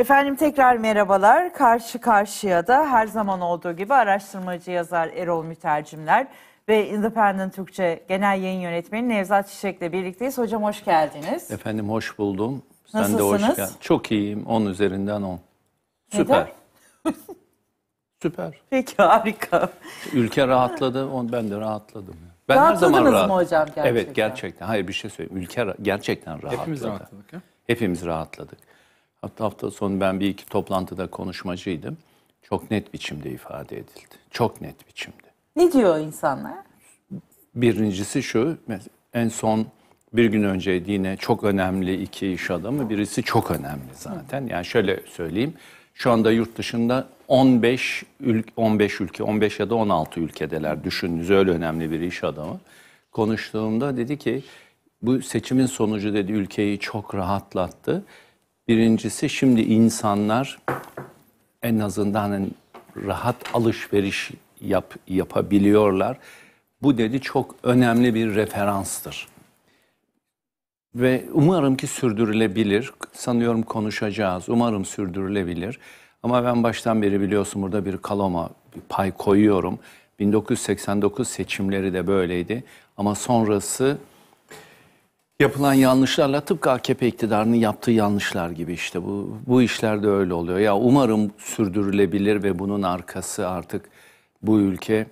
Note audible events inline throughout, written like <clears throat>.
Efendim tekrar merhabalar. Karşı karşıya da her zaman olduğu gibi araştırmacı yazar Erol Mütercimler ve Independent Türkçe Genel Yayın Yönetmeni Nevzat Çiçek'le birlikteyiz. Hocam hoş geldiniz. Efendim hoş buldum. Sen Nasılsınız? de hoş Çok iyiyim. 10 üzerinden 10. Süper. <laughs> Süper. Peki harika. Ülke rahatladı. On, ben de rahatladım. Ben her zaman Rahatladınız mı hocam gerçekten? Evet gerçekten. Hayır bir şey söyleyeyim. Ülke ra- gerçekten rahatladı. Hepimiz rahatladık ya. Hepimiz rahatladık. Hatta hafta sonu ben bir iki toplantıda konuşmacıydım. Çok net biçimde ifade edildi. Çok net biçimde. Ne diyor insanlar? Birincisi şu, en son bir gün önce yine çok önemli iki iş adamı. Birisi çok önemli zaten. Yani şöyle söyleyeyim. Şu anda yurt dışında 15 ül 15 ülke, 15 ya da 16 ülkedeler. Düşününüz öyle önemli bir iş adamı. Konuştuğumda dedi ki bu seçimin sonucu dedi ülkeyi çok rahatlattı. Birincisi şimdi insanlar en azından rahat alışveriş yap, yapabiliyorlar. Bu dedi çok önemli bir referanstır. Ve umarım ki sürdürülebilir. Sanıyorum konuşacağız. Umarım sürdürülebilir. Ama ben baştan beri biliyorsun burada bir kaloma bir pay koyuyorum. 1989 seçimleri de böyleydi. Ama sonrası Yapılan yanlışlarla tıpkı AKP iktidarının yaptığı yanlışlar gibi işte bu bu işler de öyle oluyor. Ya umarım sürdürülebilir ve bunun arkası artık bu ülke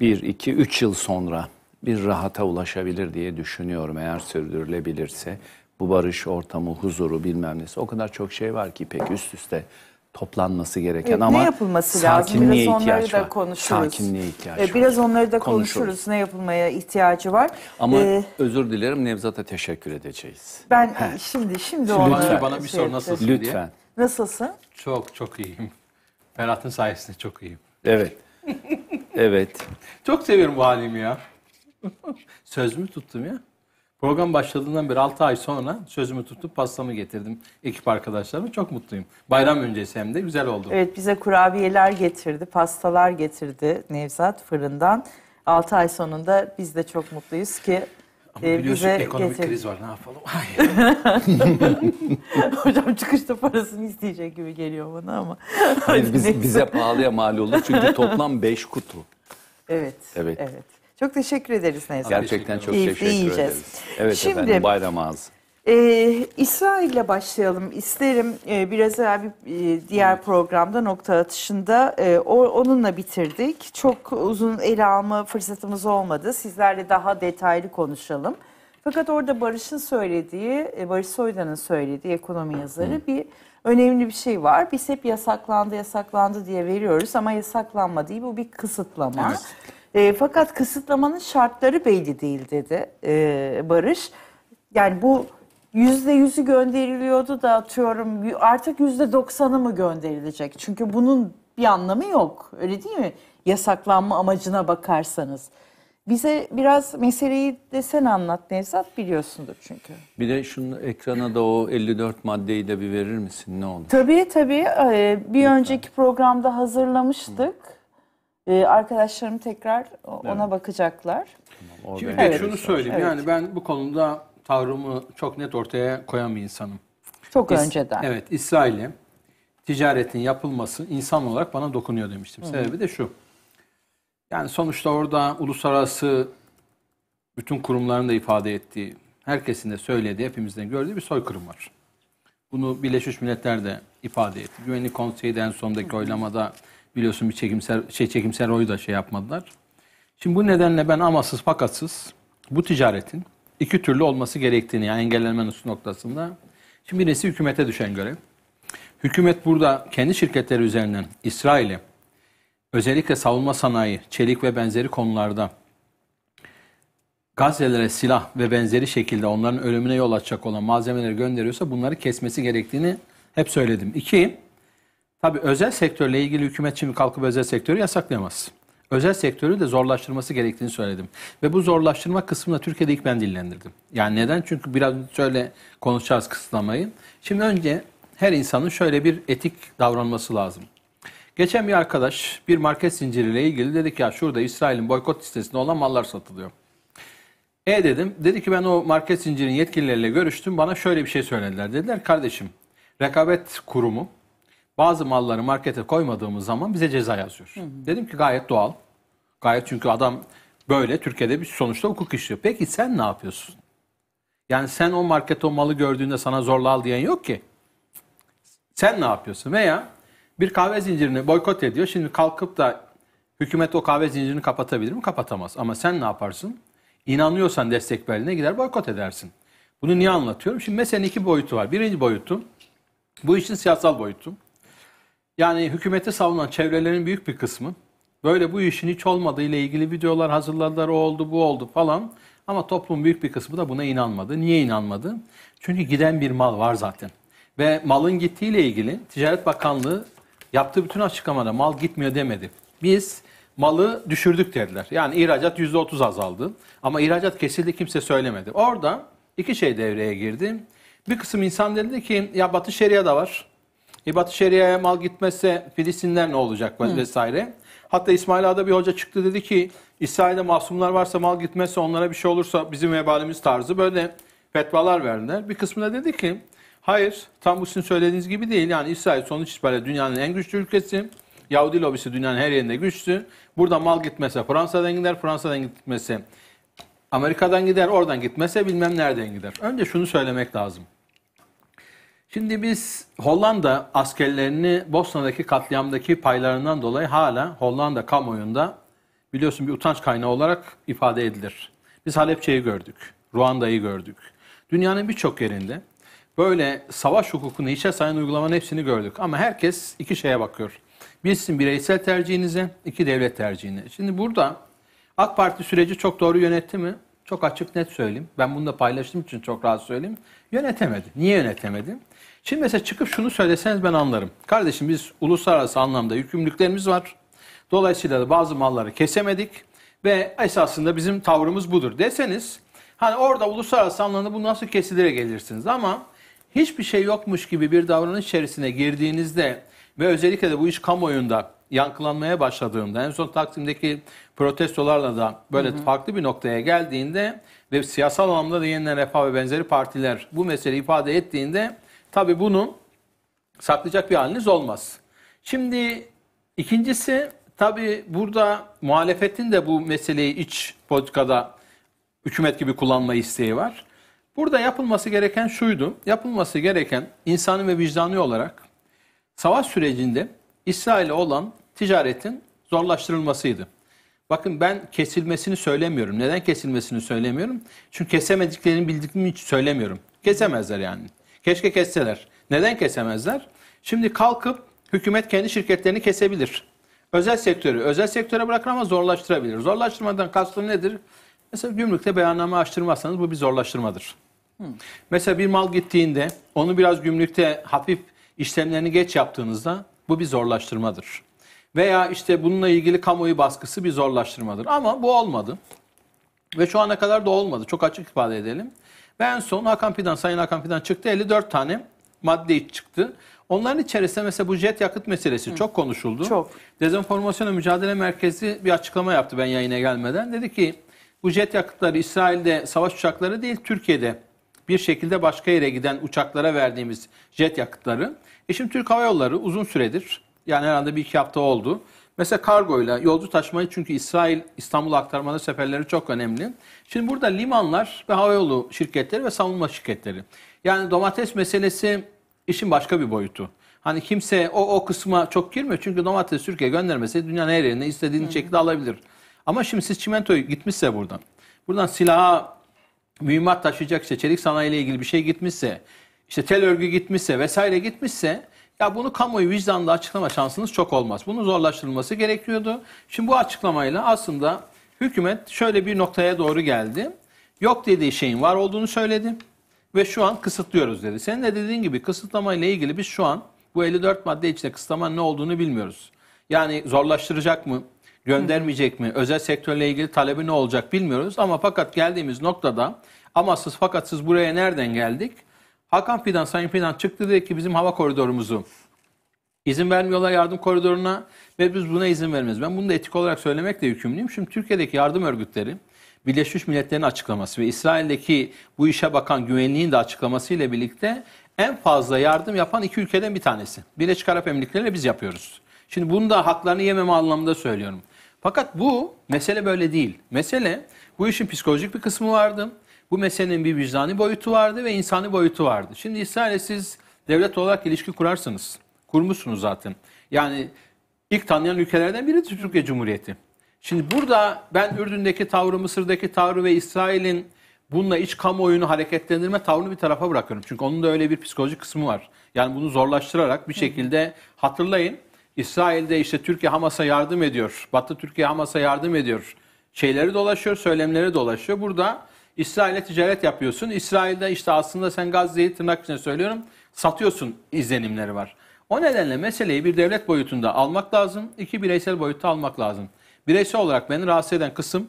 1 2 3 yıl sonra bir rahata ulaşabilir diye düşünüyorum eğer sürdürülebilirse. Bu barış ortamı, huzuru bilmem nesi o kadar çok şey var ki pek üst üste toplanması gereken ne ama ne yapılması sakinliğe lazım? Biraz ihtiyaç onları da var. konuşuruz. Sakinliğe ihtiyaç ee, biraz var. onları da konuşuruz. konuşuruz. Ne yapılmaya ihtiyacı var? Ama ee, özür dilerim Nevzat'a teşekkür edeceğiz. Ben Heh. şimdi şimdi onu Lütfen bana bir şey sor nasılsın Lütfen. diye. Nasılsın? Çok çok iyiyim. Ferhat'ın <laughs> sayesinde çok iyiyim. Evet. <laughs> evet. Çok seviyorum bu halimi ya. <laughs> Söz mü tuttum ya? Program başladığından beri 6 ay sonra sözümü tutup pastamı getirdim ekip arkadaşlarıma. Çok mutluyum. Bayram öncesi hem de güzel oldu. Evet bize kurabiyeler getirdi, pastalar getirdi Nevzat fırından. 6 ay sonunda biz de çok mutluyuz ki ama e, biliyorsun bize ekonomik getirdi. kriz var ne yapalım? <laughs> <laughs> Hocam çıkışta parasını isteyecek gibi geliyor bana ama. Hayır, biz, <laughs> bize pahalıya mal olur çünkü toplam 5 kutu. Evet. Evet. evet. Çok teşekkür ederiz Nezih. Gerçekten çok İyi, teşekkür yiyeceğiz. ederiz. Evet Şimdi, efendim bayram ağzı. E, ile başlayalım isterim. E, biraz evvel bir e, diğer evet. programda nokta atışında e, o, onunla bitirdik. Çok uzun ele alma fırsatımız olmadı. Sizlerle daha detaylı konuşalım. Fakat orada Barış'ın söylediği, e, Barış Soydan'ın söylediği ekonomi yazarı Hı. bir önemli bir şey var. Biz hep yasaklandı, yasaklandı diye veriyoruz ama yasaklanma değil bu bir kısıtlama. Evet. E, fakat kısıtlamanın şartları belli değil dedi e, Barış. Yani bu yüzde yüzü gönderiliyordu da atıyorum artık yüzde doksanı mı gönderilecek? Çünkü bunun bir anlamı yok öyle değil mi? Yasaklanma amacına bakarsanız. Bize biraz meseleyi de sen anlat Nevzat biliyorsundur çünkü. Bir de şunu ekrana da o 54 maddeyi de bir verir misin ne olur? Tabii tabii ee, bir Lütfen. önceki programda hazırlamıştık. Hı e, arkadaşlarım tekrar ona bakacaklar. Şimdi bir Evet. şunu söyleyeyim. Evet. Yani ben bu konuda tavrımı çok net ortaya koyan bir insanım. Çok İs- önceden. Evet, İsrail'e ticaretin yapılması insan olarak bana dokunuyor demiştim. Sebebi de şu. Yani sonuçta orada uluslararası bütün kurumların da ifade ettiği, herkesin de söylediği, hepimizden gördüğü bir soykırım var. Bunu Birleşmiş Milletler de ifade etti. Güvenlik Konseyi de en sondaki oylamada Biliyorsun bir çekimsel şey çekimsel oyu da şey yapmadılar. Şimdi bu nedenle ben amasız fakatsız bu ticaretin iki türlü olması gerektiğini yani üst noktasında. Şimdi birisi hükümete düşen görev. Hükümet burada kendi şirketleri üzerinden İsrail'e özellikle savunma sanayi, çelik ve benzeri konularda Gazze'lere silah ve benzeri şekilde onların ölümüne yol açacak olan malzemeleri gönderiyorsa bunları kesmesi gerektiğini hep söyledim. İki, Tabii özel sektörle ilgili hükümet şimdi kalkıp özel sektörü yasaklayamaz. Özel sektörü de zorlaştırması gerektiğini söyledim. Ve bu zorlaştırma kısmında Türkiye'de ilk ben dillendirdim. Yani neden? Çünkü biraz şöyle konuşacağız kısıtlamayı. Şimdi önce her insanın şöyle bir etik davranması lazım. Geçen bir arkadaş bir market zinciriyle ilgili dedi ki ya şurada İsrail'in boykot listesinde olan mallar satılıyor. E dedim. Dedi ki ben o market zincirin yetkilileriyle görüştüm. Bana şöyle bir şey söylediler. Dediler kardeşim rekabet kurumu bazı malları markete koymadığımız zaman bize ceza yazıyor. Hı hı. Dedim ki gayet doğal. Gayet çünkü adam böyle Türkiye'de bir sonuçta hukuk işliyor. Peki sen ne yapıyorsun? Yani sen o markette o malı gördüğünde sana zorla al diyen yok ki. Sen ne yapıyorsun? Veya bir kahve zincirini boykot ediyor. Şimdi kalkıp da hükümet o kahve zincirini kapatabilir mi? Kapatamaz. Ama sen ne yaparsın? İnanıyorsan destek verdiğine gider boykot edersin. Bunu niye anlatıyorum? Şimdi meselenin iki boyutu var. Birinci boyutu bu işin siyasal boyutu yani hükümeti savunan çevrelerin büyük bir kısmı böyle bu işin hiç olmadığı ile ilgili videolar hazırladılar o oldu bu oldu falan ama toplum büyük bir kısmı da buna inanmadı. Niye inanmadı? Çünkü giden bir mal var zaten. Ve malın gittiği ile ilgili Ticaret Bakanlığı yaptığı bütün açıklamada mal gitmiyor demedi. Biz malı düşürdük dediler. Yani ihracat %30 azaldı. Ama ihracat kesildi kimse söylemedi. Orada iki şey devreye girdi. Bir kısım insan dedi ki ya Batı Şeria da var. E, Batı Şeria'ya mal gitmezse Filistinler ne olacak Hı. vesaire. Hatta İsmail Ağa'da bir hoca çıktı dedi ki İsrail'de masumlar varsa mal gitmezse onlara bir şey olursa bizim vebalimiz tarzı böyle fetvalar verdiler. Bir kısmı da dedi ki hayır tam bu sizin söylediğiniz gibi değil. Yani İsrail sonuç itibariyle dünyanın en güçlü ülkesi. Yahudi lobisi dünyanın her yerinde güçlü. Burada mal gitmese Fransa'dan gider, Fransa'dan gitmese Amerika'dan gider, oradan gitmese bilmem nereden gider. Önce şunu söylemek lazım. Şimdi biz Hollanda askerlerini Bosna'daki katliamdaki paylarından dolayı hala Hollanda kamuoyunda biliyorsun bir utanç kaynağı olarak ifade edilir. Biz Halepçe'yi gördük, Ruanda'yı gördük. Dünyanın birçok yerinde böyle savaş hukukunu hiçe sayan uygulamanın hepsini gördük. Ama herkes iki şeye bakıyor. Bir sizin bireysel tercihinize, iki devlet tercihine. Şimdi burada AK Parti süreci çok doğru yönetti mi? Çok açık net söyleyeyim. Ben bunu da paylaştığım için çok rahat söyleyeyim. Yönetemedi. Niye yönetemedi? Şimdi mesela çıkıp şunu söyleseniz ben anlarım. Kardeşim biz uluslararası anlamda yükümlülüklerimiz var. Dolayısıyla da bazı malları kesemedik ve esasında bizim tavrımız budur deseniz hani orada uluslararası anlamda bu nasıl kesilire gelirsiniz ama hiçbir şey yokmuş gibi bir davranış içerisine girdiğinizde ve özellikle de bu iş kamuoyunda yankılanmaya başladığında en son taksimdeki protestolarla da böyle hı hı. farklı bir noktaya geldiğinde ve siyasal anlamda da yeniden refah ve benzeri partiler bu meseleyi ifade ettiğinde tabii bunu saklayacak bir haliniz olmaz. Şimdi ikincisi tabii burada muhalefetin de bu meseleyi iç politikada hükümet gibi kullanma isteği var. Burada yapılması gereken şuydu. Yapılması gereken insanı ve vicdani olarak savaş sürecinde İsrail'e olan ticaretin zorlaştırılmasıydı. Bakın ben kesilmesini söylemiyorum. Neden kesilmesini söylemiyorum? Çünkü kesemediklerini bildiklerini hiç söylemiyorum. Kesemezler yani. Keşke kesseler. Neden kesemezler? Şimdi kalkıp hükümet kendi şirketlerini kesebilir. Özel sektörü özel sektöre bırakır ama zorlaştırabilir. Zorlaştırmadan kastım nedir? Mesela gümrükte beyanname açtırmazsanız bu bir zorlaştırmadır. Hı. Mesela bir mal gittiğinde onu biraz gümrükte hafif işlemlerini geç yaptığınızda bu bir zorlaştırmadır veya işte bununla ilgili kamuoyu baskısı bir zorlaştırmadır. Ama bu olmadı ve şu ana kadar da olmadı. Çok açık ifade edelim. Ve en son Hakan Fidan, Sayın Hakan Fidan çıktı 54 tane madde çıktı. Onların içerisinde mesela bu jet yakıt meselesi Hı. çok konuşuldu. Çok. Dezenformasyonla Mücadele Merkezi bir açıklama yaptı ben yayına gelmeden. Dedi ki bu jet yakıtları İsrail'de savaş uçakları değil Türkiye'de bir şekilde başka yere giden uçaklara verdiğimiz jet yakıtları. E şimdi Türk Hava Yolları uzun süredir yani herhalde bir iki hafta oldu. Mesela kargoyla yolcu taşımayı çünkü İsrail İstanbul aktarmalı seferleri çok önemli. Şimdi burada limanlar ve havayolu şirketleri ve savunma şirketleri. Yani domates meselesi işin başka bir boyutu. Hani kimse o o kısma çok girmiyor. Çünkü domates Türkiye göndermese dünyanın her yerine istediğini Hı. şekilde alabilir. Ama şimdi siz çimento gitmişse buradan. Buradan silaha mühimmat taşıyacak işte çelik sanayi ile ilgili bir şey gitmişse, işte tel örgü gitmişse vesaire gitmişse ya bunu kamuoyu vicdanla açıklama şansınız çok olmaz. Bunun zorlaştırılması gerekiyordu. Şimdi bu açıklamayla aslında hükümet şöyle bir noktaya doğru geldi. Yok dediği şeyin var olduğunu söyledi ve şu an kısıtlıyoruz dedi. Senin de dediğin gibi kısıtlama ile ilgili biz şu an bu 54 madde içinde kısıtlamanın ne olduğunu bilmiyoruz. Yani zorlaştıracak mı, göndermeyecek mi, özel sektörle ilgili talebi ne olacak bilmiyoruz. Ama fakat geldiğimiz noktada amasız fakatsız buraya nereden geldik? Hakan Fidan, Sayın Fidan çıktı dedi ki bizim hava koridorumuzu izin vermiyorlar yardım koridoruna ve biz buna izin vermeyiz. Ben bunu da etik olarak söylemekle yükümlüyüm. Şimdi Türkiye'deki yardım örgütleri Birleşmiş Milletler'in açıklaması ve İsrail'deki bu işe bakan güvenliğin de açıklamasıyla birlikte en fazla yardım yapan iki ülkeden bir tanesi. Birleşik Arap Emirlikleri biz yapıyoruz. Şimdi bunu da haklarını yememe anlamında söylüyorum. Fakat bu mesele böyle değil. Mesele bu işin psikolojik bir kısmı vardı. Bu meselenin bir vicdani boyutu vardı ve insani boyutu vardı. Şimdi İsrail'e siz devlet olarak ilişki kurarsınız. Kurmuşsunuz zaten. Yani ilk tanıyan ülkelerden biri Türkiye Cumhuriyeti. Şimdi burada ben Ürdün'deki tavrı, Mısır'daki tavrı ve İsrail'in bununla iç kamuoyunu hareketlendirme tavrını bir tarafa bırakıyorum. Çünkü onun da öyle bir psikolojik kısmı var. Yani bunu zorlaştırarak bir şekilde hatırlayın. İsrail'de işte Türkiye Hamas'a yardım ediyor. Batı Türkiye Hamas'a yardım ediyor. Şeyleri dolaşıyor, söylemleri dolaşıyor. Burada İsrail'e ticaret yapıyorsun. İsrail'de işte aslında sen Gazze'yi tırnak içine söylüyorum satıyorsun izlenimleri var. O nedenle meseleyi bir devlet boyutunda almak lazım. iki bireysel boyutta almak lazım. Bireysel olarak beni rahatsız eden kısım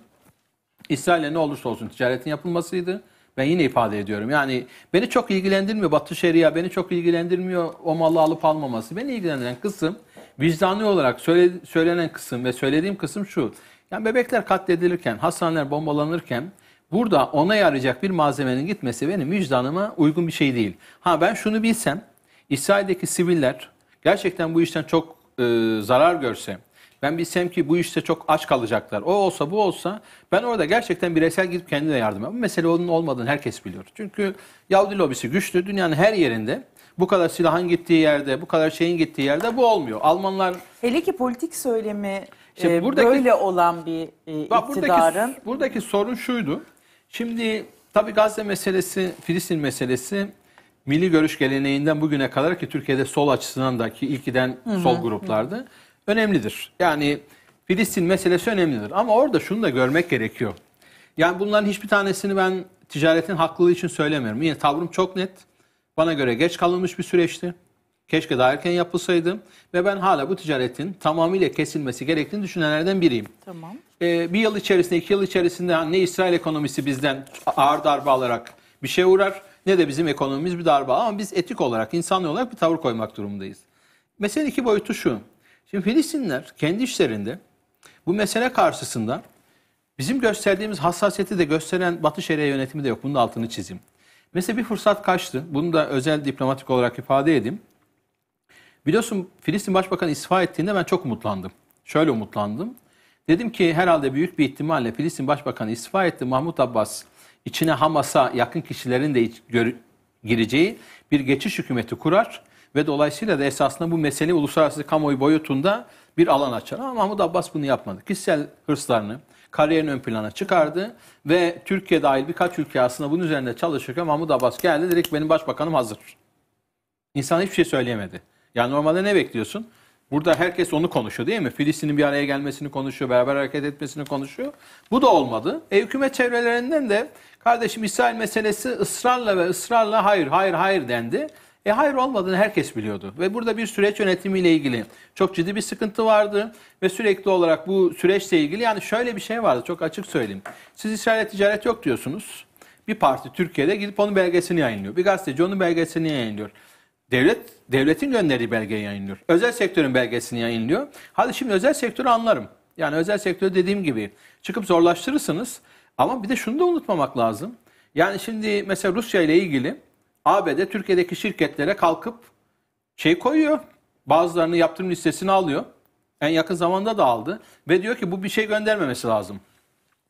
İsrail'e ne olursa olsun ticaretin yapılmasıydı. Ben yine ifade ediyorum. Yani beni çok ilgilendirmiyor Batı Şeria, beni çok ilgilendirmiyor o malı alıp almaması. Beni ilgilendiren kısım vicdani olarak söyle, söylenen kısım ve söylediğim kısım şu. Yani bebekler katledilirken, hastaneler bombalanırken Burada ona yarayacak bir malzemenin gitmesi benim vicdanıma uygun bir şey değil. Ha ben şunu bilsem, İsrail'deki siviller gerçekten bu işten çok e, zarar görse, ben bilsem ki bu işte çok aç kalacaklar. O olsa bu olsa ben orada gerçekten bireysel gidip kendine yardım yapıyorum. Mesele onun olmadığını herkes biliyor. Çünkü Yahudi lobisi güçlü. Dünyanın her yerinde bu kadar silahın gittiği yerde, bu kadar şeyin gittiği yerde bu olmuyor. Almanlar... Hele ki politik söylemi işte e, buradaki, böyle olan bir e, iktidarın... Buradaki, buradaki sorun şuydu. Şimdi tabii Gazze meselesi, Filistin meselesi milli görüş geleneğinden bugüne kadar ki Türkiye'de sol açısından da ki ilkiden hı sol gruplardı, önemlidir. Yani Filistin meselesi önemlidir. Ama orada şunu da görmek gerekiyor. Yani bunların hiçbir tanesini ben ticaretin haklılığı için söylemiyorum. Yine tavrım çok net. Bana göre geç kalınmış bir süreçti. Keşke daha erken yapılsaydı ve ben hala bu ticaretin tamamıyla kesilmesi gerektiğini düşünenlerden biriyim. Tamam. Ee, bir yıl içerisinde, iki yıl içerisinde ne İsrail ekonomisi bizden ağır darbe alarak bir şey uğrar ne de bizim ekonomimiz bir darbe ama biz etik olarak, insanlı olarak bir tavır koymak durumundayız. Mesela iki boyutu şu. Şimdi Filistinler kendi işlerinde bu mesele karşısında bizim gösterdiğimiz hassasiyeti de gösteren Batı Şeria yönetimi de yok. Bunun altını çizeyim. Mesela bir fırsat kaçtı. Bunu da özel diplomatik olarak ifade edeyim. Biliyorsun Filistin Başbakanı istifa ettiğinde ben çok umutlandım. Şöyle umutlandım. Dedim ki herhalde büyük bir ihtimalle Filistin Başbakanı istifa etti. Mahmut Abbas içine Hamas'a yakın kişilerin de gireceği bir geçiş hükümeti kurar ve dolayısıyla da esasında bu mesele uluslararası kamuoyu boyutunda bir alan açar. Ama Mahmut Abbas bunu yapmadı. Kişisel hırslarını, kariyerini ön plana çıkardı ve Türkiye dahil birkaç ülke aslında bunun üzerinde çalışırken Mahmut Abbas geldi. Direkt benim başbakanım hazır. İnsan hiçbir şey söyleyemedi. Yani normalde ne bekliyorsun? Burada herkes onu konuşuyor değil mi? Filistin'in bir araya gelmesini konuşuyor, beraber hareket etmesini konuşuyor. Bu da olmadı. E, hükümet çevrelerinden de kardeşim İsrail meselesi ısrarla ve ısrarla hayır, hayır, hayır dendi. E hayır olmadığını herkes biliyordu. Ve burada bir süreç yönetimiyle ilgili çok ciddi bir sıkıntı vardı. Ve sürekli olarak bu süreçle ilgili yani şöyle bir şey vardı çok açık söyleyeyim. Siz İsrail'e ticaret yok diyorsunuz. Bir parti Türkiye'de gidip onun belgesini yayınlıyor. Bir gazeteci onun belgesini yayınlıyor. Devlet devletin gönderdiği belgeyi yayınlıyor. Özel sektörün belgesini yayınlıyor. Hadi şimdi özel sektörü anlarım. Yani özel sektörü dediğim gibi çıkıp zorlaştırırsınız. Ama bir de şunu da unutmamak lazım. Yani şimdi mesela Rusya ile ilgili ABD Türkiye'deki şirketlere kalkıp şey koyuyor. Bazılarını yaptırım listesini alıyor. En yakın zamanda da aldı. Ve diyor ki bu bir şey göndermemesi lazım.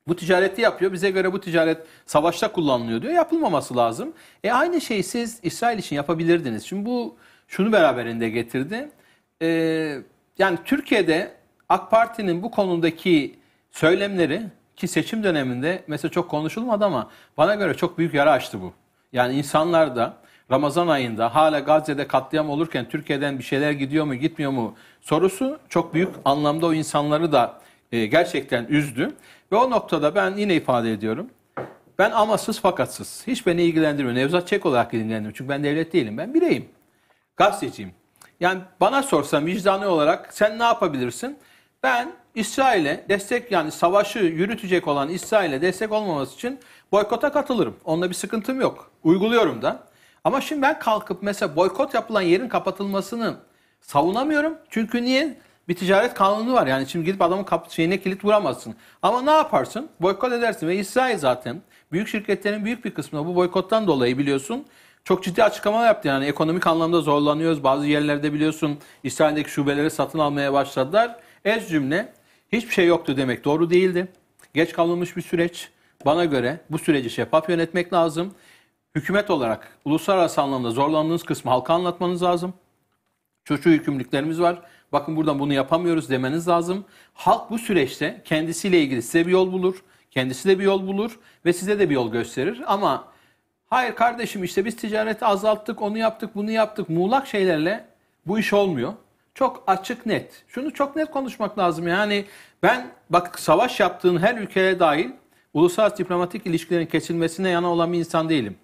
Bu ticareti yapıyor. Bize göre bu ticaret savaşta kullanılıyor diyor. Yapılmaması lazım. E aynı şeyi siz İsrail için yapabilirdiniz. Şimdi bu şunu beraberinde getirdi. E, yani Türkiye'de AK Parti'nin bu konudaki söylemleri ki seçim döneminde mesela çok konuşulmadı ama bana göre çok büyük yara açtı bu. Yani insanlar da Ramazan ayında hala Gazze'de katliam olurken Türkiye'den bir şeyler gidiyor mu gitmiyor mu sorusu çok büyük anlamda o insanları da e, gerçekten üzdü. Ve o noktada ben yine ifade ediyorum. Ben amasız fakatsız. Hiç beni ilgilendirmiyor. Nevzat Çek olarak ilgilendiriyor. Çünkü ben devlet değilim. Ben bireyim. Gazeteciyim. Yani bana sorsam vicdanı olarak sen ne yapabilirsin? Ben İsrail'e destek yani savaşı yürütecek olan İsrail'e destek olmaması için boykota katılırım. Onunla bir sıkıntım yok. Uyguluyorum da. Ama şimdi ben kalkıp mesela boykot yapılan yerin kapatılmasını savunamıyorum. Çünkü niye? bir ticaret kanunu var. Yani şimdi gidip adamın kap şeyine kilit vuramazsın. Ama ne yaparsın? Boykot edersin ve İsrail zaten büyük şirketlerin büyük bir kısmına bu boykottan dolayı biliyorsun çok ciddi açıklamalar yaptı. Yani ekonomik anlamda zorlanıyoruz. Bazı yerlerde biliyorsun İsrail'deki şubeleri satın almaya başladılar. Ez cümle hiçbir şey yoktu demek doğru değildi. Geç kalınmış bir süreç. Bana göre bu süreci şeffaf yönetmek lazım. Hükümet olarak uluslararası anlamda zorlandığınız kısmı halka anlatmanız lazım. Çocuğu yükümlülüklerimiz var. Bakın buradan bunu yapamıyoruz demeniz lazım. Halk bu süreçte kendisiyle ilgili size bir yol bulur. Kendisi de bir yol bulur ve size de bir yol gösterir. Ama hayır kardeşim işte biz ticareti azalttık, onu yaptık, bunu yaptık. Muğlak şeylerle bu iş olmuyor. Çok açık net. Şunu çok net konuşmak lazım. Yani ben bak savaş yaptığın her ülkeye dahil uluslararası diplomatik ilişkilerin kesilmesine yana olan bir insan değilim.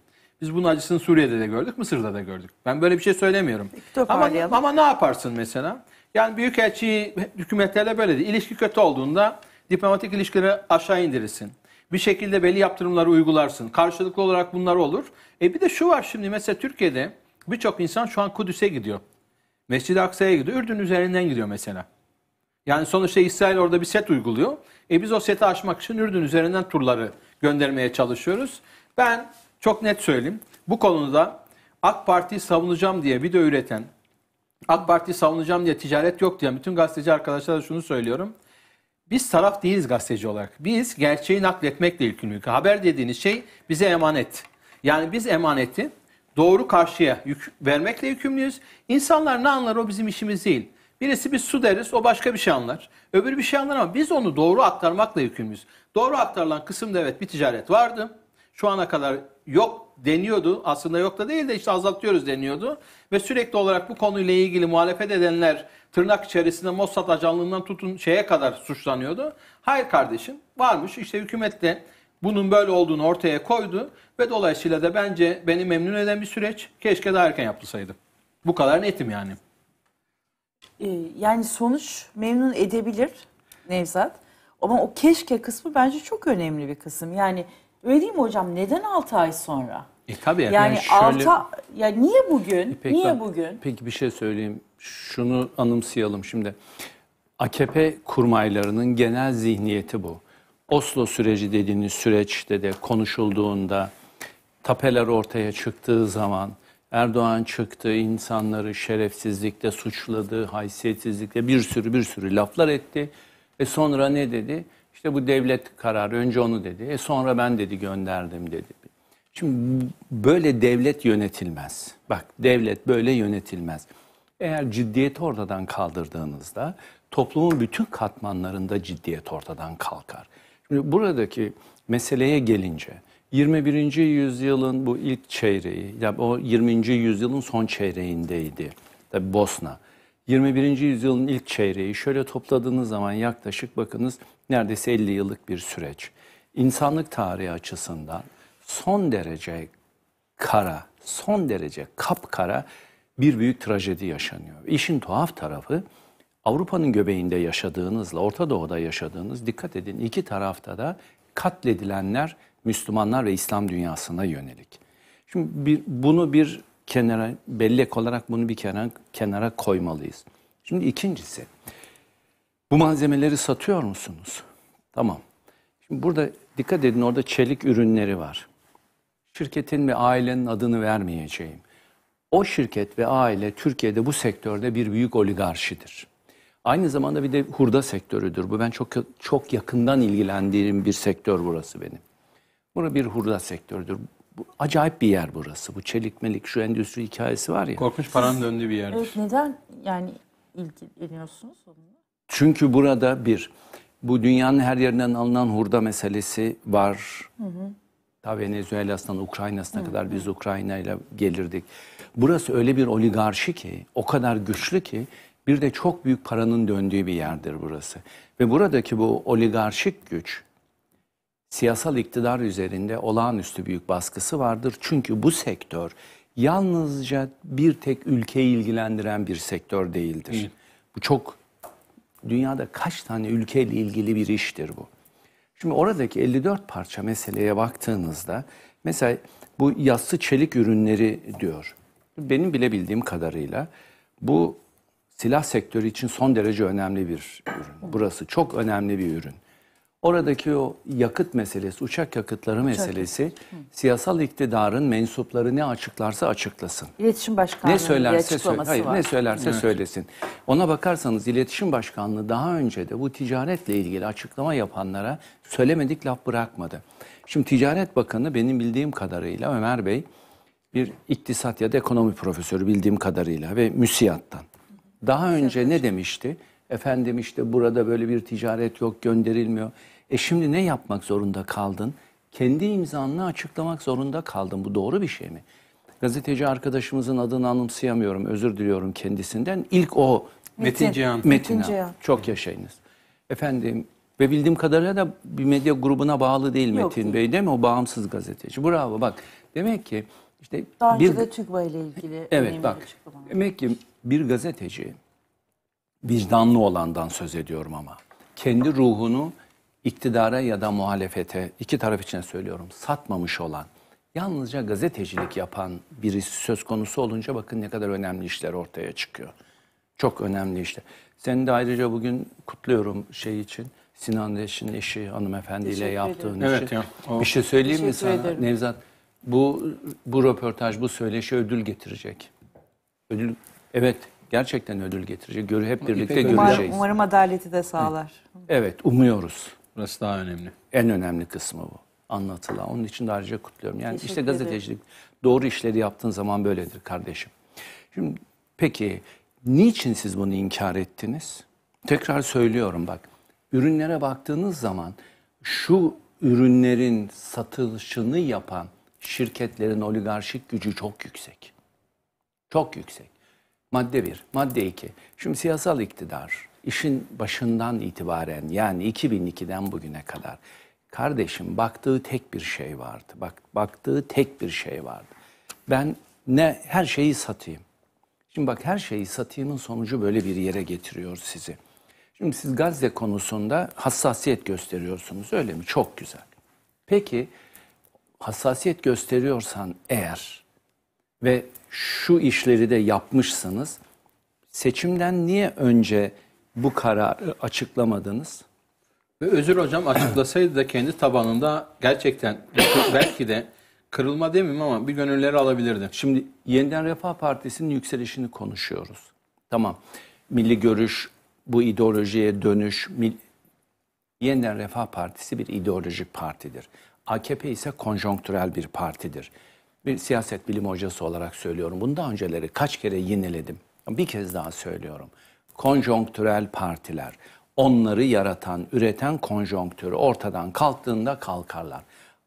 Biz bunun acısını Suriye'de de gördük, Mısır'da da gördük. Ben böyle bir şey söylemiyorum. Ama, ama ne yaparsın mesela? Yani büyükelçi hükümetlerle böyledir. İlişki kötü olduğunda diplomatik ilişkileri aşağı indirirsin. Bir şekilde belli yaptırımları uygularsın. Karşılıklı olarak bunlar olur. E bir de şu var şimdi mesela Türkiye'de birçok insan şu an Kudüs'e gidiyor. Mescid-i Aksa'ya gidiyor. Ürdün üzerinden gidiyor mesela. Yani sonuçta İsrail orada bir set uyguluyor. E biz o seti aşmak için Ürdün üzerinden turları göndermeye çalışıyoruz. Ben çok net söyleyeyim. Bu konuda AK Parti'yi savunacağım diye video üreten, AK Parti'yi savunacağım diye ticaret yok diye bütün gazeteci arkadaşlar da şunu söylüyorum. Biz taraf değiliz gazeteci olarak. Biz gerçeği nakletmekle yükümlüyük. Haber dediğiniz şey bize emanet. Yani biz emaneti doğru karşıya yük vermekle yükümlüyüz. İnsanlar ne anlar o bizim işimiz değil. Birisi bir su deriz o başka bir şey anlar. Öbürü bir şey anlar ama biz onu doğru aktarmakla yükümlüyüz. Doğru aktarılan kısımda evet bir ticaret vardı. Şu ana kadar yok deniyordu. Aslında yok da değil de işte azaltıyoruz deniyordu. Ve sürekli olarak bu konuyla ilgili muhalefet edenler tırnak içerisinde Mossad ajanlığından tutun şeye kadar suçlanıyordu. Hayır kardeşim varmış işte hükümet de bunun böyle olduğunu ortaya koydu ve dolayısıyla da bence beni memnun eden bir süreç. Keşke daha erken yapılsaydı. Bu kadar netim yani. Ee, yani sonuç memnun edebilir Nevzat. Ama o keşke kısmı bence çok önemli bir kısım. Yani Öyle değil mi hocam? Neden 6 ay sonra? E tabii yani, yani şöyle... altı, ya niye bugün? E peki, niye bugün? Peki bir şey söyleyeyim. Şunu anımsayalım şimdi. AKP kurmaylarının genel zihniyeti bu. Oslo süreci dediğiniz süreçte de konuşulduğunda, tapeler ortaya çıktığı zaman, Erdoğan çıktı, insanları şerefsizlikle suçladı, haysiyetsizlikle bir sürü bir sürü laflar etti. Ve sonra ne dedi? İşte bu devlet kararı önce onu dedi. E sonra ben dedi gönderdim dedi. Şimdi böyle devlet yönetilmez. Bak devlet böyle yönetilmez. Eğer ciddiyeti ortadan kaldırdığınızda toplumun bütün katmanlarında ciddiyet ortadan kalkar. Şimdi buradaki meseleye gelince 21. yüzyılın bu ilk çeyreği, ya yani o 20. yüzyılın son çeyreğindeydi. Tabi Bosna. 21. yüzyılın ilk çeyreği şöyle topladığınız zaman yaklaşık bakınız neredeyse 50 yıllık bir süreç. İnsanlık tarihi açısından son derece kara, son derece kapkara bir büyük trajedi yaşanıyor. İşin tuhaf tarafı Avrupa'nın göbeğinde yaşadığınızla Orta Doğu'da yaşadığınız dikkat edin iki tarafta da katledilenler Müslümanlar ve İslam dünyasına yönelik. Şimdi bir, bunu bir kenara bellek olarak bunu bir kenara, kenara koymalıyız. Şimdi ikincisi bu malzemeleri satıyor musunuz? Tamam. Şimdi burada dikkat edin orada çelik ürünleri var. Şirketin ve ailenin adını vermeyeceğim. O şirket ve aile Türkiye'de bu sektörde bir büyük oligarşidir. Aynı zamanda bir de hurda sektörüdür. Bu ben çok çok yakından ilgilendiğim bir sektör burası benim. Burada bir hurda sektörüdür. Bu, acayip bir yer burası. Bu çelik melik şu endüstri hikayesi var ya. Korkunç paran döndüğü bir yer. Evet, neden yani ilgileniyorsunuz onunla? Çünkü burada bir, bu dünyanın her yerinden alınan hurda meselesi var. Hı hı. Ta Venezuela'sından Ukrayna'sına kadar biz Ukrayna ile gelirdik. Burası öyle bir oligarşi ki, o kadar güçlü ki bir de çok büyük paranın döndüğü bir yerdir burası. Ve buradaki bu oligarşik güç siyasal iktidar üzerinde olağanüstü büyük baskısı vardır. Çünkü bu sektör yalnızca bir tek ülkeyi ilgilendiren bir sektör değildir. Bu çok dünyada kaç tane ülkeyle ilgili bir iştir bu. Şimdi oradaki 54 parça meseleye baktığınızda mesela bu yassı çelik ürünleri diyor. Benim bile bildiğim kadarıyla bu silah sektörü için son derece önemli bir ürün. Burası çok önemli bir ürün. Oradaki o yakıt meselesi, uçak yakıtları meselesi, Hı. siyasal iktidarın mensupları ne açıklarsa açıklasın. İletişim Başkanlığı ne söylerse söyle, hayır, var. ne söylerse evet. söylesin. Ona bakarsanız İletişim Başkanlığı daha önce de bu ticaretle ilgili açıklama yapanlara söylemedik laf bırakmadı. Şimdi Ticaret Bakanı benim bildiğim kadarıyla Ömer Bey bir iktisat ya da ekonomi profesörü bildiğim kadarıyla ve müsiyattan. Daha önce ne demişti? Efendim işte burada böyle bir ticaret yok gönderilmiyor. E şimdi ne yapmak zorunda kaldın? Kendi imzanla açıklamak zorunda kaldın. Bu doğru bir şey mi? Gazeteci arkadaşımızın adını anımsayamıyorum. Özür diliyorum kendisinden. İlk o Metin, Metin Cihan. Metin, Metin Cihan. Çok yaşayınız. Efendim ve bildiğim kadarıyla da bir medya grubuna bağlı değil Metin değil. Bey değil mi? O bağımsız gazeteci. Bravo bak. Demek ki işte Daha bir... önce de TÜGVA ile ilgili evet, bak, Demek ki bir gazeteci vicdanlı olandan söz ediyorum ama. Kendi ruhunu iktidara ya da muhalefete iki taraf için söylüyorum satmamış olan yalnızca gazetecilik yapan birisi söz konusu olunca bakın ne kadar önemli işler ortaya çıkıyor. Çok önemli işler. Seni de ayrıca bugün kutluyorum şey için. Sinan Reş'in eşi hanımefendiyle yaptığın işi. Evet ya. O. Bir şey söyleyeyim mi sana ederim. Nevzat? Bu bu röportaj, bu söyleşi ödül getirecek. Ödül Evet, gerçekten ödül getirecek. Görü hep birlikte umarım, göreceğiz. Umarım adaleti de sağlar. Evet, umuyoruz. Burası daha önemli. En önemli kısmı bu. Anlatılan. Onun için de ayrıca kutluyorum. Yani Teşekkür işte gazetecilik ederim. doğru işleri yaptığın zaman böyledir kardeşim. Şimdi peki niçin siz bunu inkar ettiniz? Tekrar söylüyorum bak. Ürünlere baktığınız zaman şu ürünlerin satışını yapan şirketlerin oligarşik gücü çok yüksek. Çok yüksek. Madde bir, Madde iki. Şimdi siyasal iktidar işin başından itibaren yani 2002'den bugüne kadar kardeşim baktığı tek bir şey vardı. Bak baktığı tek bir şey vardı. Ben ne her şeyi satayım. Şimdi bak her şeyi satayımın sonucu böyle bir yere getiriyor sizi. Şimdi siz Gazze konusunda hassasiyet gösteriyorsunuz öyle mi? Çok güzel. Peki hassasiyet gösteriyorsan eğer ve şu işleri de yapmışsınız. Seçimden niye önce bu kararı açıklamadınız? Ve Özür Hocam açıklasaydı da kendi tabanında gerçekten <coughs> belki de kırılma demeyeyim ama bir gönülleri alabilirdi. Şimdi Yeniden Refah Partisi'nin yükselişini konuşuyoruz. Tamam. Milli görüş, bu ideolojiye dönüş. Mil... Yeniden Refah Partisi bir ideolojik partidir. AKP ise konjonktürel bir partidir bir siyaset bilim hocası olarak söylüyorum. Bunu daha önceleri kaç kere yeniledim. Bir kez daha söylüyorum. Konjonktürel partiler, onları yaratan, üreten konjonktürü ortadan kalktığında kalkarlar.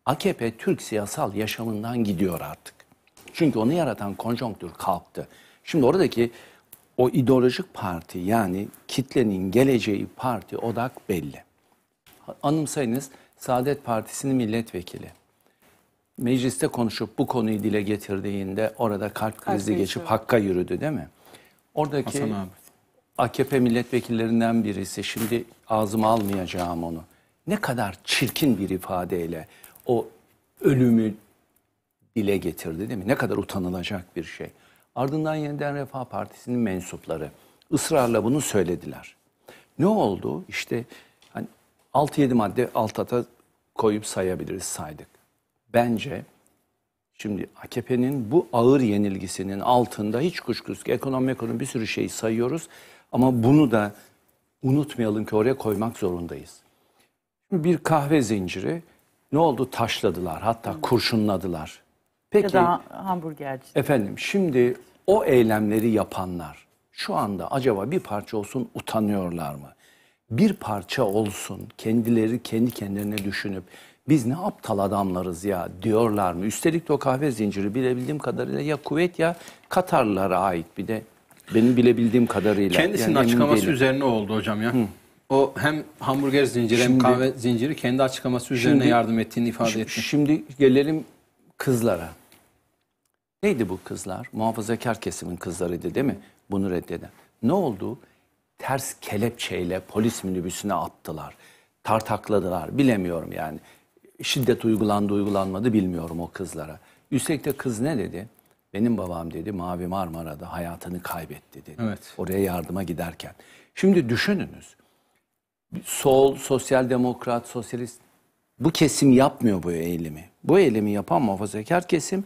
AKP Türk siyasal yaşamından gidiyor artık. Çünkü onu yaratan konjonktür kalktı. Şimdi oradaki o ideolojik parti yani kitlenin geleceği parti odak belli. Anımsayınız Saadet Partisi'nin milletvekili mecliste konuşup bu konuyu dile getirdiğinde orada kalp krizi Kalp geçip geçiyor. hakka yürüdü değil mi? Oradaki AKP milletvekillerinden birisi şimdi ağzıma almayacağım onu. Ne kadar çirkin bir ifadeyle o ölümü dile getirdi değil mi? Ne kadar utanılacak bir şey. Ardından yeniden Refah Partisi'nin mensupları ısrarla bunu söylediler. Ne oldu? İşte hani 6-7 madde alt ata koyup sayabiliriz saydık bence şimdi AKP'nin bu ağır yenilgisinin altında hiç kuşkusuz ekonomi ekonomi bir sürü şey sayıyoruz ama bunu da unutmayalım ki oraya koymak zorundayız. Şimdi bir kahve zinciri ne oldu? Taşladılar hatta kurşunladılar. Peki ya da hamburgerci. Efendim şimdi o eylemleri yapanlar şu anda acaba bir parça olsun utanıyorlar mı? Bir parça olsun kendileri kendi kendilerine düşünüp biz ne aptal adamlarız ya diyorlar mı? Üstelik de o kahve zinciri bilebildiğim kadarıyla ya kuvvet ya Katarlılara ait bir de benim bilebildiğim kadarıyla. Kendisinin yani açıklaması değilim. üzerine oldu hocam ya. Hı. O hem hamburger zinciri şimdi, hem kahve zinciri kendi açıklaması üzerine şimdi, yardım ettiğini ifade etti. Şimdi gelelim kızlara. Neydi bu kızlar? Muhafazakar kesimin kızlarıydı değil mi? Bunu reddeden. Ne oldu? Ters kelepçeyle polis minibüsüne attılar. Tartakladılar. Bilemiyorum yani şiddet uygulandı uygulanmadı bilmiyorum o kızlara. Üstelik de kız ne dedi? Benim babam dedi Mavi Marmara'da hayatını kaybetti dedi. Evet. Oraya yardıma giderken. Şimdi düşününüz. Sol, sosyal demokrat, sosyalist bu kesim yapmıyor bu eylemi. Bu eylemi yapan muhafazakar kesim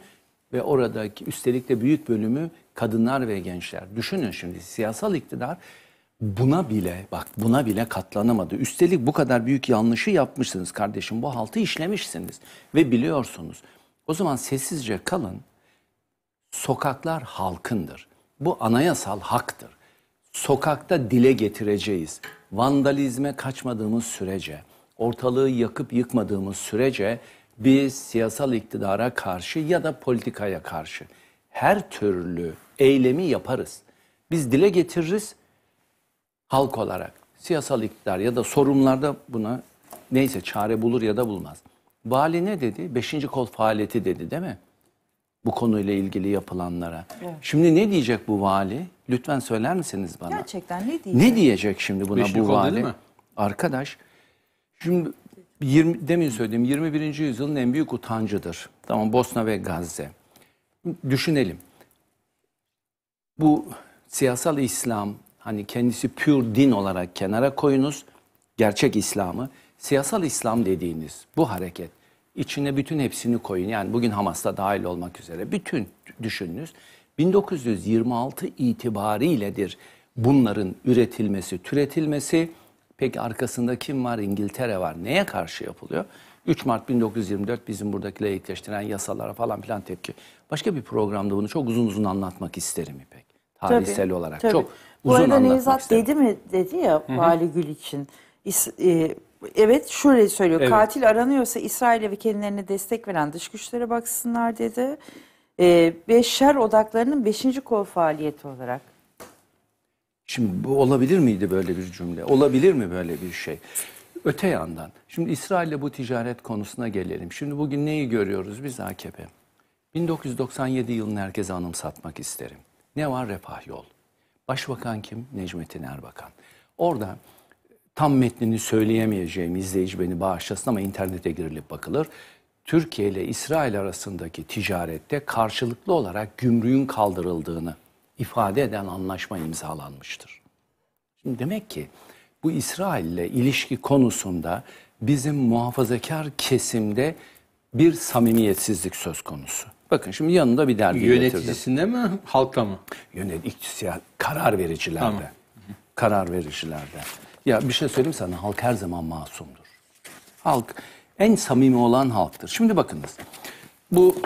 ve oradaki üstelik de büyük bölümü kadınlar ve gençler. Düşünün şimdi siyasal iktidar buna bile bak buna bile katlanamadı. Üstelik bu kadar büyük yanlışı yapmışsınız kardeşim. Bu haltı işlemişsiniz ve biliyorsunuz. O zaman sessizce kalın. Sokaklar halkındır. Bu anayasal haktır. Sokakta dile getireceğiz. Vandalizme kaçmadığımız sürece, ortalığı yakıp yıkmadığımız sürece biz siyasal iktidara karşı ya da politikaya karşı her türlü eylemi yaparız. Biz dile getiririz halk olarak siyasal iktidar ya da sorumlarda buna neyse çare bulur ya da bulmaz. Vali ne dedi? Beşinci kol faaliyeti dedi değil mi? Bu konuyla ilgili yapılanlara. Evet. Şimdi ne diyecek bu vali? Lütfen söyler misiniz bana? Gerçekten ne diyecek? Ne diyecek şimdi buna Beşinci bu vali? Mi? Arkadaş şimdi 20, demin söylediğim 21. yüzyılın en büyük utancıdır. Tamam Bosna ve Gazze. Düşünelim. Bu siyasal İslam, hani kendisi pür din olarak kenara koyunuz. Gerçek İslam'ı, siyasal İslam dediğiniz bu hareket içine bütün hepsini koyun. Yani bugün Hamas'ta dahil olmak üzere bütün düşününüz. 1926 itibariyledir bunların üretilmesi, türetilmesi. Peki arkasında kim var? İngiltere var. Neye karşı yapılıyor? 3 Mart 1924 bizim buradaki layıkleştiren yasalara falan filan tepki. Başka bir programda bunu çok uzun uzun anlatmak isterim İpek tarihsel tabii, olarak. Tabii. Çok uzun anlatmak arada Nevzat dedi mi dedi ya Vali Gül için. E, evet şöyle söylüyor. Evet. Katil aranıyorsa İsrail'e ve kendilerine destek veren dış güçlere baksınlar dedi. E, ve şer odaklarının beşinci kol faaliyeti olarak. Şimdi bu olabilir miydi böyle bir cümle? Olabilir mi böyle bir şey? Öte yandan, şimdi İsrail'le bu ticaret konusuna gelelim. Şimdi bugün neyi görüyoruz biz AKP? 1997 yılını herkese anımsatmak isterim. Ne var? Refah Yol. Başbakan kim? Necmettin Erbakan. Orada tam metnini söyleyemeyeceğim izleyici beni bağışlasın ama internete girilip bakılır. Türkiye ile İsrail arasındaki ticarette karşılıklı olarak gümrüğün kaldırıldığını ifade eden anlaşma imzalanmıştır. Şimdi demek ki bu İsrail ile ilişki konusunda bizim muhafazakar kesimde bir samimiyetsizlik söz konusu. Bakın şimdi yanında bir dergi Yöneticisinde getirdim. mi, halkta mı? Yönetici, karar vericilerde. Tamam. Karar vericilerde. Ya bir şey söyleyeyim sana, halk her zaman masumdur. Halk, en samimi olan halktır. Şimdi bakınız, bu,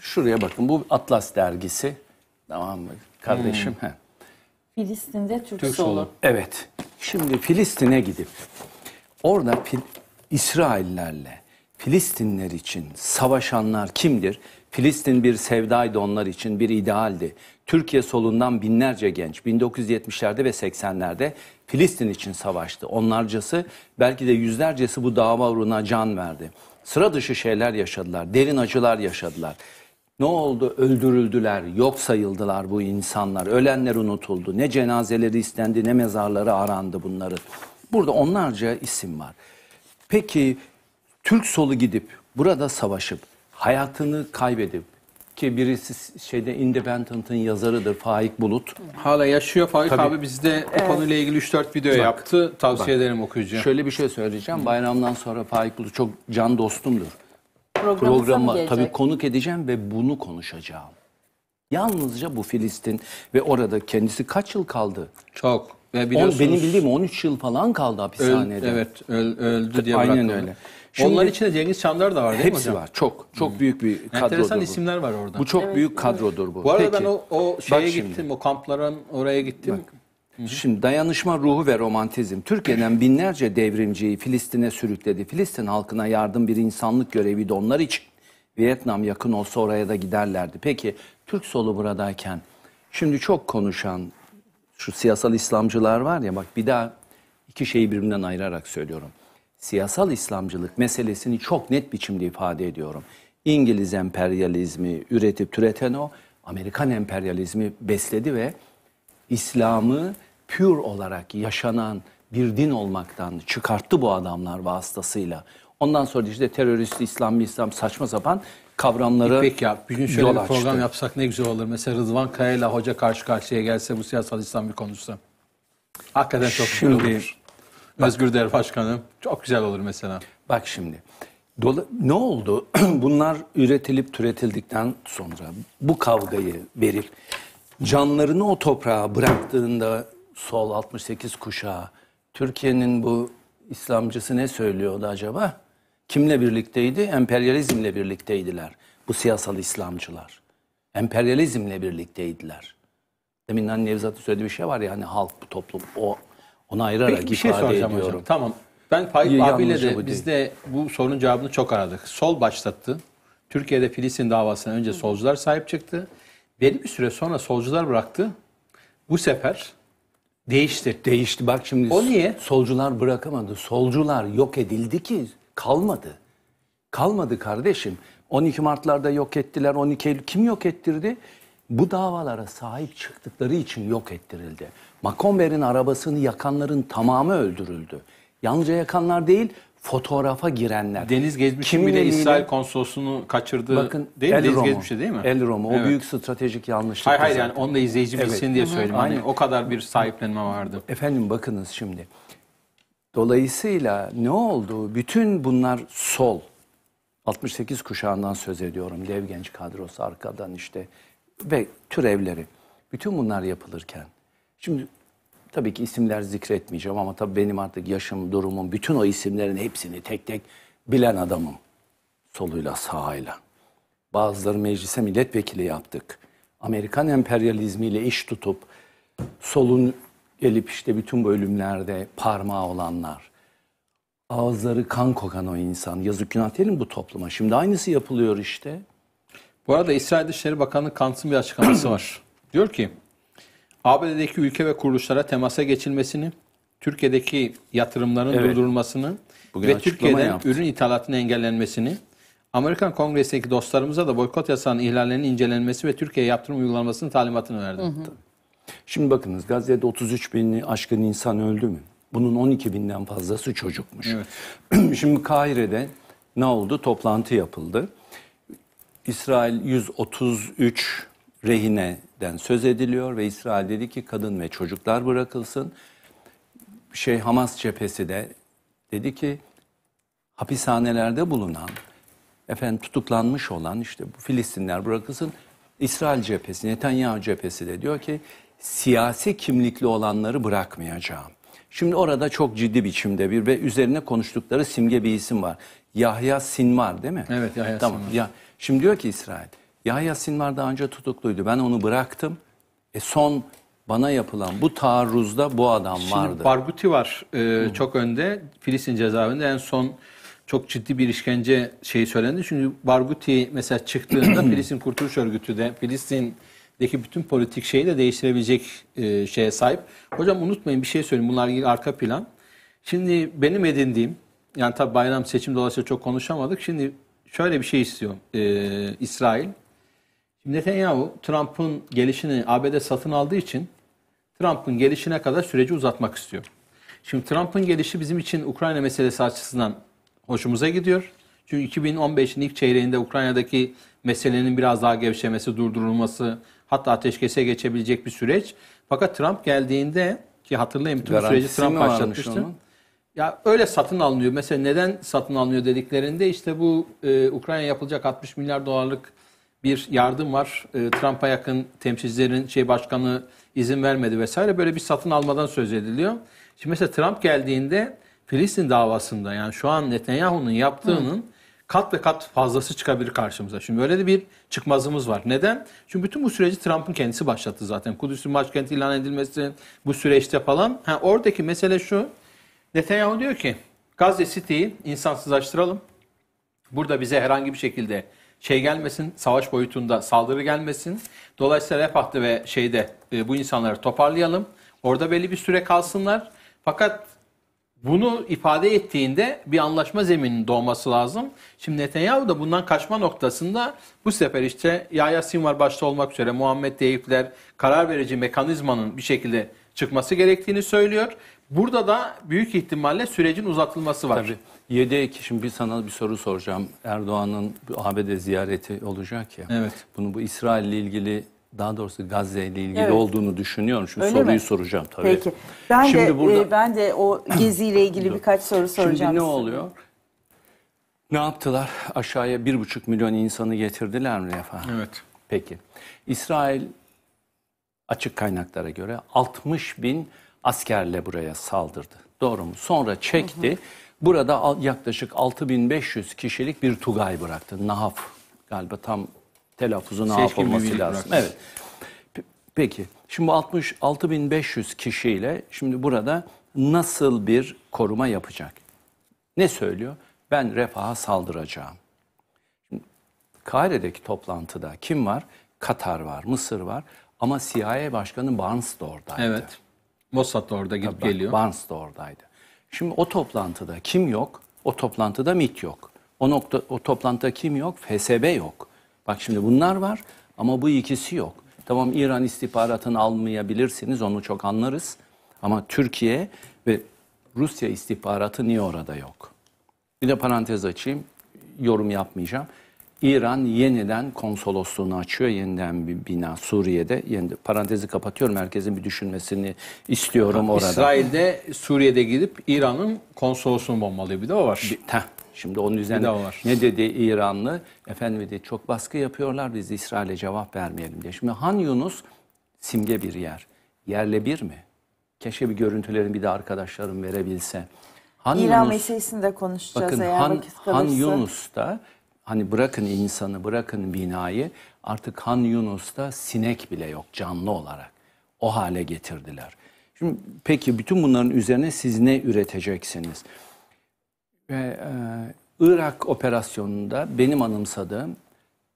şuraya bakın, bu Atlas dergisi, tamam mı kardeşim? Hmm. Filistin'de Türk, Türk solu. solu. Evet, şimdi Filistin'e gidip, orada Fil İsraillerle, Filistinler için savaşanlar kimdir? Filistin bir sevdaydı onlar için, bir idealdi. Türkiye solundan binlerce genç 1970'lerde ve 80'lerde Filistin için savaştı. Onlarcası belki de yüzlercesi bu dava uğruna can verdi. Sıra dışı şeyler yaşadılar, derin acılar yaşadılar. Ne oldu? Öldürüldüler, yok sayıldılar bu insanlar. Ölenler unutuldu. Ne cenazeleri istendi ne mezarları arandı bunların. Burada onlarca isim var. Peki Türk solu gidip burada savaşıp hayatını kaybedip ki birisi şeyde Independent'ın yazarıdır Faik Bulut. Hala yaşıyor Faik Tabii. abi bizde evet. o konuyla ilgili 3-4 video bak, yaptı. Tavsiye bak, ederim okuyucuya. Şöyle bir şey söyleyeceğim. Bayramdan sonra Faik Bulut çok can dostumdur. Programı Programa tabii konuk edeceğim ve bunu konuşacağım. Yalnızca bu Filistin ve orada kendisi kaç yıl kaldı? Çok. Ve biliyorsunuz, On, benim bildiğim 13 yıl falan kaldı hapishanede. Öl, evet öl, öldü diye Aynen bırakıldı. öyle. Şimdi, Onlar içinde Cengiz Çandar da var değil mi hepsi var. Çok çok hmm. büyük bir kadrodur Enteresan bu. isimler var orada. Bu çok büyük kadrodur bu. Bu arada Peki. ben o, o şeye Bak şimdi. gittim, o kamplara oraya gittim. Şimdi dayanışma ruhu ve romantizm. Türkiye'den binlerce devrimciyi Filistin'e sürükledi. Filistin halkına yardım bir insanlık göreviydi onlar için. Vietnam yakın olsa oraya da giderlerdi. Peki Türk solu buradayken şimdi çok konuşan şu siyasal İslamcılar var ya bak bir daha iki şeyi birbirinden ayırarak söylüyorum siyasal İslamcılık meselesini çok net biçimde ifade ediyorum. İngiliz emperyalizmi üretip türeten o Amerikan emperyalizmi besledi ve İslam'ı pür olarak yaşanan bir din olmaktan çıkarttı bu adamlar vasıtasıyla. Ondan sonra işte terörist, İslam, İslam saçma sapan kavramları İpek e ya bir gün şöyle bir program açtı. yapsak ne güzel olur. Mesela Rıdvan Kaya hoca karşı karşıya gelse bu siyasal İslam bir konuşsa. Hakikaten çok Şimdi, güzel olur. Özgür Der Başkanım. Çok güzel olur mesela. Bak şimdi. Dola, ne oldu? <clears throat> Bunlar üretilip türetildikten sonra bu kavgayı verip canlarını o toprağa bıraktığında sol 68 kuşağı Türkiye'nin bu İslamcısı ne söylüyordu acaba? Kimle birlikteydi? Emperyalizmle birlikteydiler bu siyasal İslamcılar. Emperyalizmle birlikteydiler. Deminden hani Nevzat'ın söylediği bir şey var ya hani halk bu toplum o onu ayırarak Peki, bir şey ifade soracağım ediyorum. Hocam. Tamam. Ben Faik abiyle de biz de bu sorunun cevabını çok aradık. Sol başlattı. Türkiye'de Filistin davasına önce solcular sahip çıktı. Belli bir süre sonra solcular bıraktı. Bu sefer değişti. Değişti bak şimdi. O niye? Solcular bırakamadı. Solcular yok edildi ki kalmadı. Kalmadı kardeşim. 12 Mart'larda yok ettiler. 12 Eylül kim yok ettirdi? Bu davalara sahip çıktıkları için yok ettirildi. Macomber'in arabasını yakanların tamamı öldürüldü. Yalnızca yakanlar değil, fotoğrafa girenler. Deniz Gezmiş'in bile İsrail konsolosunu kaçırdı Bakın, değil mi? Deniz Gezmiş'i değil mi? El Romo. O evet. büyük stratejik yanlışlık. Hayır hayır yani onu da izleyici evet. bilsin diye söyledim. Hani o kadar bir sahiplenme vardı. Efendim bakınız şimdi. Dolayısıyla ne oldu? Bütün bunlar sol. 68 kuşağından söz ediyorum. Dev genç kadrosu arkadan işte ve türevleri. Bütün bunlar yapılırken Şimdi tabii ki isimler zikretmeyeceğim ama tabii benim artık yaşım, durumum, bütün o isimlerin hepsini tek tek bilen adamım. Soluyla, sağıyla. Bazıları meclise milletvekili yaptık. Amerikan emperyalizmiyle iş tutup solun gelip işte bütün bölümlerde parmağı olanlar, ağızları kan kokan o insan. Yazık günah değil bu topluma? Şimdi aynısı yapılıyor işte. Bu arada İsrail Dışişleri Bakanı Kantz'ın bir açıklaması var. <clears throat> Diyor ki ABD'deki ülke ve kuruluşlara temasa geçilmesini, Türkiye'deki yatırımların evet. durdurulmasını Bugün ve Türkiye'den yaptı. ürün ithalatının engellenmesini, Amerikan Kongresi'ndeki dostlarımıza da boykot yasağının ihlallerinin incelenmesi ve Türkiye'ye yaptırım uygulanmasının talimatını verdi. Şimdi bakınız Gazze'de 33 bin aşkın insan öldü mü? Bunun 12 binden fazlası çocukmuş. Evet. <clears throat> Şimdi Kahire'de ne oldu? Toplantı yapıldı. İsrail 133 rehineden söz ediliyor ve İsrail dedi ki kadın ve çocuklar bırakılsın. Şey Hamas cephesi de dedi ki hapishanelerde bulunan efendim tutuklanmış olan işte bu Filistinler bırakılsın. İsrail cephesi, Netanyahu cephesi de diyor ki siyasi kimlikli olanları bırakmayacağım. Şimdi orada çok ciddi biçimde bir ve üzerine konuştukları simge bir isim var. Yahya Sinvar değil mi? Evet Yahya tamam. Sinvar. Ya, şimdi diyor ki İsrail Yahya Sinvar daha önce tutukluydu. Ben onu bıraktım. E son bana yapılan bu taarruzda bu adam Şimdi vardı. Şimdi Barguti var e, çok önde. Filistin cezaevinde en son çok ciddi bir işkence şeyi söylendi. Çünkü Barguti mesela çıktığında <clears throat> Filistin Kurtuluş Örgütü de Filistin'deki bütün politik şeyi de değiştirebilecek e, şeye sahip. Hocam unutmayın bir şey söyleyeyim. Bunlar ilgili arka plan. Şimdi benim edindiğim yani tabi bayram seçim dolayısıyla çok konuşamadık. Şimdi şöyle bir şey istiyor e, İsrail. Netanyahu Trump'ın gelişini ABD satın aldığı için Trump'ın gelişine kadar süreci uzatmak istiyor. Şimdi Trump'ın gelişi bizim için Ukrayna meselesi açısından hoşumuza gidiyor. Çünkü 2015'in ilk çeyreğinde Ukrayna'daki meselenin biraz daha gevşemesi, durdurulması, hatta ateşkese geçebilecek bir süreç. Fakat Trump geldiğinde ki hatırlayın tüm süreci Trump başlatmıştı. Ya öyle satın alınıyor. Mesela neden satın alınıyor dediklerinde işte bu e, Ukrayna yapılacak 60 milyar dolarlık bir yardım var. Ee, Trump'a yakın temsilcilerin şey başkanı izin vermedi vesaire. Böyle bir satın almadan söz ediliyor. Şimdi mesela Trump geldiğinde Filistin davasında yani şu an Netanyahu'nun yaptığının Hı. kat ve kat fazlası çıkabilir karşımıza. Şimdi böyle de bir çıkmazımız var. Neden? Çünkü bütün bu süreci Trump'ın kendisi başlattı zaten. Kudüs'ün başkenti ilan edilmesi bu süreçte falan. Ha, oradaki mesele şu. Netanyahu diyor ki Gazze City'yi insansızlaştıralım. Burada bize herhangi bir şekilde şey gelmesin, savaş boyutunda saldırı gelmesin. Dolayısıyla Refah'ta ve şeyde e, bu insanları toparlayalım. Orada belli bir süre kalsınlar. Fakat bunu ifade ettiğinde bir anlaşma zemininin doğması lazım. Şimdi Netanyahu da bundan kaçma noktasında bu sefer işte Yahya Sinvar başta olmak üzere Muhammed Deyipler karar verici mekanizmanın bir şekilde çıkması gerektiğini söylüyor. Burada da büyük ihtimalle sürecin uzatılması var. Tabii. 7 Ekim şimdi bir sana bir soru soracağım. Erdoğan'ın ABD ziyareti olacak ya. Evet. Bunu bu İsrail ile ilgili daha doğrusu Gazze ile ilgili evet. olduğunu düşünüyorum. Şimdi Öyle soruyu mi? soracağım tabii. Peki. Ben şimdi de e, burada... e, ben de o geziyle ilgili <clears throat> birkaç soru soracağım. Şimdi ne oluyor? Ne yaptılar? Aşağıya bir buçuk milyon insanı getirdiler mi efendim? Evet. Peki. İsrail açık kaynaklara göre 60 bin askerle buraya saldırdı. Doğru mu? Sonra çekti. Hı hı. Burada yaklaşık 6500 kişilik bir tugay bıraktı. Nahaf galiba tam telaffuzu Nahaf Seçkin olması lazım. Bıraktı. Evet. Peki şimdi bu 6.500 kişiyle şimdi burada nasıl bir koruma yapacak? Ne söylüyor? Ben refaha saldıracağım. Şimdi, Kahire'deki toplantıda kim var? Katar var, Mısır var ama CIA Başkanı Barnes de oradaydı. Evet. Mossad da orada gidip Tabii, geliyor. Barnes de oradaydı. Şimdi o toplantıda kim yok? O toplantıda MIT yok. O nokta o toplantıda kim yok? FSB yok. Bak şimdi bunlar var ama bu ikisi yok. Tamam İran istihbaratını almayabilirsiniz onu çok anlarız. Ama Türkiye ve Rusya istihbaratı niye orada yok? Bir de parantez açayım. Yorum yapmayacağım. İran yeniden konsolosluğunu açıyor. Yeniden bir bina Suriye'de. Yeniden, parantezi kapatıyorum. Herkesin bir düşünmesini istiyorum orada. İsrail'de Suriye'de gidip İran'ın konsolosluğunu bombalıyor. Bir de o var. Bir, heh, Şimdi onun üzerine ne dedi İranlı? Efendim dedi çok baskı yapıyorlar biz İsrail'e cevap vermeyelim diye. Şimdi Han Yunus simge bir yer. Yerle bir mi? Keşke bir görüntülerini bir de arkadaşlarım verebilse. Han İran Yunus, meselesini de konuşacağız bakın, eğer Han, vakit kalırsa. Han Yunus Hani bırakın insanı, bırakın binayı artık Han Yunus'ta sinek bile yok canlı olarak. O hale getirdiler. Şimdi peki bütün bunların üzerine siz ne üreteceksiniz? Ve ee, e, Irak operasyonunda benim anımsadığım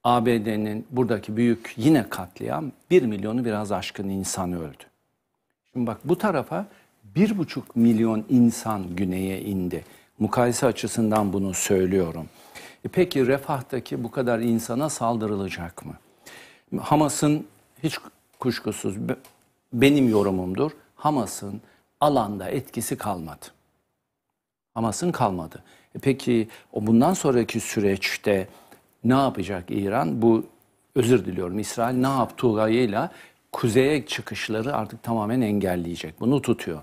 ABD'nin buradaki büyük yine katliam 1 milyonu biraz aşkın insan öldü. Şimdi bak bu tarafa 1,5 milyon insan güneye indi. Mukayese açısından bunu söylüyorum. E peki refahtaki bu kadar insana saldırılacak mı? Hamas'ın hiç kuşkusuz benim yorumumdur. Hamas'ın alanda etkisi kalmadı. Hamas'ın kalmadı. E peki o bundan sonraki süreçte ne yapacak İran? Bu özür diliyorum İsrail ne yaptığıyla kuzeye çıkışları artık tamamen engelleyecek. Bunu tutuyor.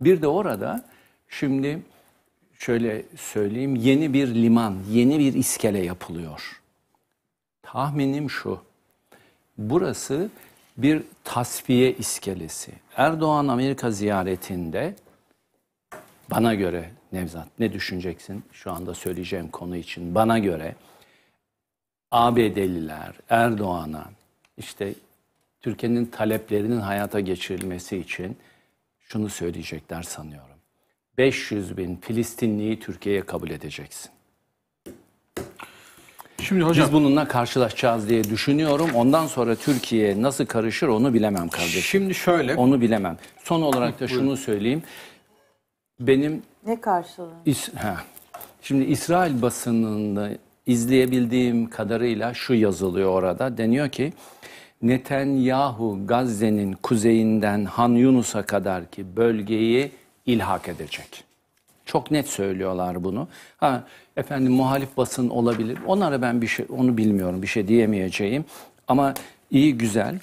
Bir de orada şimdi şöyle söyleyeyim yeni bir liman, yeni bir iskele yapılıyor. Tahminim şu. Burası bir tasfiye iskelesi. Erdoğan Amerika ziyaretinde bana göre Nevzat ne düşüneceksin şu anda söyleyeceğim konu için bana göre ABD'liler Erdoğan'a işte Türkiye'nin taleplerinin hayata geçirilmesi için şunu söyleyecekler sanıyorum. 500 bin Filistinliyi Türkiye'ye kabul edeceksin. Şimdi hocam, Biz bununla karşılaşacağız diye düşünüyorum. Ondan sonra Türkiye nasıl karışır onu bilemem kardeşim. Şimdi şöyle. Onu bilemem. Son olarak da şunu söyleyeyim. Benim ne karşılığı? Is, ha. Şimdi İsrail basınında izleyebildiğim kadarıyla şu yazılıyor orada. Deniyor ki Netanyahu Gazze'nin kuzeyinden Han Yunus'a kadar ki bölgeyi ilhak edecek. Çok net söylüyorlar bunu. Ha efendim muhalif basın olabilir. Onlara ben bir şey onu bilmiyorum. Bir şey diyemeyeceğim. Ama iyi güzel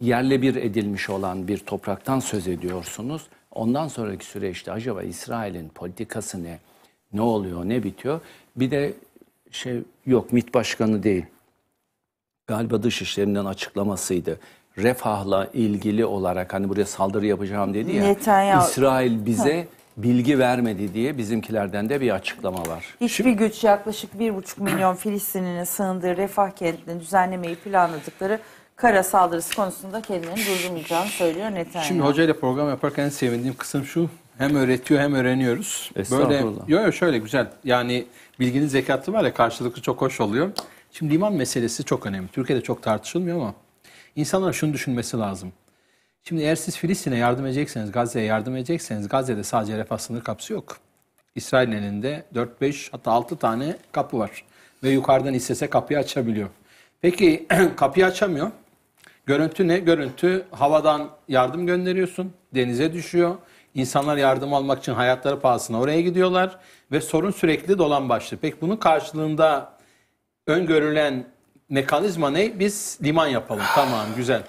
yerle bir edilmiş olan bir topraktan söz ediyorsunuz. Ondan sonraki süreçte acaba İsrail'in politikası ne? Ne oluyor, ne bitiyor? Bir de şey yok MİT başkanı değil. Galiba dışişlerinden açıklamasıydı refahla ilgili olarak hani buraya saldırı yapacağım dedi ya. Netanyahu. İsrail bize bilgi vermedi diye bizimkilerden de bir açıklama var. Hiçbir güç yaklaşık 1,5 milyon <clears throat> Filistinli'nin sığındığı refah kentini düzenlemeyi planladıkları kara saldırısı konusunda kendini durdurmayacağını söylüyor Netanyahu. Şimdi hocayla program yaparken sevindiğim kısım şu. Hem öğretiyor hem öğreniyoruz. Böyle Estağfurullah. yo yo şöyle güzel. Yani bilginin zekatı var ya karşılıklı çok hoş oluyor. Şimdi liman meselesi çok önemli. Türkiye'de çok tartışılmıyor ama İnsanlar şunu düşünmesi lazım. Şimdi eğer siz Filistin'e yardım edecekseniz, Gazze'ye yardım edecekseniz Gazze'de sadece refah sınır kapısı yok. İsrail'in elinde 4-5 hatta 6 tane kapı var. Ve yukarıdan istese kapıyı açabiliyor. Peki <clears throat> kapıyı açamıyor. Görüntü ne? Görüntü havadan yardım gönderiyorsun. Denize düşüyor. İnsanlar yardım almak için hayatları pahasına oraya gidiyorlar. Ve sorun sürekli dolan başlıyor. Peki bunun karşılığında öngörülen mekanizma ne? Biz liman yapalım. tamam güzel.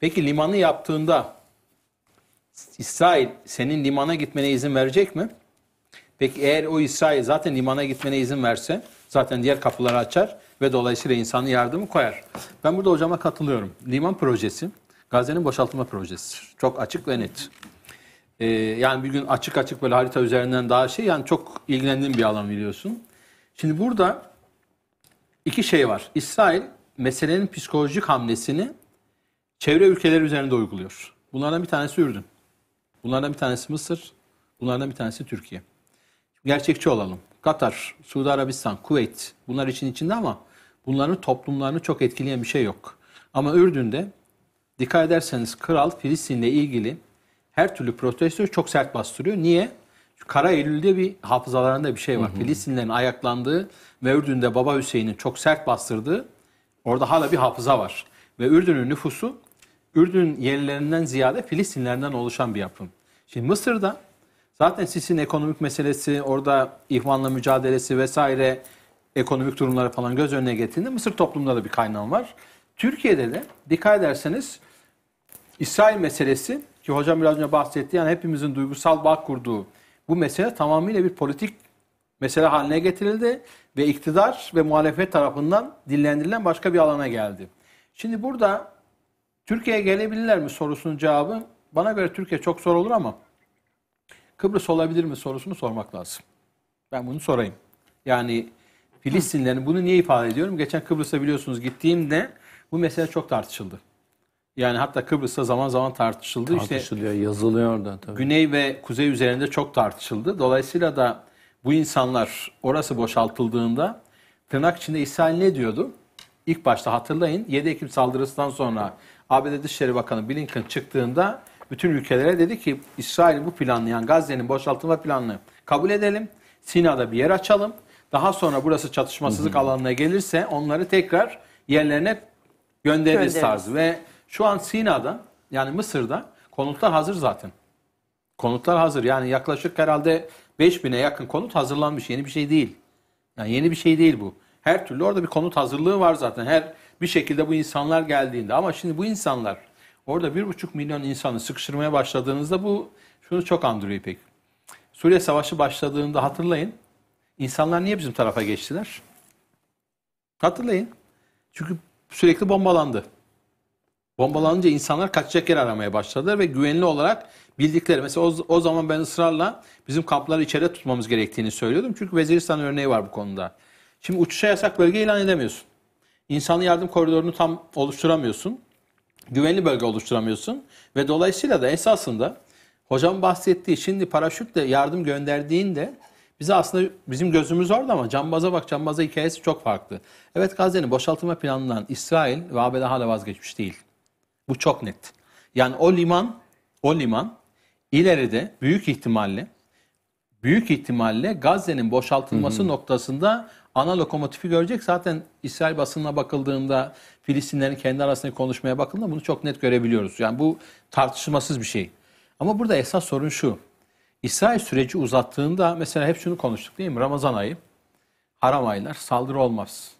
Peki limanı yaptığında İsrail senin limana gitmene izin verecek mi? Peki eğer o İsrail zaten limana gitmene izin verse zaten diğer kapıları açar ve dolayısıyla insanı yardımı koyar. Ben burada hocama katılıyorum. Liman projesi Gazze'nin boşaltılma projesi. Çok açık ve net. Ee, yani bir gün açık açık böyle harita üzerinden daha şey yani çok ilgilendiğim bir alan biliyorsun. Şimdi burada iki şey var. İsrail meselenin psikolojik hamlesini çevre ülkeleri üzerinde uyguluyor. Bunlardan bir tanesi Ürdün. Bunlardan bir tanesi Mısır. Bunlardan bir tanesi Türkiye. Gerçekçi olalım. Katar, Suudi Arabistan, Kuveyt bunlar için içinde ama bunların toplumlarını çok etkileyen bir şey yok. Ama Ürdün'de dikkat ederseniz kral Filistin'le ilgili her türlü protestoyu çok sert bastırıyor. Niye? Şu Kara Eylül'de bir hafızalarında bir şey var. Filistinlerin ayaklandığı ve Ürdün'de Baba Hüseyin'in çok sert bastırdığı orada hala bir hafıza var. Ve Ürdün'ün nüfusu Ürdün yerlerinden ziyade Filistinlerden oluşan bir yapım. Şimdi Mısır'da zaten Sisi'nin ekonomik meselesi, orada ihvanla mücadelesi vesaire ekonomik durumları falan göz önüne getirdiğinde Mısır toplumunda da bir kaynağım var. Türkiye'de de dikkat ederseniz İsrail meselesi ki hocam biraz önce bahsetti yani hepimizin duygusal bağ kurduğu bu mesele tamamıyla bir politik mesele haline getirildi ve iktidar ve muhalefet tarafından dillendirilen başka bir alana geldi. Şimdi burada Türkiye'ye gelebilirler mi sorusunun cevabı bana göre Türkiye çok zor olur ama Kıbrıs olabilir mi sorusunu sormak lazım. Ben bunu sorayım. Yani Filistinlerin bunu niye ifade ediyorum? Geçen Kıbrıs'a biliyorsunuz gittiğimde bu mesele çok tartışıldı. Yani hatta Kıbrıs'ta zaman zaman tartışıldı. Tartışılıyor, işte, yazılıyor da tabii. Güney ve kuzey üzerinde çok tartışıldı. Dolayısıyla da bu insanlar orası boşaltıldığında tırnak içinde İsrail ne diyordu? İlk başta hatırlayın 7 Ekim saldırısından sonra ABD Dışişleri Bakanı Blinken çıktığında bütün ülkelere dedi ki İsrail bu planlayan Gazze'nin boşaltılma planını kabul edelim. Sina'da bir yer açalım. Daha sonra burası çatışmasızlık hı hı. alanına gelirse onları tekrar yerlerine göndeririz, göndeririz. tarzı ve şu an Sina'da yani Mısır'da konutlar hazır zaten. Konutlar hazır. Yani yaklaşık herhalde 5000'e yakın konut hazırlanmış. Yeni bir şey değil. Yani yeni bir şey değil bu. Her türlü orada bir konut hazırlığı var zaten. Her bir şekilde bu insanlar geldiğinde ama şimdi bu insanlar orada bir buçuk milyon insanı sıkıştırmaya başladığınızda bu şunu çok andırıyor pek. Suriye Savaşı başladığında hatırlayın. İnsanlar niye bizim tarafa geçtiler? Hatırlayın. Çünkü sürekli bombalandı. Bombalanınca insanlar kaçacak yer aramaya başladılar ve güvenli olarak bildikleri. Mesela o, o zaman ben ısrarla bizim kampları içeride tutmamız gerektiğini söylüyordum. Çünkü Veziristan örneği var bu konuda. Şimdi uçuşa yasak bölge ilan edemiyorsun. İnsanlı yardım koridorunu tam oluşturamıyorsun. Güvenli bölge oluşturamıyorsun. Ve dolayısıyla da esasında hocam bahsettiği şimdi paraşütle yardım gönderdiğinde bize aslında bizim gözümüz orada ama cambaza bak cambaza hikayesi çok farklı. Evet Gazze'nin boşaltılma planından İsrail ve ABD hala vazgeçmiş değil. Bu çok net. Yani o liman, o liman ileride büyük ihtimalle büyük ihtimalle Gazze'nin boşaltılması hı hı. noktasında ana lokomotifi görecek. Zaten İsrail basınına bakıldığında Filistinlerin kendi arasındaki konuşmaya bakıldığında bunu çok net görebiliyoruz. Yani bu tartışmasız bir şey. Ama burada esas sorun şu. İsrail süreci uzattığında mesela hep şunu konuştuk değil mi? Ramazan ayı, haram aylar saldırı olmaz.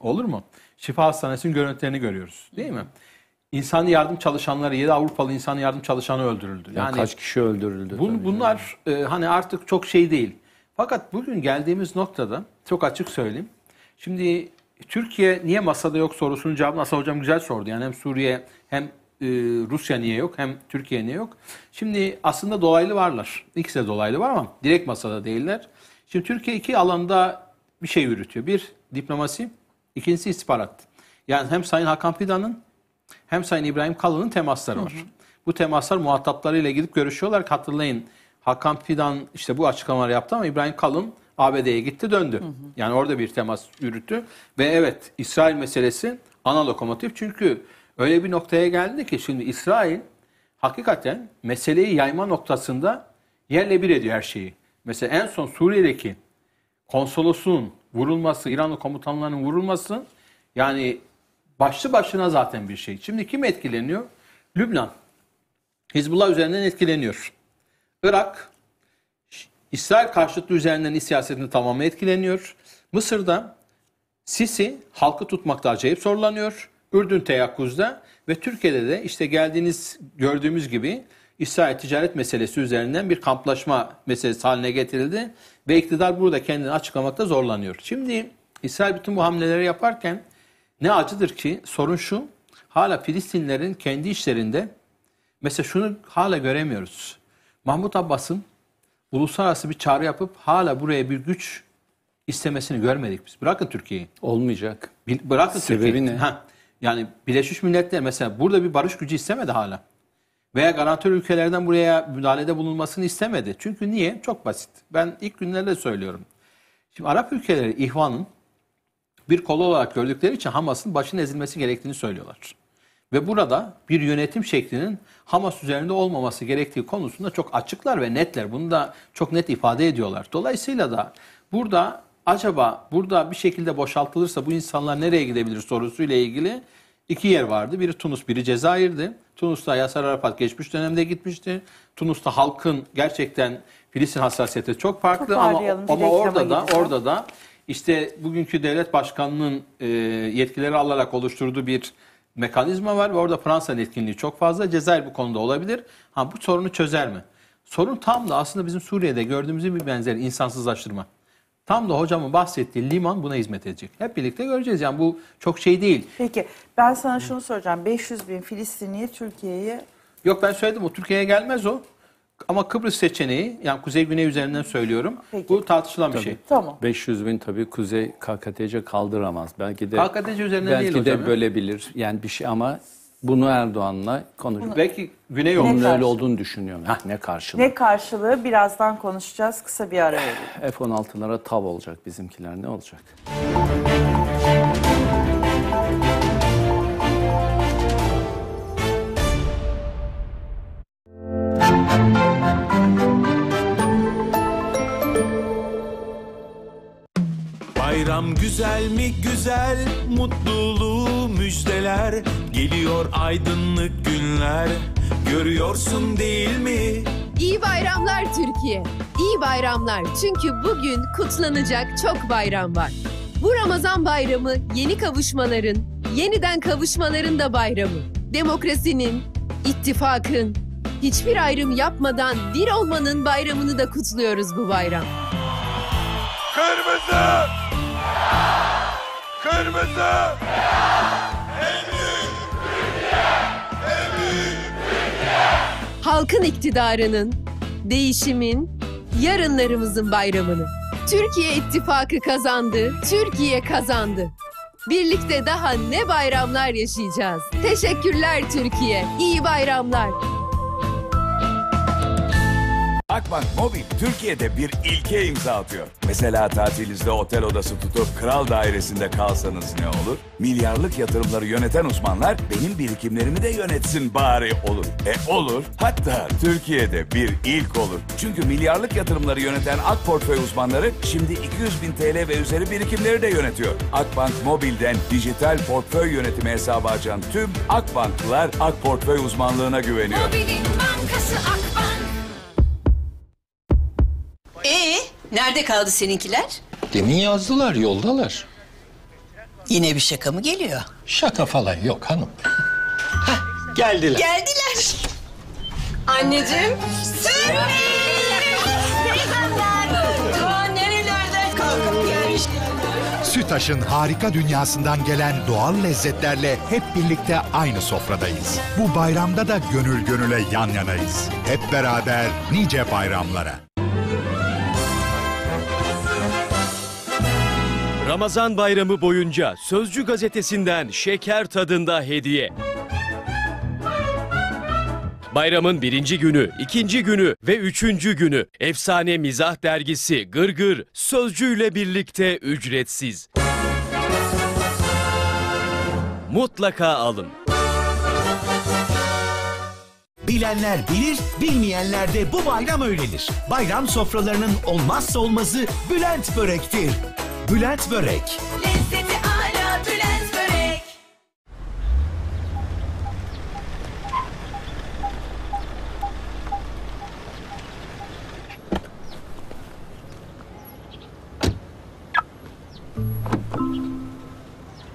Olur mu? Şifa Hastanesi'nin görüntülerini görüyoruz değil mi? Hı. İnsan yardım çalışanları, 7 Avrupalı insan yardım çalışanı öldürüldü. Yani, yani kaç kişi öldürüldü? Bun, bunlar yani. e, hani artık çok şey değil. Fakat bugün geldiğimiz noktada çok açık söyleyeyim. Şimdi Türkiye niye masada yok sorusunun cevabını Asa Hocam güzel sordu. Yani hem Suriye hem e, Rusya niye yok hem Türkiye niye yok. Şimdi aslında dolaylı varlar. İkisi de dolaylı var ama direkt masada değiller. Şimdi Türkiye iki alanda bir şey yürütüyor. Bir diplomasi, ikincisi istihbarat. Yani hem Sayın Hakan Fidan'ın hem Sayın İbrahim Kalın'ın temasları var. Hı hı. Bu temaslar muhataplarıyla gidip görüşüyorlar. Hatırlayın Hakan Fidan işte bu açıklamaları yaptı ama İbrahim Kalın ABD'ye gitti döndü. Hı hı. Yani orada bir temas yürüttü. Ve evet İsrail meselesi ana lokomotif. Çünkü öyle bir noktaya geldi ki şimdi İsrail hakikaten meseleyi yayma noktasında yerle bir ediyor her şeyi. Mesela en son Suriye'deki konsolosun vurulması, İranlı komutanlarının vurulması yani başlı başına zaten bir şey. Şimdi kim etkileniyor? Lübnan. Hizbullah üzerinden etkileniyor. Irak, İsrail karşıtlığı üzerinden siyasetini tamamen etkileniyor. Mısır'da Sisi halkı tutmakta acayip zorlanıyor. Ürdün teyakkuzda ve Türkiye'de de işte geldiğiniz gördüğümüz gibi İsrail ticaret meselesi üzerinden bir kamplaşma meselesi haline getirildi ve iktidar burada kendini açıklamakta zorlanıyor. Şimdi İsrail bütün bu hamleleri yaparken ne acıdır ki sorun şu, hala Filistinlerin kendi işlerinde mesela şunu hala göremiyoruz. Mahmut Abbas'ın uluslararası bir çağrı yapıp hala buraya bir güç istemesini görmedik biz. Bırakın Türkiye'yi. Olmayacak. Bil, bırakın Sebebi Türkiye'yi. ne? Ha. Yani Birleşmiş Milletler mesela burada bir barış gücü istemedi hala. Veya garantör ülkelerden buraya müdahalede bulunmasını istemedi. Çünkü niye? Çok basit. Ben ilk günlerde söylüyorum. Şimdi Arap ülkeleri İhvan'ın bir kol olarak gördükleri için Hamas'ın başın ezilmesi gerektiğini söylüyorlar. Ve burada bir yönetim şeklinin Hamas üzerinde olmaması gerektiği konusunda çok açıklar ve netler. Bunu da çok net ifade ediyorlar. Dolayısıyla da burada acaba burada bir şekilde boşaltılırsa bu insanlar nereye gidebilir sorusuyla ilgili iki yer vardı. Biri Tunus, biri Cezayir'di. Tunus'ta Yasar Arafat geçmiş dönemde gitmişti. Tunus'ta halkın gerçekten Filistin hassasiyeti çok farklı çok ama ama orada da gideceğim. orada da işte bugünkü devlet başkanının e, yetkileri alarak oluşturduğu bir mekanizma var ve orada Fransa'nın etkinliği çok fazla. Cezayir bu konuda olabilir. Ha bu sorunu çözer mi? Sorun tam da aslında bizim Suriye'de gördüğümüz bir benzeri insansızlaştırma. Tam da hocamın bahsettiği liman buna hizmet edecek. Hep birlikte göreceğiz yani bu çok şey değil. Peki ben sana şunu soracağım. 500 bin Filistinli Türkiye'yi... Yok ben söyledim o Türkiye'ye gelmez o. Ama Kıbrıs seçeneği, yani kuzey-güney üzerinden söylüyorum. Peki. Bu tartışılan bir şey. Tamam. 500 bin tabii kuzey KKTC kaldıramaz. Belki de KKTC üzerinden belki değil de hocam. bölebilir. Yani bir şey ama bunu Erdoğan'la konuş. Belki güney Ne öyle olduğunu düşünüyorum. Hah, ne karşılığı? Ne karşılığı birazdan konuşacağız. Kısa bir ara verelim. F-16'lara tav olacak bizimkiler ne olacak? Güzel mi güzel mutluluğu müjdeler Geliyor aydınlık günler Görüyorsun değil mi? İyi bayramlar Türkiye. İyi bayramlar çünkü bugün kutlanacak çok bayram var. Bu Ramazan bayramı yeni kavuşmaların, yeniden kavuşmaların da bayramı. Demokrasinin, ittifakın, hiçbir ayrım yapmadan bir olmanın bayramını da kutluyoruz bu bayram. Kırmızı! Kırmızı! Beyaz! En büyük Türkiye! En büyük Türkiye! Halkın iktidarının, değişimin, yarınlarımızın bayramını. Türkiye ittifakı kazandı, Türkiye kazandı. Birlikte daha ne bayramlar yaşayacağız. Teşekkürler Türkiye, İyi bayramlar. Akbank Mobil Türkiye'de bir ilke imza atıyor. Mesela tatilinizde otel odası tutup kral dairesinde kalsanız ne olur? Milyarlık yatırımları yöneten uzmanlar benim birikimlerimi de yönetsin bari olur. E olur. Hatta Türkiye'de bir ilk olur. Çünkü milyarlık yatırımları yöneten Ak Portföy uzmanları şimdi 200 bin TL ve üzeri birikimleri de yönetiyor. Akbank Mobil'den dijital portföy yönetimi hesabı açan tüm Akbanklılar Ak Portföy uzmanlığına güveniyor. Mobilin bankası Akbank. Ee, nerede kaldı seninkiler? Demin yazdılar, yoldalar. Yine bir şaka mı geliyor? Şaka falan yok hanım. Heh, geldiler. Geldiler. Anneciğim. Sütaş'ın harika dünyasından gelen doğal lezzetlerle hep birlikte aynı sofradayız. Bu bayramda da gönül gönüle yan yanayız. Hep beraber nice bayramlara. Ramazan bayramı boyunca Sözcü gazetesinden şeker tadında hediye. Bayramın birinci günü, ikinci günü ve üçüncü günü efsane mizah dergisi Gırgır Gır, Sözcü ile birlikte ücretsiz. Mutlaka alın. Bilenler bilir, bilmeyenler de bu bayram öyledir. Bayram sofralarının olmazsa olmazı Bülent Börek'tir. Bülent Börek. Lezzeti ala Bülent Börek.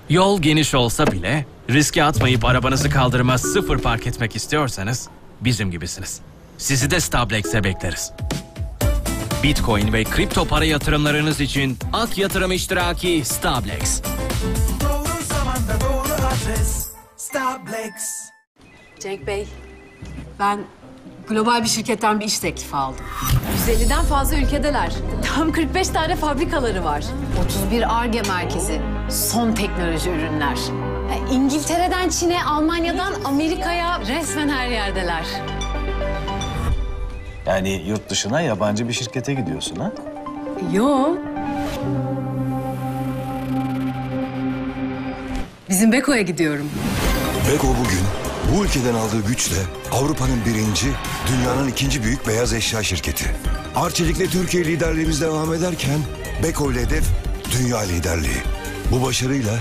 Yol geniş olsa bile riske atmayıp arabanızı kaldırıma sıfır park etmek istiyorsanız bizim gibisiniz. Sizi de Stablex'e bekleriz. Bitcoin ve kripto para yatırımlarınız için Ak Yatırım İştiraki Stablex. Doğru zamanda doğru adres Stablex. Cenk Bey, ben global bir şirketten bir iş teklifi aldım. 150'den fazla ülkedeler. Tam 45 tane fabrikaları var. 31 ARGE merkezi, son teknoloji ürünler. E, İngiltere'den Çin'e, Almanya'dan Amerika'ya resmen her yerdeler. Yani yurt dışına yabancı bir şirkete gidiyorsun ha? Yo. Bizim Beko'ya gidiyorum. Beko bugün bu ülkeden aldığı güçle Avrupa'nın birinci, dünyanın ikinci büyük beyaz eşya şirketi. Arçelik'le Türkiye liderliğimiz devam ederken Beko ile hedef dünya liderliği. Bu başarıyla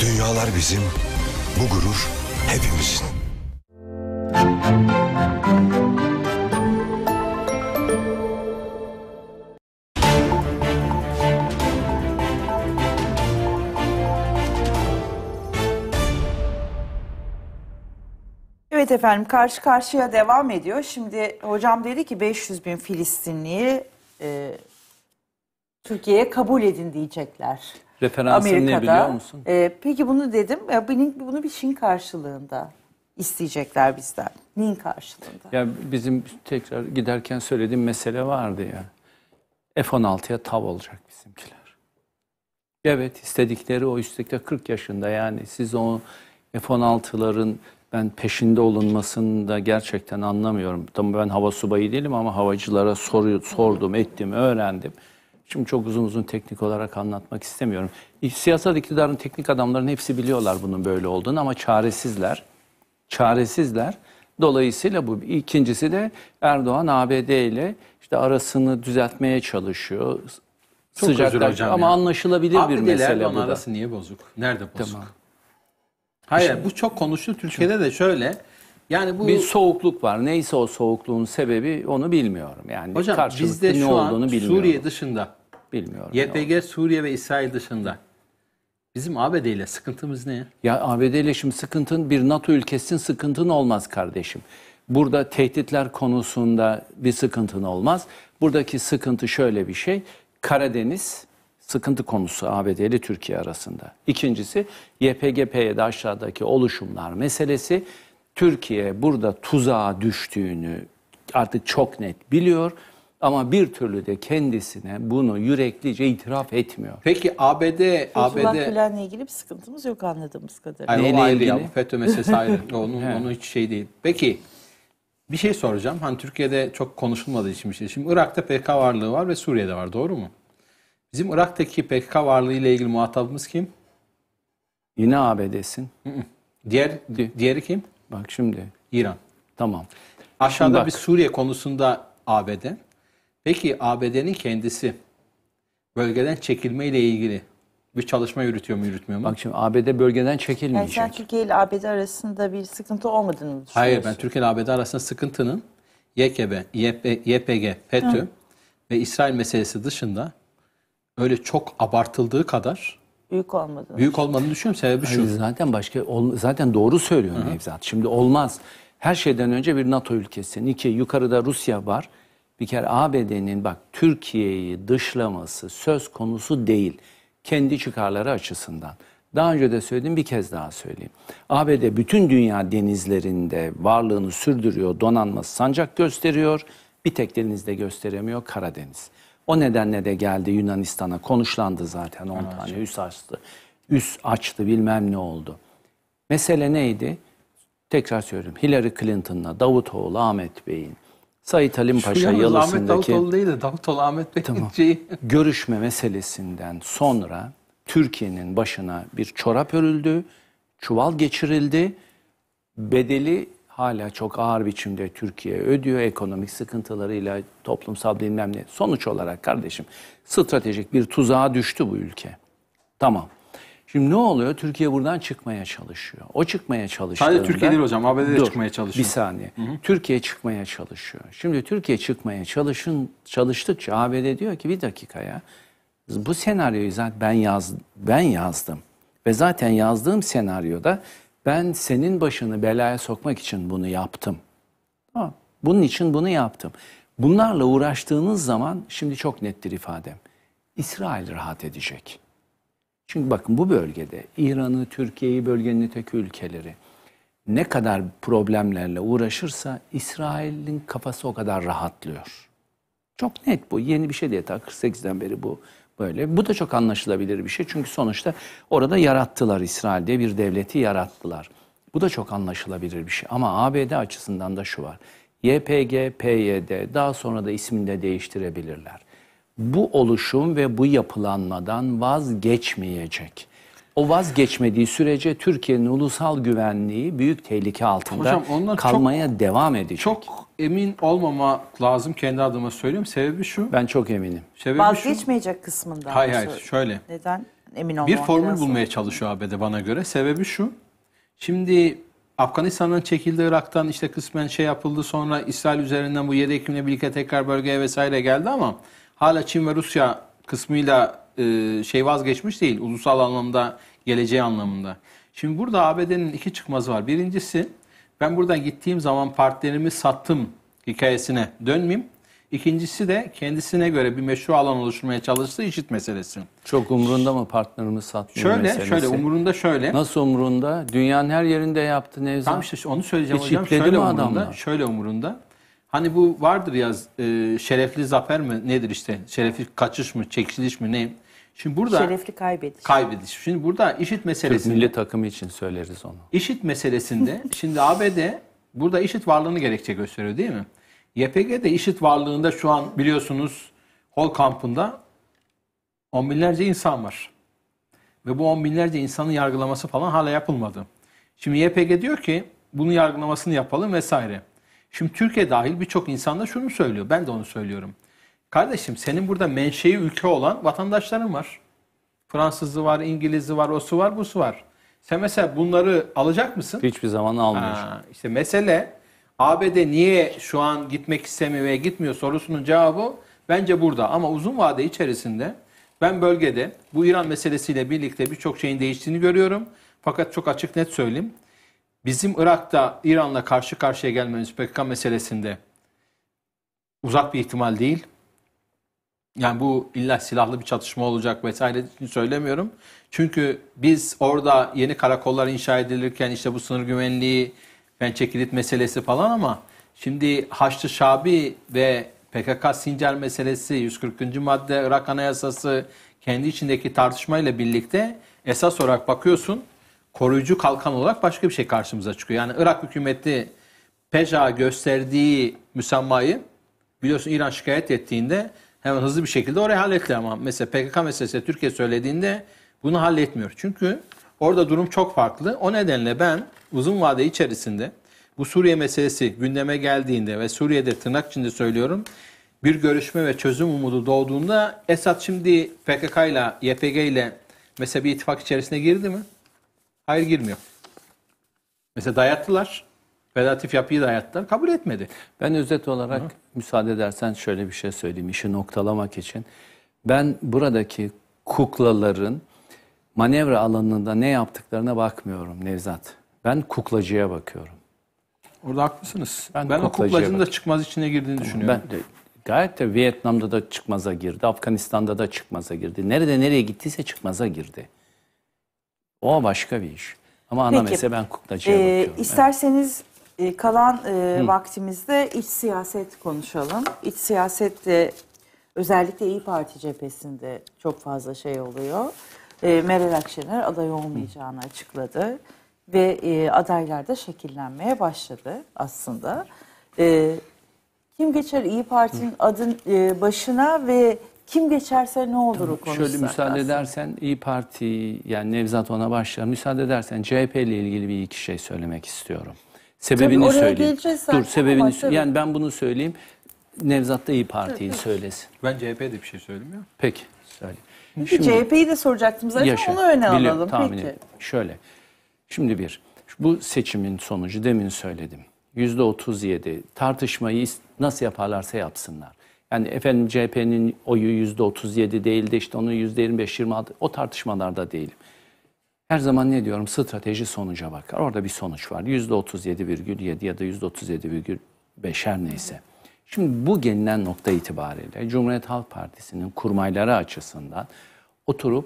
dünyalar bizim, bu gurur hepimizin. Evet efendim karşı karşıya devam ediyor. Şimdi hocam dedi ki 500 bin Filistinliyi e, Türkiye'ye kabul edin diyecekler. Referansın ne biliyor musun? E, peki bunu dedim. Ya, bunu bir şeyin karşılığında isteyecekler bizden. Neyin karşılığında? Ya bizim tekrar giderken söylediğim mesele vardı ya. F-16'ya tav olacak bizimkiler. Evet istedikleri o üstelik de 40 yaşında yani siz o F-16'ların ben peşinde olunmasını da gerçekten anlamıyorum. Tabii ben hava subayı değilim ama havacılara soru, sordum, ettim, öğrendim. Şimdi çok uzun uzun teknik olarak anlatmak istemiyorum. Siyasal iktidarın teknik adamların hepsi biliyorlar bunun böyle olduğunu ama çaresizler. Çaresizler. Dolayısıyla bu ikincisi de Erdoğan ABD ile işte arasını düzeltmeye çalışıyor. Çok Sıcak özür hocam ama ya. anlaşılabilir ABD bir mesele bu da. arası niye bozuk? Nerede bozuk? Tamam. Hayır İşte bu çok konuştu Türkiye'de de şöyle. Yani bu Bir soğukluk var. Neyse o soğukluğun sebebi onu bilmiyorum. Yani hocam bizde ne şu an olduğunu bilmiyorum. Suriye dışında bilmiyorum. YPG Suriye ve İsrail dışında bizim ABD ile sıkıntımız ne ya? Ya ABD ile şimdi sıkıntın bir NATO ülkesinin sıkıntın olmaz kardeşim. Burada tehditler konusunda bir sıkıntın olmaz. Buradaki sıkıntı şöyle bir şey. Karadeniz sıkıntı konusu ABD ile Türkiye arasında. İkincisi YPG-PYD aşağıdaki oluşumlar meselesi. Türkiye burada tuzağa düştüğünü artık çok net biliyor ama bir türlü de kendisine bunu yüreklice itiraf etmiyor. Peki ABD Fethullah ABD Gülen'le ilgili bir sıkıntımız yok anladığımız kadarıyla. Hayır, ayrı ya, bu FETÖ meselesi ayrı. Onun, <laughs> onun hiç şey değil. Peki bir şey soracağım. Hani Türkiye'de çok konuşulmadığı için bir şey. Şimdi Irak'ta PK varlığı var ve Suriye'de var. Doğru mu? Bizim Irak'taki PKK varlığı ile ilgili muhatabımız kim? Yine ABD'sin. Hı Diğer diğeri kim? Bak şimdi. İran. Tamam. Aşağıda bak. bir Suriye konusunda ABD. Peki ABD'nin kendisi bölgeden çekilme ile ilgili bir çalışma yürütüyor mu yürütmüyor mu? Bak şimdi ABD bölgeden Yani çekilmeyecek. sen Türkiye ile ABD arasında bir sıkıntı olmadığını mı düşünüyorsun? Hayır ben Türkiye ile ABD arasında sıkıntının YKB, YP, YPG, FETÖ ve İsrail meselesi dışında öyle çok abartıldığı kadar Büyük olmadı. büyük olmadığını düşünüyorum. Sebebi şu. Hayır, zaten başka ol- zaten doğru söylüyor Nevzat. Şimdi olmaz. Her şeyden önce bir NATO ülkesi. Nike yukarıda Rusya var. Bir kere ABD'nin bak Türkiye'yi dışlaması söz konusu değil. Kendi çıkarları açısından. Daha önce de söyledim bir kez daha söyleyeyim. ABD bütün dünya denizlerinde varlığını sürdürüyor, donanması sancak gösteriyor. Bir tek denizde gösteremiyor Karadeniz. O nedenle de geldi Yunanistan'a. Konuşlandı zaten 10 tane üs açtı. Üs açtı bilmem ne oldu. Mesele neydi? Tekrar söylüyorum. Hillary Clinton'la Davutoğlu Ahmet Bey'in Sayit Halim Paşa yalısındaki... Ahmet Davutoğlu değil de Davutoğlu Ahmet Bey'in tamam. <laughs> Görüşme meselesinden sonra Türkiye'nin başına bir çorap örüldü, çuval geçirildi, bedeli hala çok ağır biçimde Türkiye ödüyor ekonomik sıkıntılarıyla, toplumsal bilmem ne. Sonuç olarak kardeşim stratejik bir tuzağa düştü bu ülke. Tamam. Şimdi ne oluyor? Türkiye buradan çıkmaya çalışıyor. O çıkmaya çalışıyor. Sadece Türkiye değil hocam. ABD de çıkmaya çalışıyor. Bir saniye. Hı hı. Türkiye çıkmaya çalışıyor. Şimdi Türkiye çıkmaya çalışın çalıştıkça ABD diyor ki bir dakika ya. Bu senaryoyu zaten ben yaz ben yazdım. Ve zaten yazdığım senaryoda ben senin başını belaya sokmak için bunu yaptım. Bunun için bunu yaptım. Bunlarla uğraştığınız zaman şimdi çok nettir ifadem. İsrail rahat edecek. Çünkü bakın bu bölgede İran'ı, Türkiye'yi, bölgenin öteki ülkeleri ne kadar problemlerle uğraşırsa İsrail'in kafası o kadar rahatlıyor. Çok net bu. Yeni bir şey değil. Ta 48'den beri bu Böyle. Bu da çok anlaşılabilir bir şey. Çünkü sonuçta orada yarattılar İsrail'de bir devleti yarattılar. Bu da çok anlaşılabilir bir şey. Ama ABD açısından da şu var. YPG, PYD daha sonra da ismini de değiştirebilirler. Bu oluşum ve bu yapılanmadan vazgeçmeyecek. O vazgeçmediği sürece Türkiye'nin ulusal güvenliği büyük tehlike altında Hocam, kalmaya çok, devam edecek. Çok emin olmama lazım kendi adıma söylüyorum. Sebebi şu. Ben çok eminim. Sebebi Vazgeçmeyecek kısmında. Hayır hayır şöyle. Neden emin olmam? Bir formül lazım. bulmaya çalışıyor ABD bana göre. Sebebi şu. Şimdi Afganistan'dan çekildi, Irak'tan işte kısmen şey yapıldı. Sonra İsrail üzerinden bu 7 Ekim'le birlikte tekrar bölgeye vesaire geldi ama hala Çin ve Rusya kısmıyla e, şey vazgeçmiş değil. Ulusal anlamda, geleceği anlamında. Şimdi burada ABD'nin iki çıkmazı var. Birincisi ben buradan gittiğim zaman partilerimi sattım hikayesine dönmeyeyim. İkincisi de kendisine göre bir meşru alan oluşturmaya çalıştığı işit meselesi. Çok umrunda mı partnerimi satmıyor Şöyle meselesi? şöyle umrunda şöyle. Nasıl umrunda? Dünyanın her yerinde yaptı Nevzat. Tamam işte onu söyleyeceğim Hiç hocam. Şöyle mi umurunda, adamlar? şöyle umurunda. Hani bu vardır ya e, şerefli zafer mi nedir işte? Şerefli kaçış mı, çekiliş mi ne? Şimdi burada şerefli kaybediş. Kaybediş. Şimdi burada işit meselesi. Türk milli takımı için söyleriz onu. İşit meselesinde <laughs> şimdi ABD burada işit varlığını gerekçe gösteriyor değil mi? YPG de işit varlığında şu an biliyorsunuz Hol kampında on binlerce insan var. Ve bu on binlerce insanın yargılaması falan hala yapılmadı. Şimdi YPG diyor ki bunu yargılamasını yapalım vesaire. Şimdi Türkiye dahil birçok insan da şunu söylüyor. Ben de onu söylüyorum. Kardeşim senin burada menşei ülke olan vatandaşların var. Fransızı var, İngilizi var, o su var, bu su var. Sen mesela bunları alacak mısın? Hiçbir zaman almıyorsun. İşte mesele ABD niye şu an gitmek istemiyor ve gitmiyor sorusunun cevabı bence burada. Ama uzun vade içerisinde ben bölgede bu İran meselesiyle birlikte birçok şeyin değiştiğini görüyorum. Fakat çok açık net söyleyeyim. Bizim Irak'ta İran'la karşı karşıya gelmemiz PKK meselesinde uzak bir ihtimal değil yani bu illa silahlı bir çatışma olacak vesaire için söylemiyorum. Çünkü biz orada yeni karakollar inşa edilirken işte bu sınır güvenliği, pençe kilit meselesi falan ama şimdi Haçlı Şabi ve PKK Sincar meselesi, 140. madde Irak Anayasası kendi içindeki tartışmayla birlikte esas olarak bakıyorsun koruyucu kalkan olarak başka bir şey karşımıza çıkıyor. Yani Irak hükümeti PEJA gösterdiği müsammayı biliyorsun İran şikayet ettiğinde Hemen hızlı bir şekilde orayı hallettiler ama mesela PKK meselesi Türkiye söylediğinde bunu halletmiyor. Çünkü orada durum çok farklı. O nedenle ben uzun vade içerisinde bu Suriye meselesi gündeme geldiğinde ve Suriye'de tırnak içinde söylüyorum bir görüşme ve çözüm umudu doğduğunda Esad şimdi PKK ile YPG ile mesela bir ittifak içerisine girdi mi? Hayır girmiyor. Mesela dayattılar. Federatif yapıyı da hayatlar kabul etmedi. Ben özet olarak Hı. müsaade edersen şöyle bir şey söyleyeyim işi noktalamak için. Ben buradaki kuklaların manevra alanında ne yaptıklarına bakmıyorum Nevzat. Ben kuklacıya bakıyorum. Orada haklısınız. Ben, ben o kuklacının da çıkmaz içine girdiğini tamam, düşünüyorum. Ben de, gayet de Vietnam'da da çıkmaza girdi, Afganistan'da da çıkmaza girdi. Nerede nereye gittiyse çıkmaza girdi. O başka bir iş. Ama ana Peki, mesele ben kuklacıya e, bakıyorum. İsterseniz evet e, kalan e, vaktimizde iç siyaset konuşalım. İç siyasette özellikle İyi Parti cephesinde çok fazla şey oluyor. E, Meral Akşener aday olmayacağını açıkladı ve e, adaylar da şekillenmeye başladı aslında. E, kim geçer İyi Parti'nin adın e, başına ve kim geçerse ne olur o konuşsak. Şöyle müsaade aslında. edersen İyi Parti yani Nevzat ona başlar. Müsaade edersen CHP ile ilgili bir iki şey söylemek istiyorum. Sebebini Tabii söyleyeyim. zaten Dur ama sebebini tabii. Yani ben bunu söyleyeyim. Nevzat da iyi Parti'yi söylesin. Ben CHP'de bir şey söylemiyor. Peki. Söyle. Şimdi- CHP'yi de soracaktım zaten Yaşa. onu öne Biliyorum, alalım. tahmin Peki. ediyorum. Şöyle. Şimdi bir, bu seçimin sonucu demin söyledim. Yüzde 37 tartışmayı nasıl yaparlarsa yapsınlar. Yani efendim CHP'nin oyu yüzde 37 değil de işte onun yüzde 25-26 o tartışmalarda değilim. Her zaman ne diyorum? Strateji sonuca bakar. Orada bir sonuç var. %37,7 ya da %37,5 her neyse. Şimdi bu gelinen nokta itibariyle Cumhuriyet Halk Partisi'nin kurmayları açısından oturup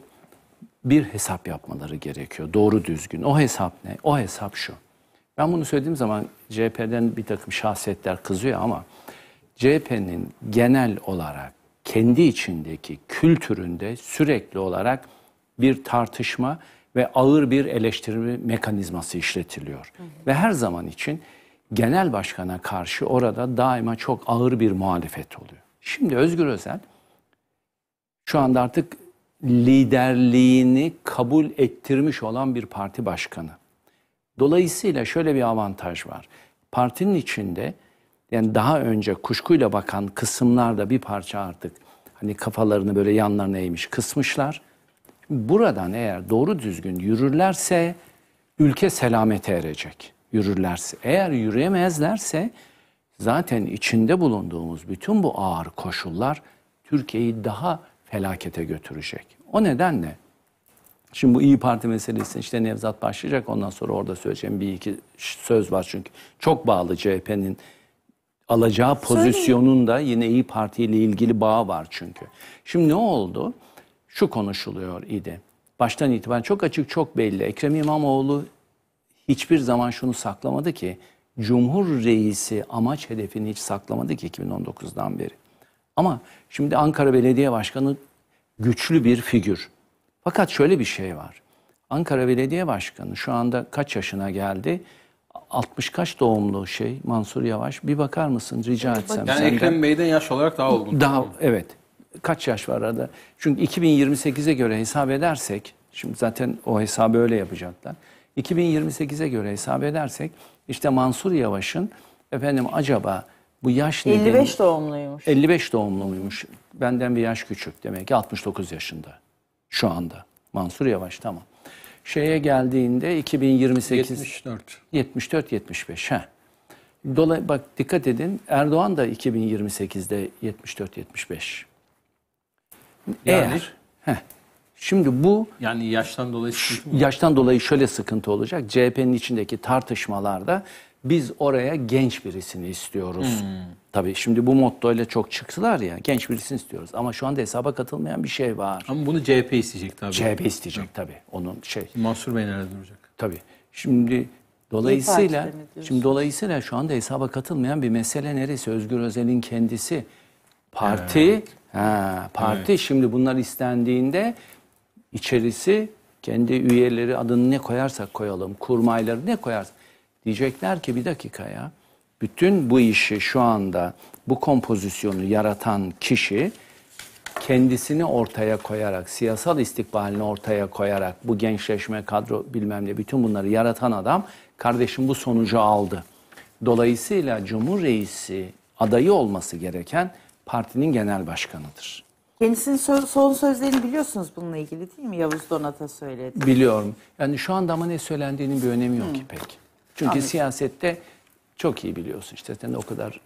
bir hesap yapmaları gerekiyor. Doğru düzgün. O hesap ne? O hesap şu. Ben bunu söylediğim zaman CHP'den bir takım şahsiyetler kızıyor ama CHP'nin genel olarak kendi içindeki kültüründe sürekli olarak bir tartışma ve ağır bir eleştirme mekanizması işletiliyor. Hı hı. Ve her zaman için genel başkana karşı orada daima çok ağır bir muhalefet oluyor. Şimdi Özgür Özel şu anda artık liderliğini kabul ettirmiş olan bir parti başkanı. Dolayısıyla şöyle bir avantaj var. Partinin içinde yani daha önce kuşkuyla bakan kısımlar da bir parça artık hani kafalarını böyle yanlarına eğmiş kısmışlar buradan eğer doğru düzgün yürürlerse ülke selamete erecek. Yürürlerse. Eğer yürüyemezlerse zaten içinde bulunduğumuz bütün bu ağır koşullar Türkiye'yi daha felakete götürecek. O nedenle şimdi bu İyi Parti meselesi işte Nevzat başlayacak ondan sonra orada söyleyeceğim bir iki söz var çünkü çok bağlı CHP'nin alacağı pozisyonun da yine İyi Parti ile ilgili bağı var çünkü. Şimdi ne oldu? şu konuşuluyor idi. Baştan itibaren çok açık, çok belli. Ekrem İmamoğlu hiçbir zaman şunu saklamadı ki, Cumhur Reisi amaç hedefini hiç saklamadı ki 2019'dan beri. Ama şimdi Ankara Belediye Başkanı güçlü bir figür. Fakat şöyle bir şey var. Ankara Belediye Başkanı şu anda kaç yaşına geldi? 60 kaç doğumlu şey Mansur Yavaş? Bir bakar mısın rica etsem. Yani Ekrem Bey'den yaş olarak daha olgun. Daha evet kaç yaş var arada? Çünkü 2028'e göre hesap edersek, şimdi zaten o hesabı öyle yapacaklar. 2028'e göre hesap edersek işte Mansur Yavaş'ın efendim acaba bu yaş nedeni... 55 doğumluymuş. 55 doğumluymuş. Benden bir yaş küçük demek ki 69 yaşında şu anda. Mansur Yavaş tamam. Şeye geldiğinde 2028... 74. 74-75 ha. Dolay bak dikkat edin Erdoğan da 2028'de 74-75. Yani, Eğer heh, şimdi bu yani yaştan dolayı yaştan dolayı şöyle sıkıntı olacak. CHP'nin içindeki tartışmalarda biz oraya genç birisini istiyoruz. Hmm. Tabii şimdi bu motto ile çok çıktılar ya genç birisini istiyoruz. Ama şu anda hesaba katılmayan bir şey var. Ama bunu CHP isteyecek tabii. CHP isteyecek Hı. tabii. Onun şey. Şimdi Mansur Bey nerede duracak? Tabii. Şimdi dolayısıyla şimdi dolayısıyla şu anda hesaba katılmayan bir mesele neresi? Özgür Özel'in kendisi parti evet Ha, parti evet. şimdi bunlar istendiğinde içerisi kendi üyeleri adını ne koyarsak koyalım, kurmayları ne koyarsak diyecekler ki bir dakika ya. Bütün bu işi şu anda bu kompozisyonu yaratan kişi kendisini ortaya koyarak, siyasal istikbalini ortaya koyarak bu gençleşme, kadro bilmem ne bütün bunları yaratan adam kardeşim bu sonucu aldı. Dolayısıyla Cumhur Reisi adayı olması gereken partinin genel başkanıdır. Kendisinin so- son sözlerini biliyorsunuz bununla ilgili değil mi? Yavuz Donat'a söyledi. Biliyorum. Yani şu anda ama ne söylendiğinin bir önemi yok ki pek. Çünkü Anladım. siyasette çok iyi biliyorsun. İşte sen de o kadar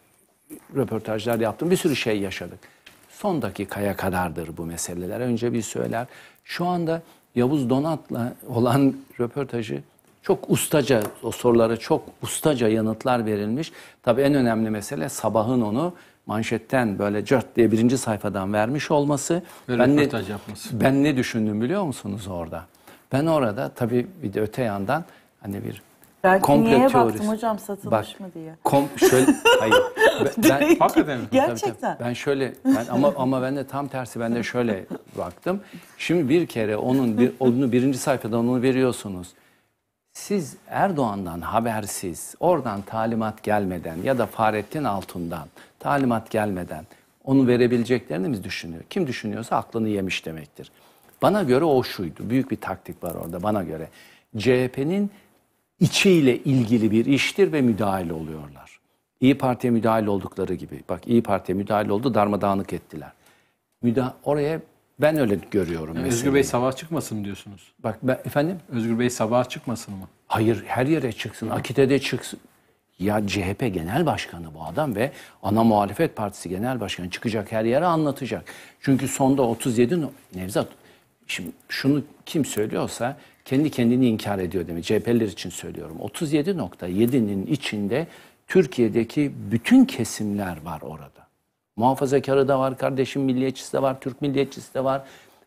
röportajlar yaptın. Bir sürü şey yaşadık. Son dakikaya kadardır bu meseleler. Önce bir söyler. Şu anda Yavuz Donat'la olan röportajı çok ustaca, o sorulara çok ustaca yanıtlar verilmiş. Tabii en önemli mesele sabahın onu manşetten böyle cırt diye birinci sayfadan vermiş olması. Ve ben ne, yapması. Ben ne düşündüm biliyor musunuz orada? Ben orada tabii bir de öte yandan hani bir Belki komplo niye teorisi. baktım hocam satılmış Bak, mı diye. Kom şöyle hayır. <laughs> Ben, ben hakikaten gerçekten. Tabii, tabii. Ben şöyle ben ama ama ben de tam tersi ben de şöyle baktım. Şimdi bir kere onun bir onu birinci sayfadan onu veriyorsunuz. Siz Erdoğan'dan habersiz, oradan talimat gelmeden ya da Fahrettin Altun'dan talimat gelmeden onu verebileceklerini mi düşünüyor? Kim düşünüyorsa aklını yemiş demektir. Bana göre o şuydu. Büyük bir taktik var orada bana göre. CHP'nin içiyle ilgili bir iştir ve müdahil oluyorlar. İyi Parti'ye müdahil oldukları gibi. Bak İyi Parti'ye müdahil oldu, darmadağınık ettiler. Müda oraya ben öyle görüyorum. Yani Özgür Bey sabah çıkmasın diyorsunuz. Bak ben, efendim? Özgür Bey sabah çıkmasın mı? Hayır her yere çıksın. Akite'de çıksın. Ya CHP genel başkanı bu adam ve ana muhalefet partisi genel başkanı çıkacak her yere anlatacak. Çünkü sonda 37 Nevzat şimdi şunu kim söylüyorsa kendi kendini inkar ediyor demek. CHP'liler için söylüyorum. 37.7'nin içinde Türkiye'deki bütün kesimler var orada. Muhafazakarı da var kardeşim milliyetçisi de var, Türk milliyetçisi de var.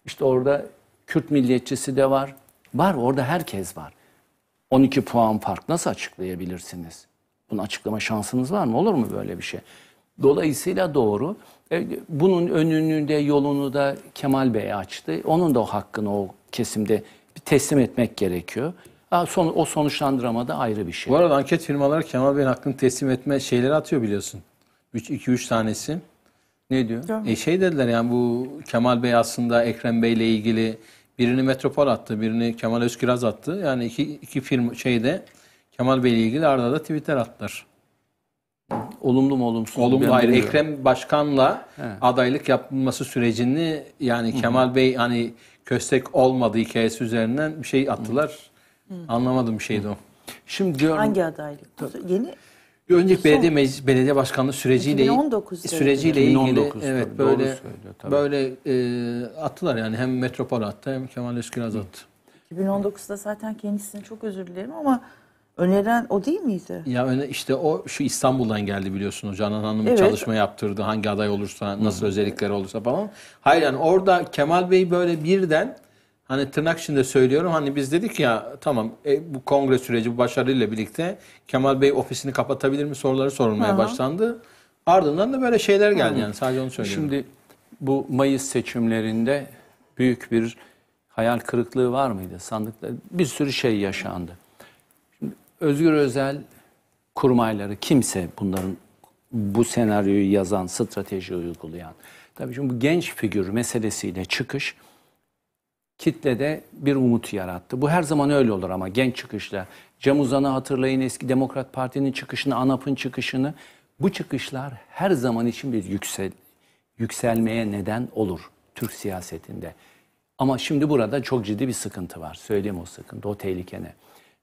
İşte orada Kürt milliyetçisi de var. Var orada herkes var. 12 puan fark nasıl açıklayabilirsiniz? Bunu açıklama şansınız var mı? Olur mu böyle bir şey? Dolayısıyla doğru. E, bunun önünü de yolunu da Kemal Bey açtı. Onun da o hakkını o kesimde teslim etmek gerekiyor. o sonuçlandırma da ayrı bir şey. Bu arada anket firmaları Kemal Bey'in hakkını teslim etme şeyleri atıyor biliyorsun. 2-3 tanesi. Ne diyor? Yok. E şey dediler yani bu Kemal Bey aslında Ekrem Bey ile ilgili birini Metropol attı, birini Kemal Özkiraz attı. Yani iki, iki film şeyde Kemal Bey ile ilgili arada da Twitter attılar. Olumlu mu olumsuz mu? Olumlu hayır. Ekrem Başkan'la He. adaylık yapılması sürecini yani Hı-hı. Kemal Bey hani köstek olmadı hikayesi üzerinden bir şey attılar. hı Anlamadım bir şeydi hı o. Şimdi diyorum, Hangi adaylık? Yeni bir önceki belediye meclis belediye başkanlığı süreciyle 2019 e, süreciyle ilgili 2019 evet tabii, böyle söylüyor, böyle e, attılar yani hem Metropol attı hem Kemal Özkiraz attı. 2019'da zaten kendisini çok özür dilerim ama öneren o değil miydi? Ya öne işte o şu İstanbul'dan geldi biliyorsunuz Canan Hanım evet. çalışma yaptırdı hangi aday olursa nasıl Hı. özellikler olursa falan. Hayır yani orada Kemal Bey böyle birden hani tırnak içinde söylüyorum hani biz dedik ya tamam e, bu kongre süreci bu başarıyla birlikte Kemal Bey ofisini kapatabilir mi soruları sorulmaya Aha. başlandı. Ardından da böyle şeyler geldi Hı. yani sadece onu söylüyorum. Şimdi bu Mayıs seçimlerinde büyük bir hayal kırıklığı var mıydı sandıkta? Bir sürü şey yaşandı. Şimdi Özgür Özel kurmayları kimse bunların bu senaryoyu yazan, strateji uygulayan. Tabii şimdi bu genç figür meselesiyle çıkış kitlede bir umut yarattı. Bu her zaman öyle olur ama genç çıkışla. Cem Uzan'ı hatırlayın eski Demokrat Parti'nin çıkışını, ANAP'ın çıkışını. Bu çıkışlar her zaman için bir yüksel, yükselmeye neden olur Türk siyasetinde. Ama şimdi burada çok ciddi bir sıkıntı var. Söyleyeyim o sıkıntı, o tehlikene.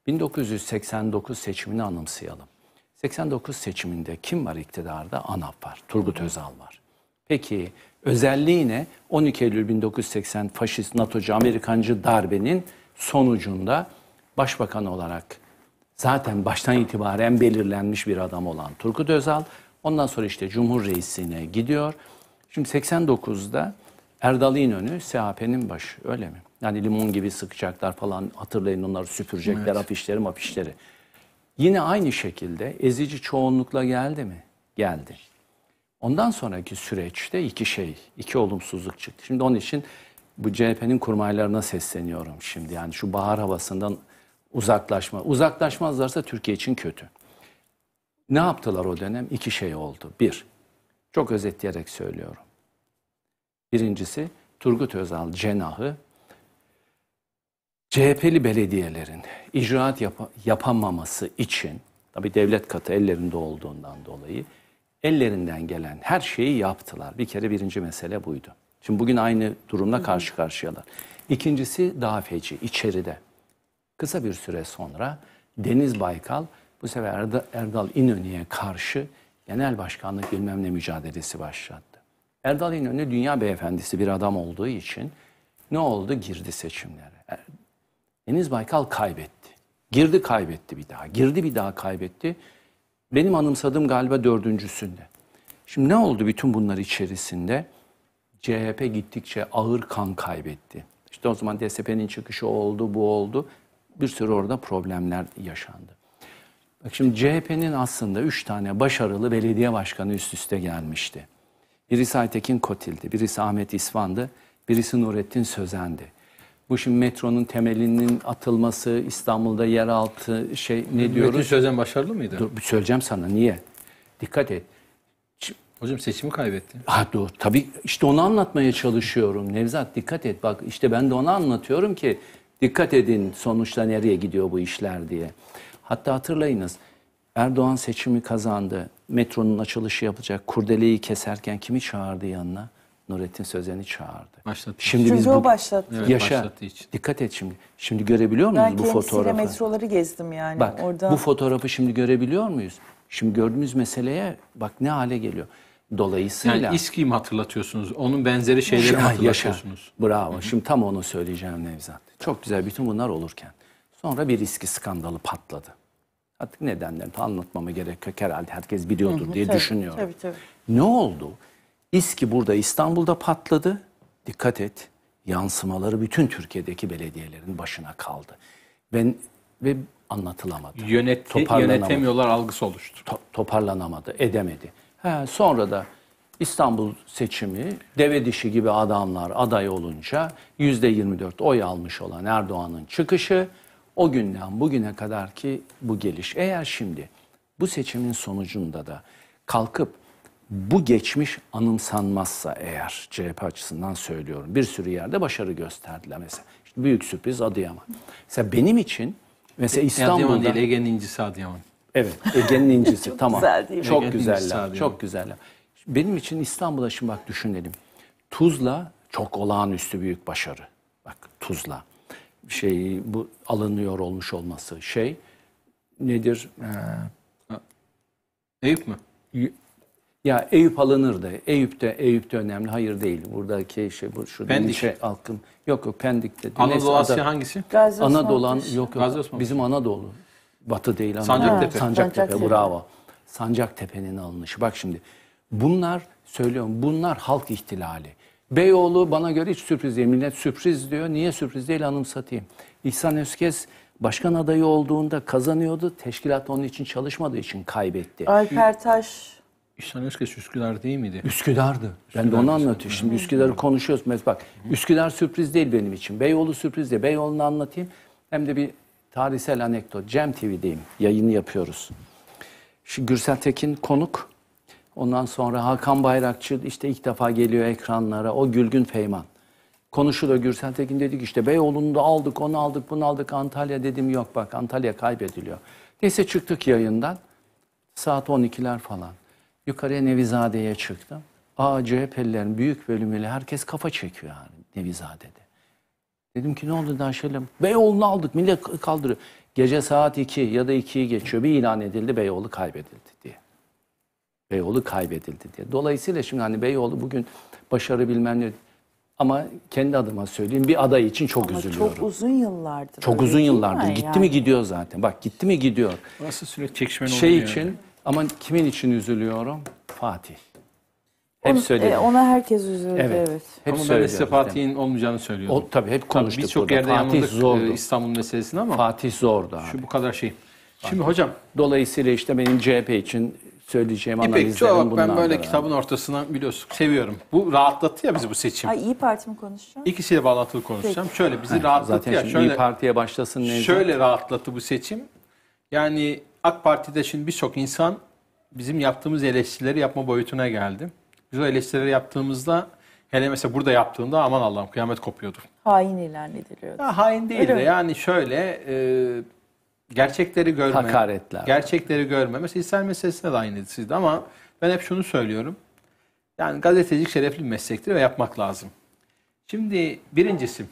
1989 seçimini anımsayalım. 89 seçiminde kim var iktidarda? ANAP var, Turgut Özal var. Peki Özelliği ne? 12 Eylül 1980 faşist, NATO'cu, Amerikancı darbenin sonucunda başbakan olarak zaten baştan itibaren belirlenmiş bir adam olan Turgut Özal ondan sonra işte Cumhur Reisi'ne gidiyor. Şimdi 89'da Erdal İnönü SHP'nin başı öyle mi? Yani limon gibi sıkacaklar falan hatırlayın onları süpürecekler evet. afişleri mafişleri. Yine aynı şekilde ezici çoğunlukla geldi mi? Geldi. Ondan sonraki süreçte iki şey, iki olumsuzluk çıktı. Şimdi onun için bu CHP'nin kurmaylarına sesleniyorum şimdi. Yani şu bahar havasından uzaklaşma. Uzaklaşmazlarsa Türkiye için kötü. Ne yaptılar o dönem? İki şey oldu. Bir, çok özetleyerek söylüyorum. Birincisi Turgut Özal cenahı CHP'li belediyelerin icraat yap yapamaması için, tabi devlet katı ellerinde olduğundan dolayı ellerinden gelen her şeyi yaptılar. Bir kere birinci mesele buydu. Şimdi bugün aynı durumla karşı karşıyalar. İkincisi daha feci içeride. Kısa bir süre sonra Deniz Baykal bu sefer Erdal İnönü'ye karşı genel başkanlık bilmem ne mücadelesi başlattı. Erdal İnönü dünya beyefendisi bir adam olduğu için ne oldu? Girdi seçimlere. Er, Deniz Baykal kaybetti. Girdi kaybetti bir daha. Girdi bir daha kaybetti. Benim anımsadığım galiba dördüncüsünde. Şimdi ne oldu bütün bunlar içerisinde? CHP gittikçe ağır kan kaybetti. İşte o zaman DSP'nin çıkışı oldu, bu oldu. Bir sürü orada problemler yaşandı. Bak şimdi CHP'nin aslında üç tane başarılı belediye başkanı üst üste gelmişti. Birisi Aytekin Kotil'di, birisi Ahmet İsvan'dı, birisi Nurettin Sözen'di. Bu şimdi metronun temelinin atılması, İstanbul'da yeraltı şey ne diyoruz? Metin Sözen başarılı mıydı? Dur, söyleyeceğim sana niye? Dikkat et. Hocam seçimi kaybetti. Ha doğru. Tabii işte onu anlatmaya çalışıyorum. Nevzat dikkat et. Bak işte ben de onu anlatıyorum ki dikkat edin sonuçta nereye gidiyor bu işler diye. Hatta hatırlayınız Erdoğan seçimi kazandı. Metronun açılışı yapacak. Kurdeleyi keserken kimi çağırdı yanına? Nurettin Sözen'i çağırdı. Başlattı. Şimdi Çünkü biz o bu, başlattı. Evet, yaşa. Için. Dikkat et şimdi. Şimdi görebiliyor muyuz ben bu fotoğrafı? Ben metroları gezdim yani. Bak orada... bu fotoğrafı şimdi görebiliyor muyuz? Şimdi gördüğümüz meseleye bak ne hale geliyor. Dolayısıyla... Yani İSKİ'yi mi hatırlatıyorsunuz? Onun benzeri şeyleri mi hatırlatıyorsunuz? Yaşa. Bravo. Hı -hı. Şimdi tam onu söyleyeceğim Nevzat. Çok güzel bütün bunlar olurken. Sonra bir İSKİ skandalı patladı. Artık nedenlerini anlatmama gerek yok. Herhalde herkes biliyordur Hı -hı. diye tabii, düşünüyorum. Tabii, tabii. Ne oldu? İSKİ burada İstanbul'da patladı. Dikkat et yansımaları bütün Türkiye'deki belediyelerin başına kaldı. Ben ve anlatılamadı. Yönetti, yönetemiyorlar algısı oluştu. To toparlanamadı, edemedi. He, sonra da İstanbul seçimi deve dişi gibi adamlar aday olunca yüzde %24 oy almış olan Erdoğan'ın çıkışı o günden bugüne kadar ki bu geliş. Eğer şimdi bu seçimin sonucunda da kalkıp bu geçmiş anımsanmazsa eğer CHP açısından söylüyorum. Bir sürü yerde başarı gösterdiler mesela. İşte büyük sürpriz Adıyaman. Mesela benim için mesela İstanbul'da... E, Adıyaman değil Ege'nin incisi Adıyaman. Evet Ege'nin incisi <laughs> çok tamam. Güzel değil mi? Çok güzel Çok güzel Benim için İstanbul'a şimdi bak düşünelim. Tuzla çok olağanüstü büyük başarı. Bak Tuzla şey bu alınıyor olmuş olması şey nedir? Ee, Eyüp mü? Ya Eyüp alınırdı. Eyüp'te Eyüp'te önemli. Hayır değil. Buradaki şey bu şu Pendik. şey halkım. Yok yok Pendik'te. Anadolu Neyse, Asya ada- hangisi? Gazi Anadolu Paşa. yok yok. Gazi Bizim Anadolu. Batı değil Anadolu. Sancaktepe. Sancaktepe, Sancaktepe. bravo. Sancaktepe'nin alınışı. Bak şimdi bunlar söylüyorum bunlar halk ihtilali. Beyoğlu bana göre hiç sürpriz değil. Millet sürpriz diyor. Niye sürpriz değil anımsatayım. İhsan Özkes başkan adayı olduğunda kazanıyordu. Teşkilat onun için çalışmadığı için kaybetti. Alper Taş İhsan Özkes Üsküdar değil miydi? Üsküdar'dı. Üsküdar ben de onu anlatıyorum. Şimdi Üsküdar'ı konuşuyoruz. Mesela bak Üsküdar sürpriz değil benim için. Beyoğlu sürpriz değil. Beyoğlu'nu anlatayım. Hem de bir tarihsel anekdot. Cem TV'deyim. Yayını yapıyoruz. Şu Gürsel Tekin konuk. Ondan sonra Hakan Bayrakçı işte ilk defa geliyor ekranlara. O Gülgün Feyman. Konuşuyor Gürsel Tekin dedik işte Beyoğlu'nu da aldık, onu aldık, bunu aldık. Antalya dedim yok bak Antalya kaybediliyor. Neyse çıktık yayından. Saat 12'ler falan. Yukarıya Nevizade'ye çıktım. Aa CHP'lilerin büyük bölümüyle herkes kafa çekiyor yani Nevizade'de. Dedim ki ne oldu daha şöyle Beyoğlu'nu aldık millet kaldırıyor. Gece saat 2 ya da 2'yi geçiyor bir ilan edildi Beyoğlu kaybedildi diye. Beyoğlu kaybedildi diye. Dolayısıyla şimdi hani Beyoğlu bugün başarı bilmem ne ama kendi adıma söyleyeyim bir aday için çok Ama üzülüyorum. Çok uzun yıllardır. Çok uzun yıllardır. Gitti yani. mi gidiyor zaten. Bak gitti mi gidiyor. Burası sürekli çekişmen şey oluyor. Şey için ama kimin için üzülüyorum? Fatih. Hep Onu- söyledim. e, ona herkes üzülüyor. evet. Evet. Hep ama ben de size Fatih'in olmayacağını söylüyordum. O, tabii hep konuştuk Birçok burada. yerde Fatih e, zordu. e, İstanbul meselesini ama Fatih zordu abi. şu bu kadar şey. Şimdi hocam Dolayısıyla işte benim CHP için söyleyeceğim İpek analizlerim Çoğak bunlar. ben böyle kitabın ortasına biliyorsun seviyorum. Bu rahatlattı ya bizi bu seçim. Ay iyi Parti mi konuşacağım? İkisiyle bağlantılı konuşacağım. Şöyle bizi rahatlattı Zaten ya. şimdi İYİ Şöyle, Parti'ye başlasın neyse. şöyle rahatlattı bu seçim. Yani AK Parti'de şimdi birçok insan bizim yaptığımız eleştirileri yapma boyutuna geldi. Biz o eleştirileri yaptığımızda hele mesela burada yaptığında aman Allah'ım kıyamet kopuyordu. Hain ilan ediliyordu. Ya, hain değil de yani şöyle e, gerçekleri görme. Hakaretler. Gerçekleri görme. Mesela İsrail meselesine de aynısıydı ama ben hep şunu söylüyorum. Yani gazetecilik şerefli bir meslektir ve yapmak lazım. Şimdi birincisi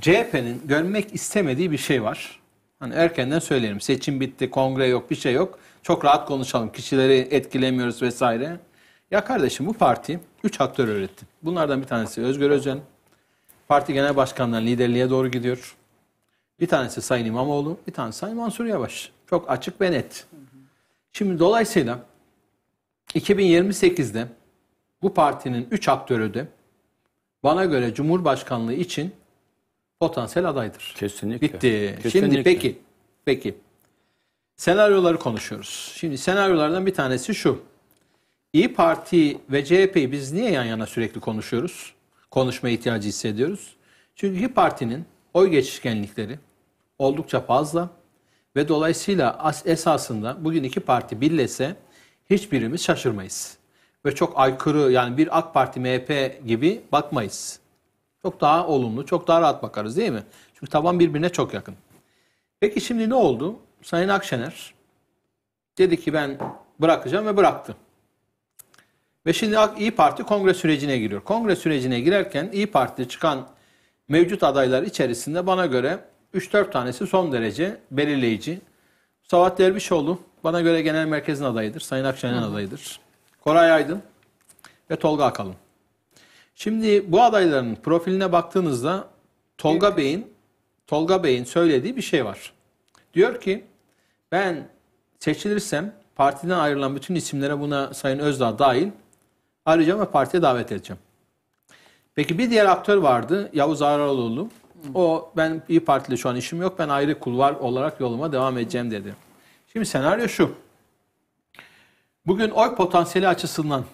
CHP'nin görmek istemediği bir şey var. Hani erkenden söyleyelim. Seçim bitti, kongre yok, bir şey yok. Çok rahat konuşalım. Kişileri etkilemiyoruz vesaire. Ya kardeşim bu parti 3 aktör öğretti. Bunlardan bir tanesi Özgür Özel. Parti genel başkanından liderliğe doğru gidiyor. Bir tanesi Sayın İmamoğlu, bir tanesi Sayın Mansur Yavaş. Çok açık ve net. Şimdi dolayısıyla 2028'de bu partinin 3 aktörü de bana göre Cumhurbaşkanlığı için potansiyel adaydır. Kesinlikle. Bitti. Kesinlikle. Şimdi peki, peki. Senaryoları konuşuyoruz. Şimdi senaryolardan bir tanesi şu. İyi Parti ve CHP'yi biz niye yan yana sürekli konuşuyoruz? Konuşma ihtiyacı hissediyoruz. Çünkü İyi Parti'nin oy geçişkenlikleri oldukça fazla ve dolayısıyla esasında bugün iki parti birlese hiçbirimiz şaşırmayız. Ve çok aykırı yani bir AK Parti MHP gibi bakmayız. Çok daha olumlu, çok daha rahat bakarız değil mi? Çünkü taban birbirine çok yakın. Peki şimdi ne oldu? Sayın Akşener dedi ki ben bırakacağım ve bıraktı. Ve şimdi İyi Parti kongre sürecine giriyor. Kongre sürecine girerken İyi Parti çıkan mevcut adaylar içerisinde bana göre 3-4 tanesi son derece belirleyici. Savat Dervişoğlu bana göre genel merkezin adayıdır. Sayın Akşener'in adayıdır. Koray Aydın ve Tolga Akalın. Şimdi bu adayların profiline baktığınızda Tolga Bey'in Tolga Bey'in söylediği bir şey var. Diyor ki ben seçilirsem partiden ayrılan bütün isimlere buna Sayın Özdağ dahil arayacağım ve partiye davet edeceğim. Peki bir diğer aktör vardı Yavuz Aralıoğlu. O ben İyi partide şu an işim yok ben ayrı kulvar olarak yoluma devam edeceğim dedi. Şimdi senaryo şu. Bugün oy potansiyeli açısından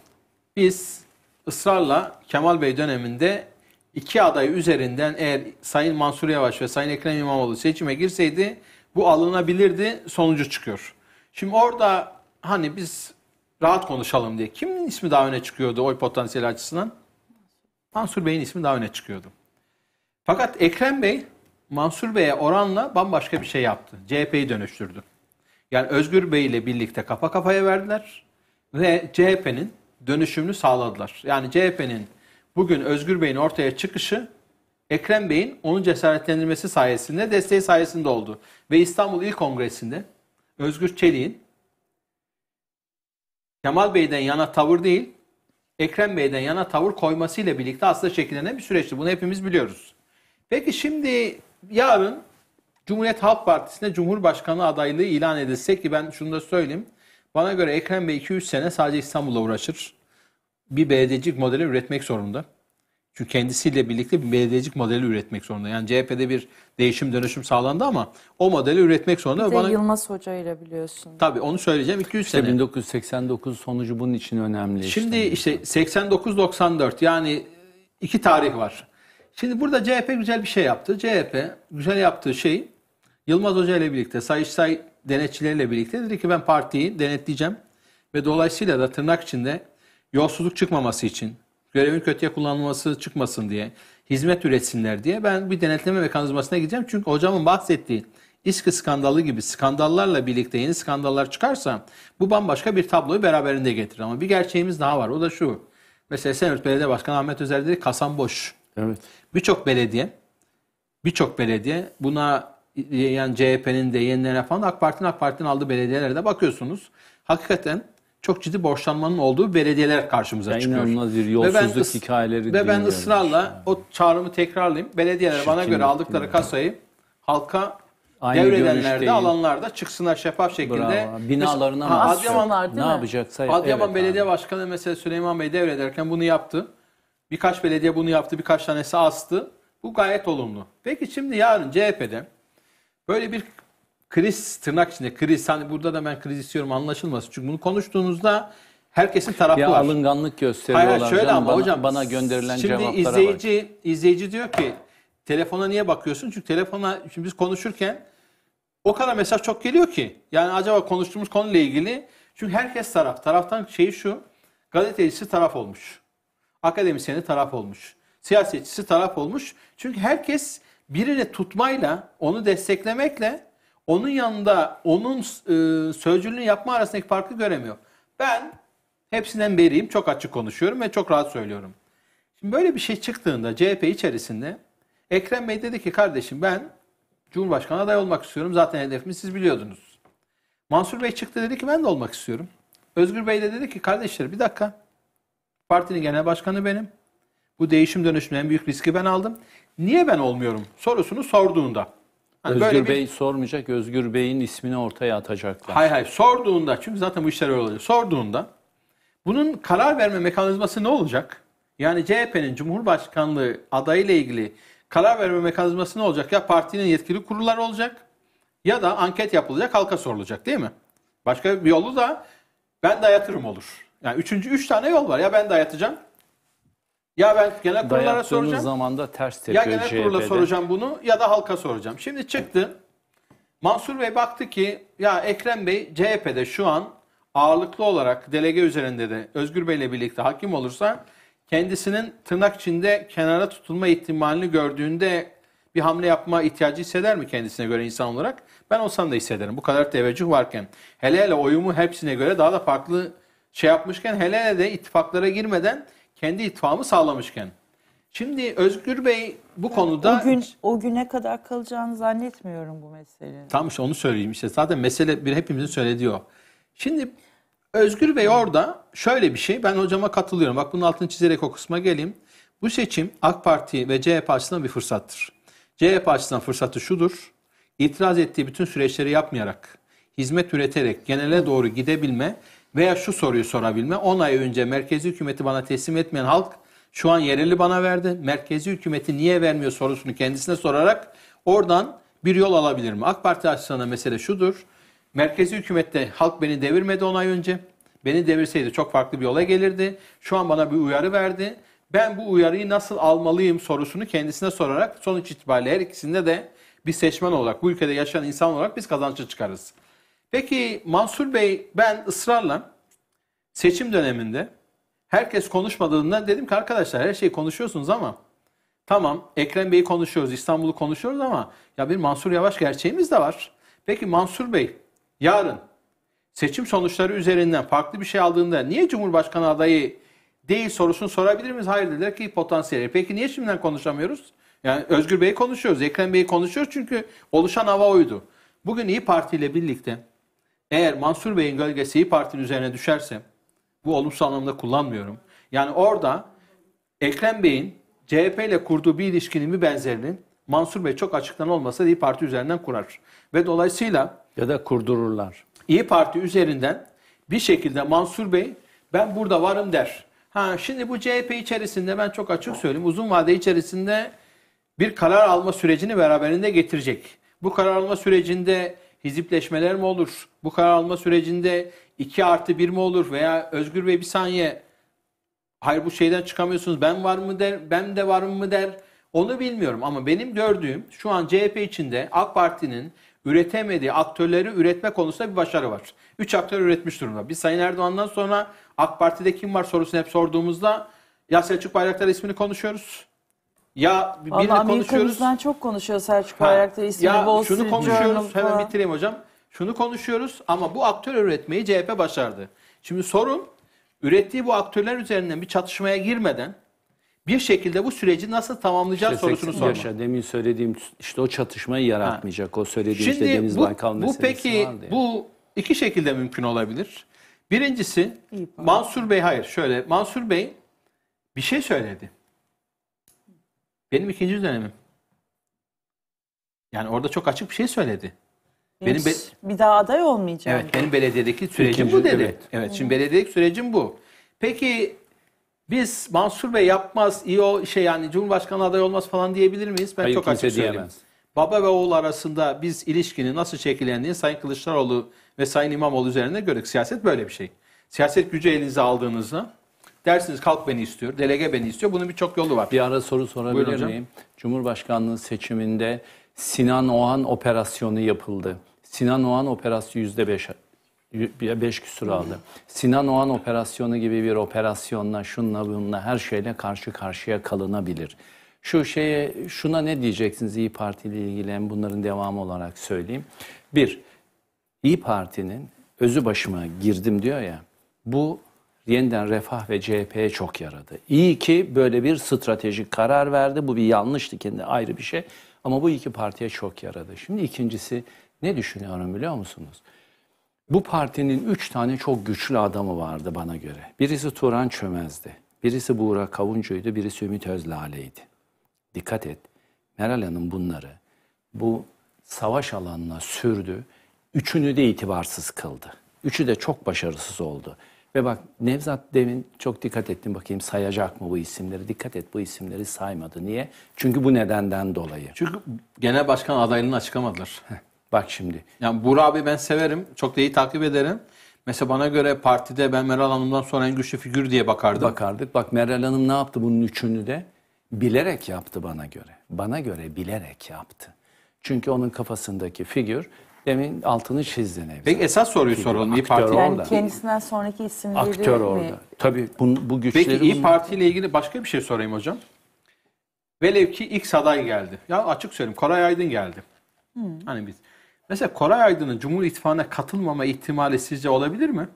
biz ısrarla Kemal Bey döneminde iki aday üzerinden eğer Sayın Mansur Yavaş ve Sayın Ekrem İmamoğlu seçime girseydi bu alınabilirdi sonucu çıkıyor. Şimdi orada hani biz rahat konuşalım diye kimin ismi daha öne çıkıyordu oy potansiyeli açısından? Mansur Bey'in ismi daha öne çıkıyordu. Fakat Ekrem Bey Mansur Bey'e oranla bambaşka bir şey yaptı. CHP'yi dönüştürdü. Yani Özgür Bey ile birlikte kafa kafaya verdiler ve CHP'nin dönüşümünü sağladılar. Yani CHP'nin bugün Özgür Bey'in ortaya çıkışı Ekrem Bey'in onu cesaretlendirmesi sayesinde, desteği sayesinde oldu. Ve İstanbul İl Kongresi'nde Özgür Çelik'in Kemal Bey'den yana tavır değil, Ekrem Bey'den yana tavır koymasıyla birlikte aslında şekillenen bir süreçti. Bunu hepimiz biliyoruz. Peki şimdi yarın Cumhuriyet Halk Partisi'ne Cumhurbaşkanı adaylığı ilan edilse ki ben şunu da söyleyeyim. Bana göre Ekrem Bey 200 3 sene sadece İstanbul'la uğraşır. Bir belediyecilik modeli üretmek zorunda. Çünkü kendisiyle birlikte bir belediyecilik modeli üretmek zorunda. Yani CHP'de bir değişim dönüşüm sağlandı ama o modeli üretmek zorunda. Bir de bana... Yılmaz Hoca ile biliyorsun. Tabii onu söyleyeceğim 200 işte sene. 1989 sonucu bunun için önemli. Şimdi işte, işte 89-94 yani iki tarih var. Şimdi burada CHP güzel bir şey yaptı. CHP güzel yaptığı şey Yılmaz Hoca ile birlikte, Sayıştay denetçileriyle birlikte dedi ki ben partiyi denetleyeceğim. Ve dolayısıyla da tırnak içinde yolsuzluk çıkmaması için, görevin kötüye kullanılması çıkmasın diye, hizmet üretsinler diye ben bir denetleme mekanizmasına gideceğim. Çünkü hocamın bahsettiği İSKİ skandalı gibi skandallarla birlikte yeni skandallar çıkarsa bu bambaşka bir tabloyu beraberinde getirir. Ama bir gerçeğimiz daha var o da şu. Mesela Senöt Belediye Başkanı Ahmet Özer dedi kasam boş. Evet. Birçok belediye birçok belediye buna yani CHP'nin de yenilerine falan AK Parti'nin AK Parti'nin aldığı belediyelere bakıyorsunuz. Hakikaten çok ciddi borçlanmanın olduğu belediyeler karşımıza yani çıkıyor. İnanılmaz bir yolsuzluk ve ben, hikayeleri Ve ben ısrarla yani. o çağrımı tekrarlayayım. Belediyeler Şirkin bana göre aldıkları kasayı halka Aynı devredenlerde alanlarda çıksınlar şeffaf şekilde. Bravo. Binalarına mı? Adıyaman, ne yapacaksa. Adıyaman evet, Belediye abi. Başkanı mesela Süleyman Bey devrederken bunu yaptı. Birkaç belediye bunu yaptı, birkaç tanesi astı. Bu gayet olumlu. Peki şimdi yarın CHP'de Böyle bir kriz tırnak içinde kriz. Hani burada da ben kriz istiyorum anlaşılmasın. Çünkü bunu konuştuğunuzda herkesin tarafı ya var. alınganlık gösteriyorlar. Hayır, şöyle canım, ama bana, hocam bana gönderilen şimdi cevaplara izleyici bak. izleyici diyor ki telefona niye bakıyorsun? Çünkü telefona şimdi biz konuşurken o kadar mesaj çok geliyor ki. Yani acaba konuştuğumuz konuyla ilgili çünkü herkes taraf. Taraftan şey şu. Gazetecisi taraf olmuş. Akademisyeni taraf olmuş. Siyasetçisi taraf olmuş. Çünkü herkes birini tutmayla, onu desteklemekle onun yanında onun e, sözcülüğünü yapma arasındaki farkı göremiyor. Ben hepsinden beriyim, çok açık konuşuyorum ve çok rahat söylüyorum. Şimdi böyle bir şey çıktığında CHP içerisinde Ekrem Bey dedi ki kardeşim ben Cumhurbaşkanı aday olmak istiyorum. Zaten hedefimi siz biliyordunuz. Mansur Bey çıktı dedi ki ben de olmak istiyorum. Özgür Bey de dedi ki kardeşler bir dakika. Partinin genel başkanı benim. Bu değişim dönüşümün en büyük riski ben aldım. Niye ben olmuyorum sorusunu sorduğunda. Hani Özgür böyle bir... Bey sormayacak, Özgür Bey'in ismini ortaya atacaklar. Hayır hayır sorduğunda çünkü zaten bu işler öyle oluyor. Sorduğunda bunun karar verme mekanizması ne olacak? Yani CHP'nin Cumhurbaşkanlığı adayıyla ilgili karar verme mekanizması ne olacak? Ya partinin yetkili kurulları olacak ya da anket yapılacak, halka sorulacak değil mi? Başka bir yolu da ben dayatırım olur. Yani üçüncü, üç tane yol var. Ya ben dayatacağım ya ben genel kurullara soracağım. zamanda ters tepiyor Ya genel kurula soracağım bunu ya da halka soracağım. Şimdi çıktı. Mansur Bey baktı ki ya Ekrem Bey CHP'de şu an ağırlıklı olarak delege üzerinde de Özgür Bey'le birlikte hakim olursa kendisinin tırnak içinde kenara tutulma ihtimalini gördüğünde bir hamle yapma ihtiyacı hisseder mi kendisine göre insan olarak? Ben olsam da hissederim. Bu kadar teveccüh varken. Hele hele oyumu hepsine göre daha da farklı şey yapmışken hele hele de ittifaklara girmeden kendi itfamı sağlamışken. Şimdi Özgür Bey bu yani konuda... O, gün, o güne kadar kalacağını zannetmiyorum bu meselenin. Tam işte onu söyleyeyim. işte. zaten mesele bir hepimizin söylediği o. Şimdi Özgür Bey orada şöyle bir şey. Ben hocama katılıyorum. Bak bunun altını çizerek o kısma geleyim. Bu seçim AK Parti ve CHP açısından bir fırsattır. CHP açısından fırsatı şudur. İtiraz ettiği bütün süreçleri yapmayarak, hizmet üreterek genele doğru gidebilme veya şu soruyu sorabilme. 10 ay önce merkezi hükümeti bana teslim etmeyen halk şu an yereli bana verdi. Merkezi hükümeti niye vermiyor sorusunu kendisine sorarak oradan bir yol alabilir mi? AK Parti açısından mesele şudur. Merkezi hükümette halk beni devirmedi 10 ay önce. Beni devirseydi çok farklı bir yola gelirdi. Şu an bana bir uyarı verdi. Ben bu uyarıyı nasıl almalıyım sorusunu kendisine sorarak sonuç itibariyle her ikisinde de bir seçmen olarak bu ülkede yaşayan insan olarak biz kazançlı çıkarız. Peki Mansur Bey ben ısrarla seçim döneminde herkes konuşmadığında dedim ki arkadaşlar her şeyi konuşuyorsunuz ama tamam Ekrem Bey'i konuşuyoruz, İstanbul'u konuşuyoruz ama ya bir Mansur Yavaş gerçeğimiz de var. Peki Mansur Bey yarın seçim sonuçları üzerinden farklı bir şey aldığında niye Cumhurbaşkanı adayı değil sorusunu sorabilir miyiz? Hayır dediler ki potansiyeli. Peki niye şimdiden konuşamıyoruz? Yani Özgür Bey'i konuşuyoruz, Ekrem Bey'i konuşuyoruz çünkü oluşan hava oydu. Bugün İyi Parti ile birlikte eğer Mansur Bey'in gölgesi İYİ Parti'nin üzerine düşerse bu olumsuz anlamda kullanmıyorum. Yani orada Ekrem Bey'in CHP ile kurduğu bir ilişkinin bir benzerinin Mansur Bey çok açıktan olmasa da İyi Parti üzerinden kurar. Ve dolayısıyla ya da kurdururlar. İyi Parti üzerinden bir şekilde Mansur Bey ben burada varım der. Ha şimdi bu CHP içerisinde ben çok açık söyleyeyim uzun vade içerisinde bir karar alma sürecini beraberinde getirecek. Bu karar alma sürecinde hizipleşmeler mi olur? Bu karar alma sürecinde 2 artı 1 mi olur? Veya Özgür Bey bir saniye hayır bu şeyden çıkamıyorsunuz ben var mı der, ben de varım mı der. Onu bilmiyorum ama benim gördüğüm şu an CHP içinde AK Parti'nin üretemediği aktörleri üretme konusunda bir başarı var. Üç aktör üretmiş durumda. Biz Sayın Erdoğan'dan sonra AK Parti'de kim var sorusunu hep sorduğumuzda ya Selçuk Bayraktar ismini konuşuyoruz. Ya birini konuşuyoruz. ben çok konuşuyor Selçuk Ha, Bayraktar ismi. ya Wall şunu Street Journal konuşuyoruz. Hemen bitireyim hocam. Şunu konuşuyoruz ama bu aktör üretmeyi CHP başardı. Şimdi sorun ürettiği bu aktörler üzerinden bir çatışmaya girmeden bir şekilde bu süreci nasıl tamamlayacağız sorusunu sormak. Yaşa demin söylediğim işte o çatışmayı yaratmayacak. O söylediğim işte Deniz Baykal bu peki vardı bu iki şekilde mümkün olabilir. Birincisi İyi Mansur Bey hayır şöyle Mansur Bey bir şey söyledi. Benim ikinci dönemim. Yani orada çok açık bir şey söyledi. Benim be- bir daha aday olmayacağım. Evet, benim belediyedeki sürecim İkinci, bu dedi. Evet, evet. şimdi belediyedeki sürecim bu. Peki biz Mansur Bey yapmaz, iyi o şey yani Cumhurbaşkanı aday olmaz falan diyebilir miyiz? Ben Hayır, çok açık söyleyeyim. Baba ve oğul arasında biz ilişkinin nasıl şekillendiğini Sayın Kılıçdaroğlu ve Sayın İmamoğlu üzerine gördük. Siyaset böyle bir şey. Siyaset gücü elinize aldığınızda Dersiniz kalk beni istiyor, delege beni istiyor. Bunun birçok yolu var. Bir ara soru sorabilir miyim? Cumhurbaşkanlığı seçiminde Sinan Oğan operasyonu yapıldı. Sinan Oğan operasyonu yüzde beş, beş küsur aldı. Sinan Oğan operasyonu gibi bir operasyonla, şunla bununla her şeyle karşı karşıya kalınabilir. Şu şeye, şuna ne diyeceksiniz İyi Parti ile ilgili bunların devamı olarak söyleyeyim. Bir, İyi Parti'nin özü başıma girdim diyor ya. Bu yeniden Refah ve CHP'ye çok yaradı. İyi ki böyle bir stratejik karar verdi. Bu bir yanlıştı kendi ayrı bir şey. Ama bu iki partiye çok yaradı. Şimdi ikincisi ne düşünüyorum biliyor musunuz? Bu partinin üç tane çok güçlü adamı vardı bana göre. Birisi Turan Çömez'di. Birisi Buğra Kavuncu'ydu, birisi Ümit Özlale'ydi. Dikkat et. Meral Hanım bunları bu savaş alanına sürdü. Üçünü de itibarsız kıldı. Üçü de çok başarısız oldu. Ve bak Nevzat demin çok dikkat ettim bakayım sayacak mı bu isimleri? Dikkat et bu isimleri saymadı. Niye? Çünkü bu nedenden dolayı. Çünkü genel başkan adaylığını açıklamadılar. bak şimdi. Yani Burak abi ben severim. Çok da iyi takip ederim. Mesela bana göre partide ben Meral Hanım'dan sonra en güçlü figür diye bakardım. Bakardık. Bak Meral Hanım ne yaptı bunun üçünü de? Bilerek yaptı bana göre. Bana göre bilerek yaptı. Çünkü onun kafasındaki figür Demin altını çizdin. Evza. Peki esas soruyu soralım. İyi Parti aktör Yani orada. kendisinden sonraki isimleri Aktör mi? orada. Tabii bu, bu güçleri... Peki İyi bunlar- Parti ile ilgili başka bir şey sorayım hocam. Velev ki ilk aday geldi. Ya açık söyleyeyim Koray Aydın geldi. Hmm. Hani biz. Mesela Koray Aydın'ın Cumhur İttifakı'na katılmama ihtimali sizce olabilir mi?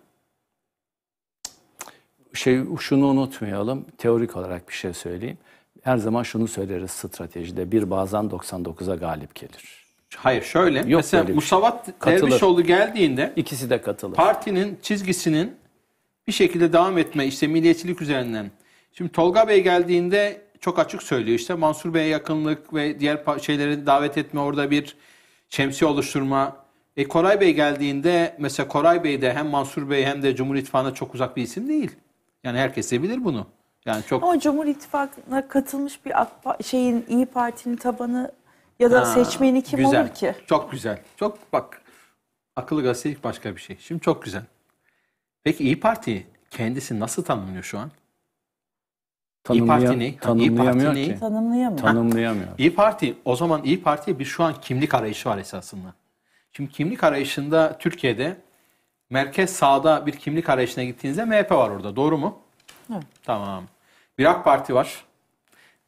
şey şunu unutmayalım. Teorik olarak bir şey söyleyeyim. Her zaman şunu söyleriz stratejide. Bir bazen 99'a galip gelir. Hayır şöyle. Yok mesela şey. Musavat katılır. Dervişoğlu geldiğinde ikisi de katılır. Partinin çizgisinin bir şekilde devam etme işte milliyetçilik üzerinden. Şimdi Tolga Bey geldiğinde çok açık söylüyor işte Mansur Bey'e yakınlık ve diğer şeyleri davet etme orada bir şemsiye oluşturma. E Koray Bey geldiğinde mesela Koray Bey de hem Mansur Bey hem de Cumhur İttifakı'na çok uzak bir isim değil. Yani herkes de bilir bunu. Yani çok Ama Cumhur İttifakı'na katılmış bir AK şeyin İyi Parti'nin tabanı ya da Ha, seçmeni kim güzel. olur ki? Çok güzel. Çok bak akıllı gazetecilik başka bir şey. Şimdi çok güzel. Peki İyi Parti kendisi nasıl tanımlıyor şu an? Tanımlaya- Parti ne? Ha, İyi Parti tanımlayamıyor ne? Tanımlayamıyor. Tanımlayamıyor. İyi Parti o zaman İyi Parti'ye bir şu an kimlik arayışı var esasında. Şimdi kimlik arayışında Türkiye'de merkez sağda bir kimlik arayışına gittiğinizde MHP var orada. Doğru mu? Tamam. Bir AK Parti var.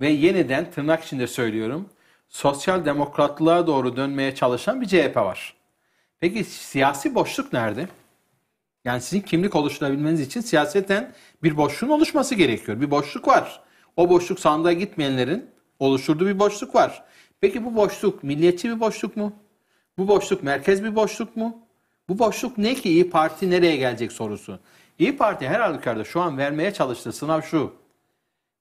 Ve yeniden tırnak içinde söylüyorum sosyal demokratlığa doğru dönmeye çalışan bir CHP var. Peki siyasi boşluk nerede? Yani sizin kimlik oluşturabilmeniz için siyaseten bir boşluğun oluşması gerekiyor. Bir boşluk var. O boşluk sandığa gitmeyenlerin oluşturduğu bir boşluk var. Peki bu boşluk milliyetçi bir boşluk mu? Bu boşluk merkez bir boşluk mu? Bu boşluk ne ki İyi Parti nereye gelecek sorusu. İyi Parti her halükarda şu an vermeye çalıştığı sınav şu.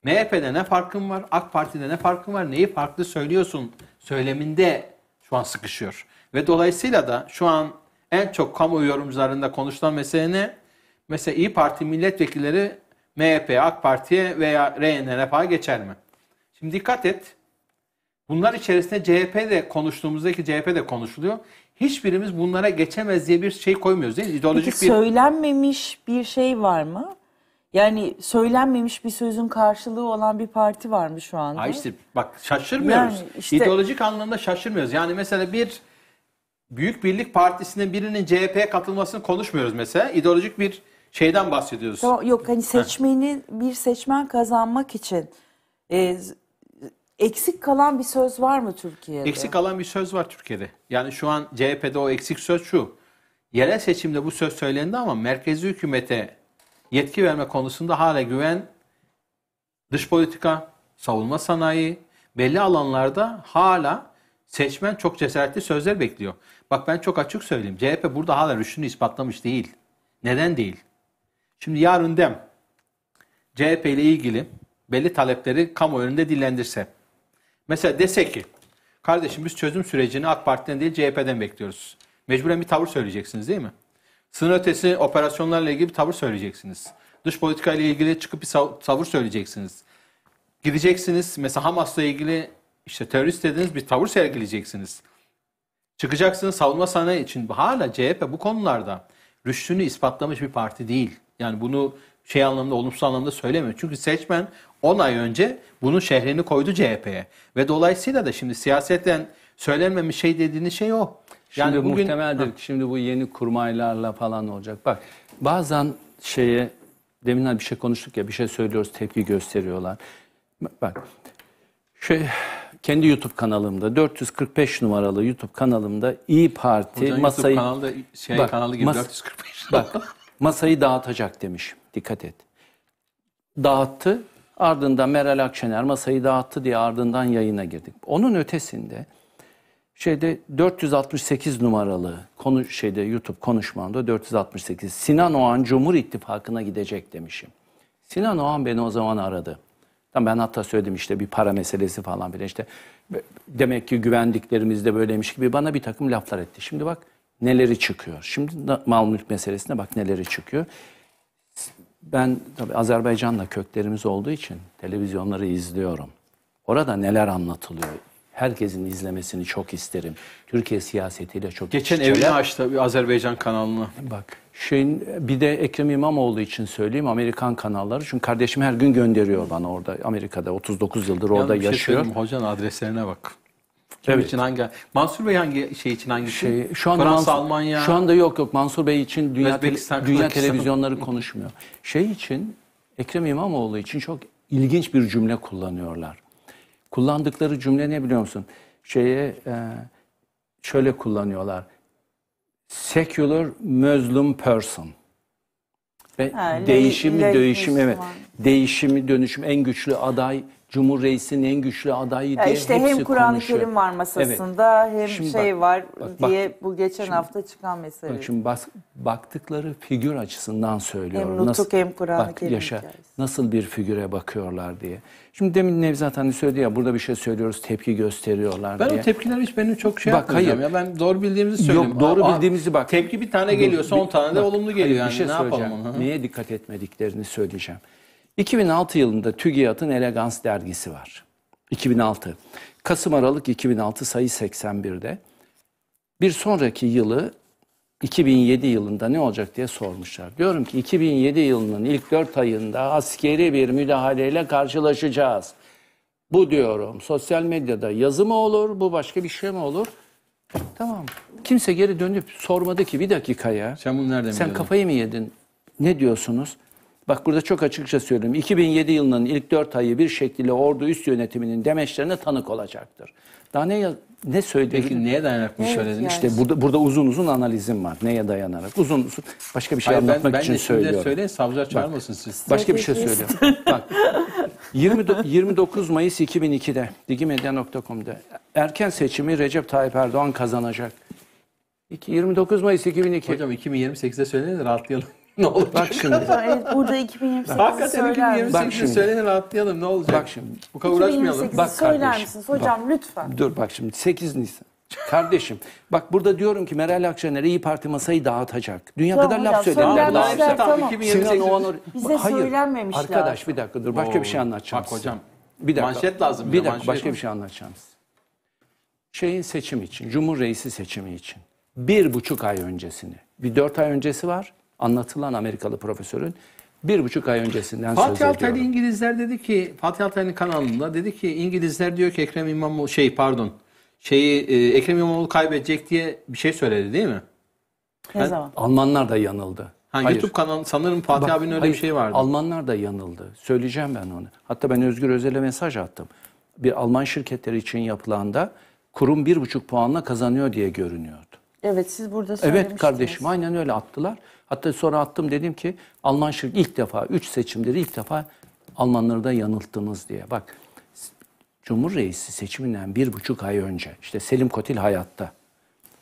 MHP'de ne farkın var? AK Parti'de ne farkın var? Neyi farklı söylüyorsun? Söyleminde şu an sıkışıyor. Ve dolayısıyla da şu an en çok kamu yorumcularında konuşulan mesele ne? Mesela İyi Parti milletvekilleri MHP'ye, AK Parti'ye veya RNRF'a geçer mi? Şimdi dikkat et. Bunlar içerisinde CHP'de konuştuğumuzda ki CHP'de konuşuluyor. Hiçbirimiz bunlara geçemez diye bir şey koymuyoruz değil mi? İdeolojik Peki, bir... söylenmemiş bir şey var mı? Yani söylenmemiş bir sözün karşılığı olan bir parti var mı şu anda? Ha işte bak şaşırmıyoruz. Yani işte- İdeolojik anlamda şaşırmıyoruz. Yani mesela bir Büyük Birlik Partisi'nin birinin CHP'ye katılmasını konuşmuyoruz mesela. İdeolojik bir şeyden bahsediyoruz. Tamam, yok hani seçmeni bir seçmen kazanmak için e, eksik kalan bir söz var mı Türkiye'de? Eksik kalan bir söz var Türkiye'de. Yani şu an CHP'de o eksik söz şu. Yerel seçimde bu söz söylendi ama merkezi hükümete yetki verme konusunda hala güven dış politika, savunma sanayi belli alanlarda hala seçmen çok cesaretli sözler bekliyor. Bak ben çok açık söyleyeyim. CHP burada hala rüştünü ispatlamış değil. Neden değil? Şimdi yarın dem CHP ile ilgili belli talepleri kamu önünde dillendirse. Mesela dese ki kardeşim biz çözüm sürecini AK Parti'den değil CHP'den bekliyoruz. Mecburen bir tavır söyleyeceksiniz değil mi? Sınır ötesi operasyonlarla ilgili bir tavır söyleyeceksiniz. Dış politika ile ilgili çıkıp bir tavır söyleyeceksiniz. Gideceksiniz mesela Hamas'la ilgili işte terörist dediğiniz bir tavır sergileyeceksiniz. Çıkacaksınız savunma sanayi için. Hala CHP bu konularda rüştünü ispatlamış bir parti değil. Yani bunu şey anlamda, olumsuz anlamda söylemiyor. Çünkü seçmen 10 ay önce bunun şehrini koydu CHP'ye. Ve dolayısıyla da şimdi siyasetten söylenmemiş şey dediğiniz şey o. Yani şimdi bugün, muhtemeldir. Ha. Şimdi bu yeni kurmaylarla falan olacak. Bak bazen şeye deminden hani bir şey konuştuk ya bir şey söylüyoruz tepki gösteriyorlar. Bak şey kendi YouTube kanalımda 445 numaralı YouTube kanalımda İyi Parti Hocam, masayı YouTube şey bak, kanalı gibi mas, 445. Bak masayı dağıtacak demiş. Dikkat et. Dağıttı. Ardından Meral Akşener masayı dağıttı diye ardından yayına girdik. Onun ötesinde şeyde 468 numaralı konu şeyde YouTube konuşmamda 468 Sinan Oğan Cumhur İttifakı'na gidecek demişim. Sinan Oğan beni o zaman aradı. Tam ben hatta söyledim işte bir para meselesi falan filan işte demek ki güvendiklerimizde böyleymiş gibi bana bir takım laflar etti. Şimdi bak neleri çıkıyor. Şimdi mal mülk meselesine bak neleri çıkıyor. Ben tabii Azerbaycan'la köklerimiz olduğu için televizyonları izliyorum. Orada neler anlatılıyor? herkesin izlemesini çok isterim. Türkiye siyasetiyle çok Geçen evini açtı bir Azerbaycan kanalını. Bak şeyin bir de Ekrem İmamoğlu için söyleyeyim Amerikan kanalları. Çünkü kardeşim her gün gönderiyor bana orada Amerika'da 39 yıldır orada Yalnız bir şey yaşıyor. söyleyeyim, hocanın adreslerine bak. Kim Evet. için hangi? Mansur Bey hangi şey için hangi Şey, şu anda Fransa, Mansur- Almanya. Şu anda yok yok Mansur Bey için dünya Özbekistan, dünya Kazakistan. televizyonları konuşmuyor. Şey için Ekrem İmamoğlu için çok ilginç bir cümle kullanıyorlar. Kullandıkları cümle ne biliyor musun? Şeye e, şöyle kullanıyorlar. Secular Muslim person. Ve ha, değişimi, le, değişim, evet değişimi dönüşüm en güçlü aday Cumhur Reisi'nin en güçlü adayı ya diye işte hepsi hem Kur'an-ı Kerim var masasında evet. hem şimdi şey bak, var bak, diye bu geçen şimdi, hafta çıkan mesele. Bak şimdi bas, baktıkları figür açısından söylüyorum. Hem nutuk nasıl, hem Kur'an-ı Kerim yaşa, Nasıl bir figüre bakıyorlar diye. Şimdi demin Nevzat hani söyledi ya burada bir şey söylüyoruz tepki gösteriyorlar ben diye. Ben o tepkiler hiç benim çok şey bak, hayır. ya ben doğru bildiğimizi söylüyorum. Yok doğru Aa, bildiğimizi bak. Tepki bir tane geliyorsa bir, on tane de olumlu geliyor. Yani, bir şey ne söyleyeceğim. Neye dikkat etmediklerini söyleyeceğim. 2006 yılında TÜGİAD'ın Elegans dergisi var. 2006. Kasım Aralık 2006 sayı 81'de. Bir sonraki yılı 2007 yılında ne olacak diye sormuşlar. Diyorum ki 2007 yılının ilk 4 ayında askeri bir müdahaleyle karşılaşacağız. Bu diyorum sosyal medyada yazı mı olur, bu başka bir şey mi olur? E, tamam. Kimse geri dönüp sormadı ki bir dakikaya. Sen bunu nereden Sen biliyorsun? kafayı mı yedin? Ne diyorsunuz? Bak burada çok açıkça söylüyorum. 2007 yılının ilk 4 ayı bir şekilde ordu üst yönetiminin demeçlerine tanık olacaktır. Daha ne ne söyledi? Peki neye dayanarak mı evet, söyledin? Yani. İşte burada burada uzun uzun analizim var. Neye dayanarak? Uzun uzun başka bir şey Hayır, anlatmak ben, için ben söylüyorum. Ben de söyleyin savcılar çağırmasın Bak, siz. Başka bir şey söylüyorum. Bak 20, 29 Mayıs 2002'de digimedya.com'da erken seçimi Recep Tayyip Erdoğan kazanacak. 29 Mayıs 2002. Hocam 2028'de söyleyin rahatlayalım ne olacak? Bak şimdi. burada 2028 Hakikaten söyler misin? 2028'i söyleyin rahatlayalım ne olacak? Bak şimdi. Bu kadar uğraşmayalım. Bak söyler kardeşim. misiniz hocam bak, lütfen? Dur bak şimdi 8 Nisan. Kardeşim bak burada diyorum ki Meral Akşener İyi Parti masayı dağıtacak. Dünya tamam, kadar laf söyler. Dağıtacak. Tamam. Sinan Oğanor... Bize Hayır. söylenmemişler. Arkadaş bir dakika dur başka Oo. bir şey anlatacağım. Bak hocam bir dakika. Manşet lazım. Bir dakika manşet. başka bir şey anlatacağım. Şeyin seçimi için, Cumhur seçimi için. Bir buçuk ay öncesini. Bir dört ay öncesi var, anlatılan Amerikalı profesörün bir buçuk ay öncesinden Fatih söz ediyorum. Altaylı İngilizler dedi ki Fatih Altaylı'nın kanalında dedi ki İngilizler diyor ki Ekrem İmamoğlu şey pardon şeyi e, Ekrem İmamoğlu kaybedecek diye bir şey söyledi değil mi? Ne ben, zaman? Almanlar da yanıldı. Ha, hayır. YouTube kanalı sanırım Fatih Bak, abinin öyle hayır, bir şey vardı. Almanlar da yanıldı. Söyleyeceğim ben onu. Hatta ben Özgür Özel'e mesaj attım. Bir Alman şirketleri için yapılanda kurum bir buçuk puanla kazanıyor diye görünüyordu. Evet siz burada söylemiştiniz. Evet kardeşim aynen öyle attılar. Hatta sonra attım dedim ki Alman şirk ilk defa 3 seçimleri ilk defa Almanları da yanılttınız diye. Bak Cumhur Reisi seçiminden bir buçuk ay önce işte Selim Kotil hayatta.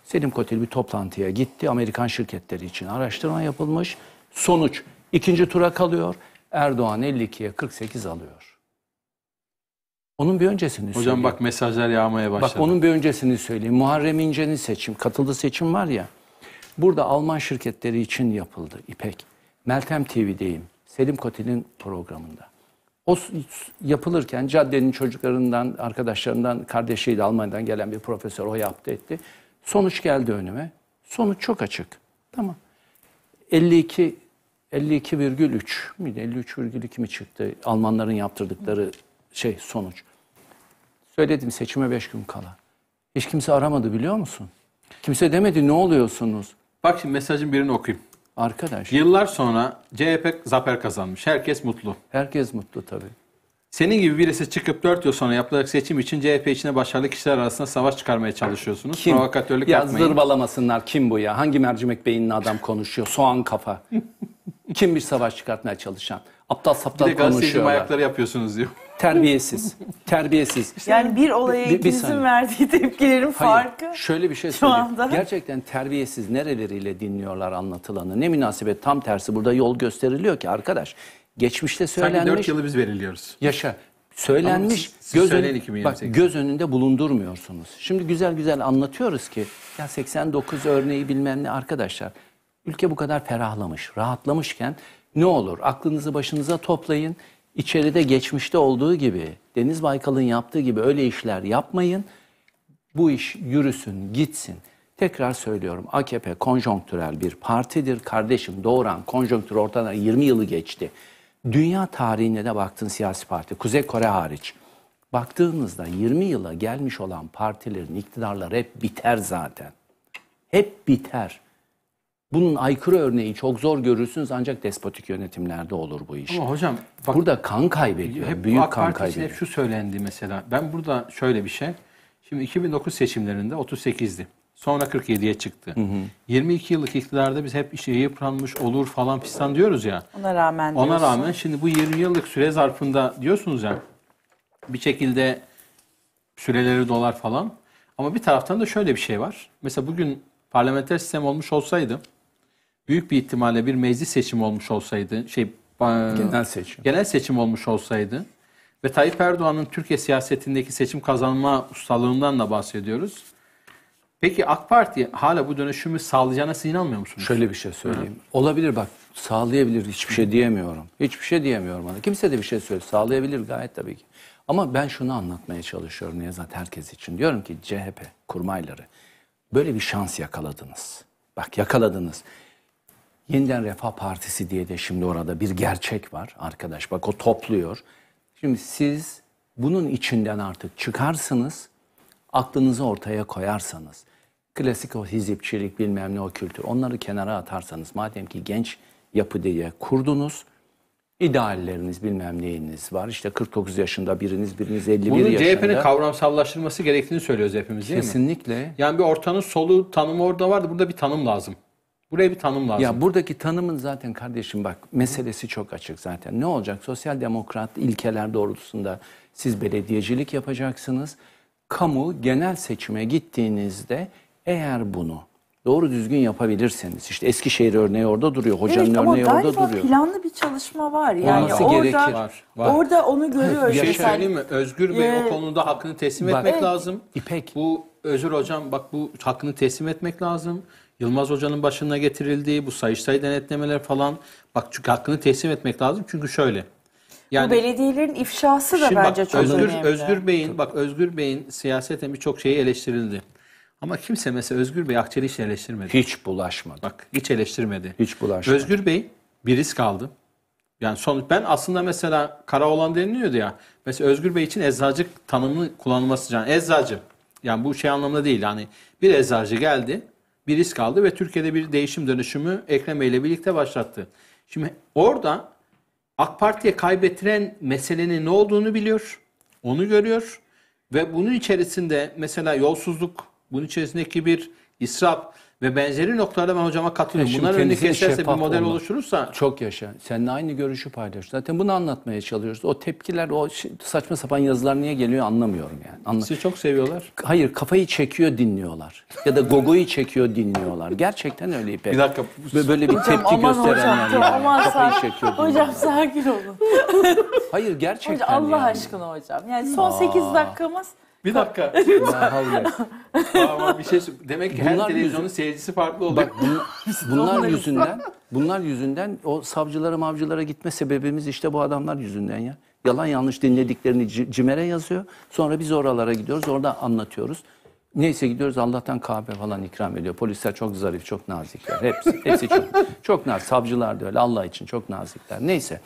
Selim Kotil bir toplantıya gitti. Amerikan şirketleri için araştırma yapılmış. Sonuç ikinci tura kalıyor. Erdoğan 52'ye 48 alıyor. Onun bir öncesini Hocam söyleyeyim. Hocam bak mesajlar yağmaya başladı. Bak onun bir öncesini söyleyeyim. Muharrem İnce'nin seçim, katıldı seçim var ya. Burada Alman şirketleri için yapıldı İpek. Meltem TV'deyim. Selim Kotil'in programında. O yapılırken caddenin çocuklarından, arkadaşlarından, kardeşiyle Almanya'dan gelen bir profesör o yaptı etti. Sonuç geldi önüme. Sonuç çok açık. Tamam. 52 52,3 mi, 53,2 mi çıktı? Almanların yaptırdıkları şey sonuç. Söyledim seçime 5 gün kala. Hiç kimse aramadı biliyor musun? Kimse demedi ne oluyorsunuz? Bak şimdi mesajın birini okuyayım. Arkadaş. Yıllar sonra CHP zafer kazanmış. Herkes mutlu. Herkes mutlu tabii. Senin gibi birisi çıkıp 4 yıl sonra yapılacak seçim için CHP içinde başarılı kişiler arasında savaş çıkarmaya çalışıyorsunuz. Kim? Provokatörlük ya yapmayın. zırvalamasınlar kim bu ya? Hangi mercimek beyinli adam konuşuyor? Soğan kafa. <laughs> kim bir savaş çıkartmaya çalışan? Aptal saptal konuşuyorlar. Bir de gazeteci ayakları yapıyorsunuz diyor terbiyesiz. terbiyesiz. Yani bir olaya bir, bir ikinizin verdiği tepkilerin Hayır, farkı. Şöyle bir şey söyleyeyim. Anda... Gerçekten terbiyesiz nereleriyle dinliyorlar anlatılanı. Ne münasebet tam tersi burada yol gösteriliyor ki arkadaş. Geçmişte söylenmiş. Sanki 4 yılı biz veriliyoruz. Yaşa. Söylenmiş. Siz, siz göz, ön, bak, göz önünde bulundurmuyorsunuz. Şimdi güzel güzel anlatıyoruz ki ya 89 örneği bilmem ne arkadaşlar. Ülke bu kadar ferahlamış, rahatlamışken ne olur aklınızı başınıza toplayın içeride geçmişte olduğu gibi Deniz Baykal'ın yaptığı gibi öyle işler yapmayın. Bu iş yürüsün, gitsin. Tekrar söylüyorum AKP konjonktürel bir partidir. Kardeşim doğuran konjonktür ortadan 20 yılı geçti. Dünya tarihine de baktın siyasi parti, Kuzey Kore hariç. Baktığınızda 20 yıla gelmiş olan partilerin iktidarları hep biter zaten. Hep biter. Bunun aykırı örneği çok zor görürsünüz ancak despotik yönetimlerde olur bu iş. Ama hocam bak, burada kan kaybediyor. Hep büyük AK kan Parti kaybediyor. Hep şu söylendi mesela. Ben burada şöyle bir şey. Şimdi 2009 seçimlerinde 38'di. Sonra 47'ye çıktı. Hı hı. 22 yıllık iktidarda biz hep işte yıpranmış olur falan pistan diyoruz ya. Ona rağmen diyorsun. Ona rağmen şimdi bu 20 yıllık süre zarfında diyorsunuz ya bir şekilde süreleri dolar falan. Ama bir taraftan da şöyle bir şey var. Mesela bugün parlamenter sistem olmuş olsaydı büyük bir ihtimalle bir meclis seçimi olmuş olsaydı, şey genel seçim. Genel seçim olmuş olsaydı ve Tayyip Erdoğan'ın Türkiye siyasetindeki seçim kazanma ustalığından da bahsediyoruz. Peki AK Parti hala bu dönüşümü sağlayacağına siz inanmıyor musunuz? Şöyle bir şey söyleyeyim. Hı. Olabilir bak sağlayabilir hiçbir şey diyemiyorum. Hiçbir şey diyemiyorum bana. Kimse de bir şey söyle sağlayabilir gayet tabii ki. Ama ben şunu anlatmaya çalışıyorum ne Nevzat herkes için. Diyorum ki CHP kurmayları böyle bir şans yakaladınız. Bak yakaladınız. Yeniden Refah Partisi diye de şimdi orada bir gerçek var arkadaş. Bak o topluyor. Şimdi siz bunun içinden artık çıkarsınız, aklınızı ortaya koyarsanız, klasik o hizipçilik bilmem ne o kültür onları kenara atarsanız madem ki genç yapı diye kurdunuz, idealleriniz bilmem neyiniz var. İşte 49 yaşında biriniz, biriniz 51 Bunu yaşında. Bunu CHP'nin kavramsallaştırması gerektiğini söylüyoruz hepimiz değil Kesinlikle. mi? Kesinlikle. Yani bir ortanın solu tanımı orada vardı. Burada bir tanım lazım. Buraya bir tanım lazım. Ya buradaki tanımın zaten kardeşim bak meselesi çok açık zaten. Ne olacak? Sosyal demokrat ilkeler doğrultusunda siz belediyecilik yapacaksınız. Kamu genel seçime gittiğinizde eğer bunu doğru düzgün yapabilirseniz işte Eskişehir örneği orada duruyor, hocanın evet, örneği orada duruyor. Evet planlı bir çalışma var. Yani Olması orada, gerekir. Var, var. Orada onu görüyoruz. Bir şey söyleyeyim mi? Özgür Bey ee, o konuda hakkını teslim bak, etmek evet. lazım. İpek. Bu Özür hocam bak bu hakkını teslim etmek lazım. Yılmaz Hoca'nın başına getirildiği bu sayıştay denetlemeler falan bak çünkü hakkını teslim etmek lazım. Çünkü şöyle. Yani, bu belediyelerin ifşası da bence bak, çok Özgür, önemli. Özgür Bey'in bak Özgür Bey'in siyaseten birçok şeyi eleştirildi. Ama kimse mesela Özgür Bey Akçeli hiç eleştirmedi. Hiç bulaşmadı. Bak hiç eleştirmedi. Hiç bulaşmadı. Özgür Bey bir risk aldı. Yani son, ben aslında mesela Kara Karaoğlan deniliyordu ya. Mesela Özgür Bey için eczacı tanımını kullanılması can. Eczacı. Yani bu şey anlamında değil. Yani bir eczacı geldi, bir risk aldı ve Türkiye'de bir değişim dönüşümü Ekrem Bey ile birlikte başlattı. Şimdi orada AK Parti'ye kaybettiren meselenin ne olduğunu biliyor. Onu görüyor. Ve bunun içerisinde mesela yolsuzluk, bunun içerisindeki bir israf, ve benzeri noktalarda ben hocama katılıyorum. E Bunların önünü keserse bir model olma. oluşturursa... Çok yaşa. Seninle aynı görüşü paylaşıyorsun. Zaten bunu anlatmaya çalışıyoruz. O tepkiler, o saçma sapan yazılar niye geliyor anlamıyorum yani. Anla... Sizi çok seviyorlar. Hayır, kafayı çekiyor dinliyorlar. Ya da gogoyu çekiyor dinliyorlar. Gerçekten öyle İpek. Bir dakika. Böyle bir tepki hocam, gösterenler. Hocam, yani. aman kafayı sakin, çekiyor Hocam sakin olun. Hayır, gerçekten Hocam Allah yani. aşkına hocam. Yani son Aa. 8 dakikamız... Bir dakika. La <laughs> bir şey demek ki her televizyonun yüzü- seyircisi farklı oluyor. Bak bun- <laughs> bunlar yüzünden bunlar yüzünden o savcılara mavcılara gitme sebebimiz işte bu adamlar yüzünden ya. Yalan yanlış dinlediklerini ci- cimere yazıyor. Sonra biz oralara gidiyoruz. Orada anlatıyoruz. Neyse gidiyoruz Allah'tan kahve falan ikram ediyor. Polisler çok zarif, çok nazikler. Hepsi, hepsi çok, çok nazik. Savcılar da öyle Allah için çok nazikler. Neyse.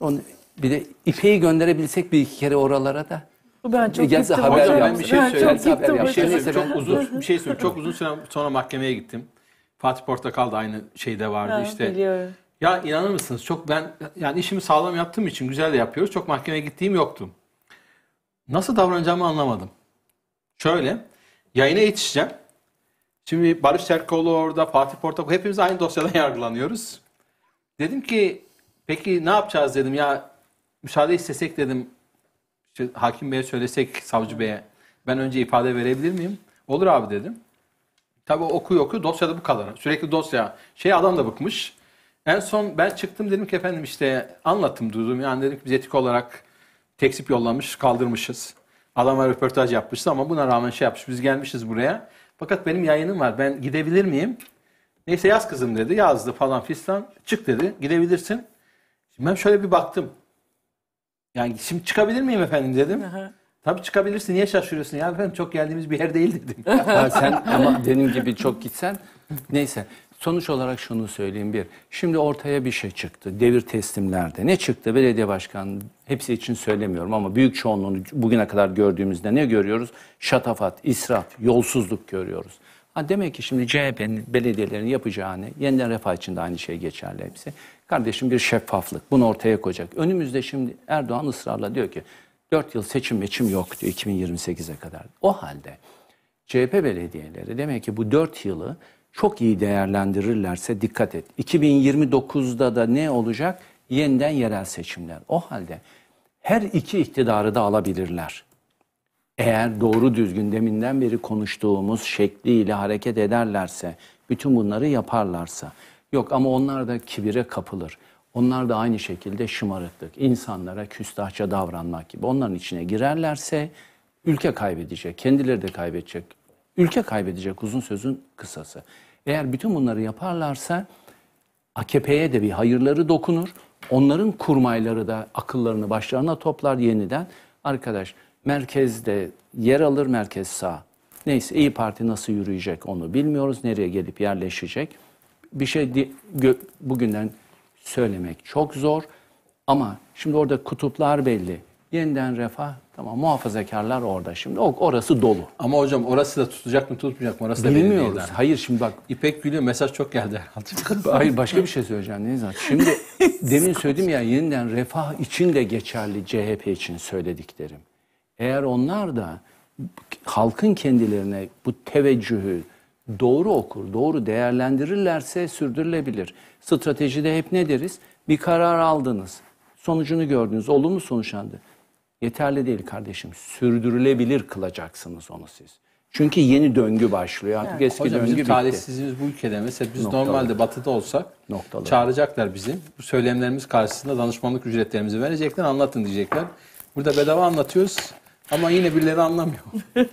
Onu, bir de ipeyi gönderebilsek bir iki kere oralara da ben çok e, Gelse gittim. haber Hocam ben bir şey Ben çok söyleyeyim. gittim Bir şey söyleyeyim. Çok uzun bir şey söyleyeyim. Çok uzun süre sonra mahkemeye gittim. Fatih Portakal da aynı şeyde vardı Ha, işte. Biliyorum. Ya inanır mısınız? Çok ben yani işimi sağlam yaptığım için güzel de yapıyoruz. Çok mahkemeye gittiğim yoktu. Nasıl davranacağımı anlamadım. Şöyle yayına yetişeceğim. Şimdi Barış Terkoğlu orada, Fatih Portakal hepimiz aynı dosyadan <laughs> yargılanıyoruz. Dedim ki peki ne yapacağız dedim ya müsaade istesek dedim hakim beye söylesek savcı beye ben önce ifade verebilir miyim? Olur abi dedim. Tabii okuyor okuyor dosyada bu kadar. Sürekli dosya. Şey adam da bıkmış. En son ben çıktım dedim ki efendim işte anlattım duydum. Yani dedim ki biz etik olarak teksip yollamış kaldırmışız. Adama röportaj yapmışız ama buna rağmen şey yapmış biz gelmişiz buraya. Fakat benim yayınım var ben gidebilir miyim? Neyse yaz kızım dedi yazdı falan fistan çık dedi gidebilirsin. Şimdi ben şöyle bir baktım yani şimdi çıkabilir miyim efendim dedim. Aha. Tabii çıkabilirsin. Niye şaşırıyorsun? Ya efendim çok geldiğimiz bir yer değil dedim. <laughs> sen ama benim gibi çok gitsen. Neyse. Sonuç olarak şunu söyleyeyim bir. Şimdi ortaya bir şey çıktı. Devir teslimlerde. Ne çıktı? Belediye başkanı hepsi için söylemiyorum ama büyük çoğunluğunu bugüne kadar gördüğümüzde ne görüyoruz? Şatafat, israf, yolsuzluk görüyoruz. Ha demek ki şimdi CHP'nin belediyelerin yapacağını yeniden refah için de aynı şey geçerli hepsi. Kardeşim bir şeffaflık bunu ortaya koyacak. Önümüzde şimdi Erdoğan ısrarla diyor ki 4 yıl seçim meçim yok diyor 2028'e kadar. O halde CHP belediyeleri demek ki bu 4 yılı çok iyi değerlendirirlerse dikkat et. 2029'da da ne olacak? Yeniden yerel seçimler. O halde her iki iktidarı da alabilirler. Eğer doğru düzgün deminden beri konuştuğumuz şekliyle hareket ederlerse, bütün bunları yaparlarsa Yok ama onlar da kibire kapılır. Onlar da aynı şekilde şımarıklık, insanlara küstahça davranmak gibi. Onların içine girerlerse ülke kaybedecek, kendileri de kaybedecek. Ülke kaybedecek uzun sözün kısası. Eğer bütün bunları yaparlarsa AKP'ye de bir hayırları dokunur. Onların kurmayları da akıllarını başlarına toplar yeniden. Arkadaş merkezde yer alır merkez sağ. Neyse İyi Parti nasıl yürüyecek onu bilmiyoruz. Nereye gelip yerleşecek bir şey bugünden söylemek çok zor. Ama şimdi orada kutuplar belli. Yeniden refah tamam muhafazakarlar orada şimdi. O, orası dolu. Ama hocam orası da tutacak mı tutmayacak mı? Orası da Bilmiyoruz. Belli Hayır şimdi bak. İpek gülüyor mesaj çok geldi <laughs> Hayır başka bir şey söyleyeceğim Nevzat. Şimdi <laughs> demin söyledim ya yeniden refah için de geçerli CHP için söylediklerim. Eğer onlar da halkın kendilerine bu teveccühü, doğru okur, doğru değerlendirirlerse sürdürülebilir. Stratejide hep ne deriz? Bir karar aldınız, sonucunu gördünüz, olumlu sonuçlandı. Yeterli değil kardeşim, sürdürülebilir kılacaksınız onu siz. Çünkü yeni döngü başlıyor. Artık yani, eski hocam, döngü bizim talihsizliğimiz bu ülkede. Mesela biz Noktalı. normalde batıda olsak Noktalı. çağıracaklar bizim Bu söylemlerimiz karşısında danışmanlık ücretlerimizi verecekler, anlatın diyecekler. Burada bedava anlatıyoruz ama yine birileri anlamıyor. <laughs>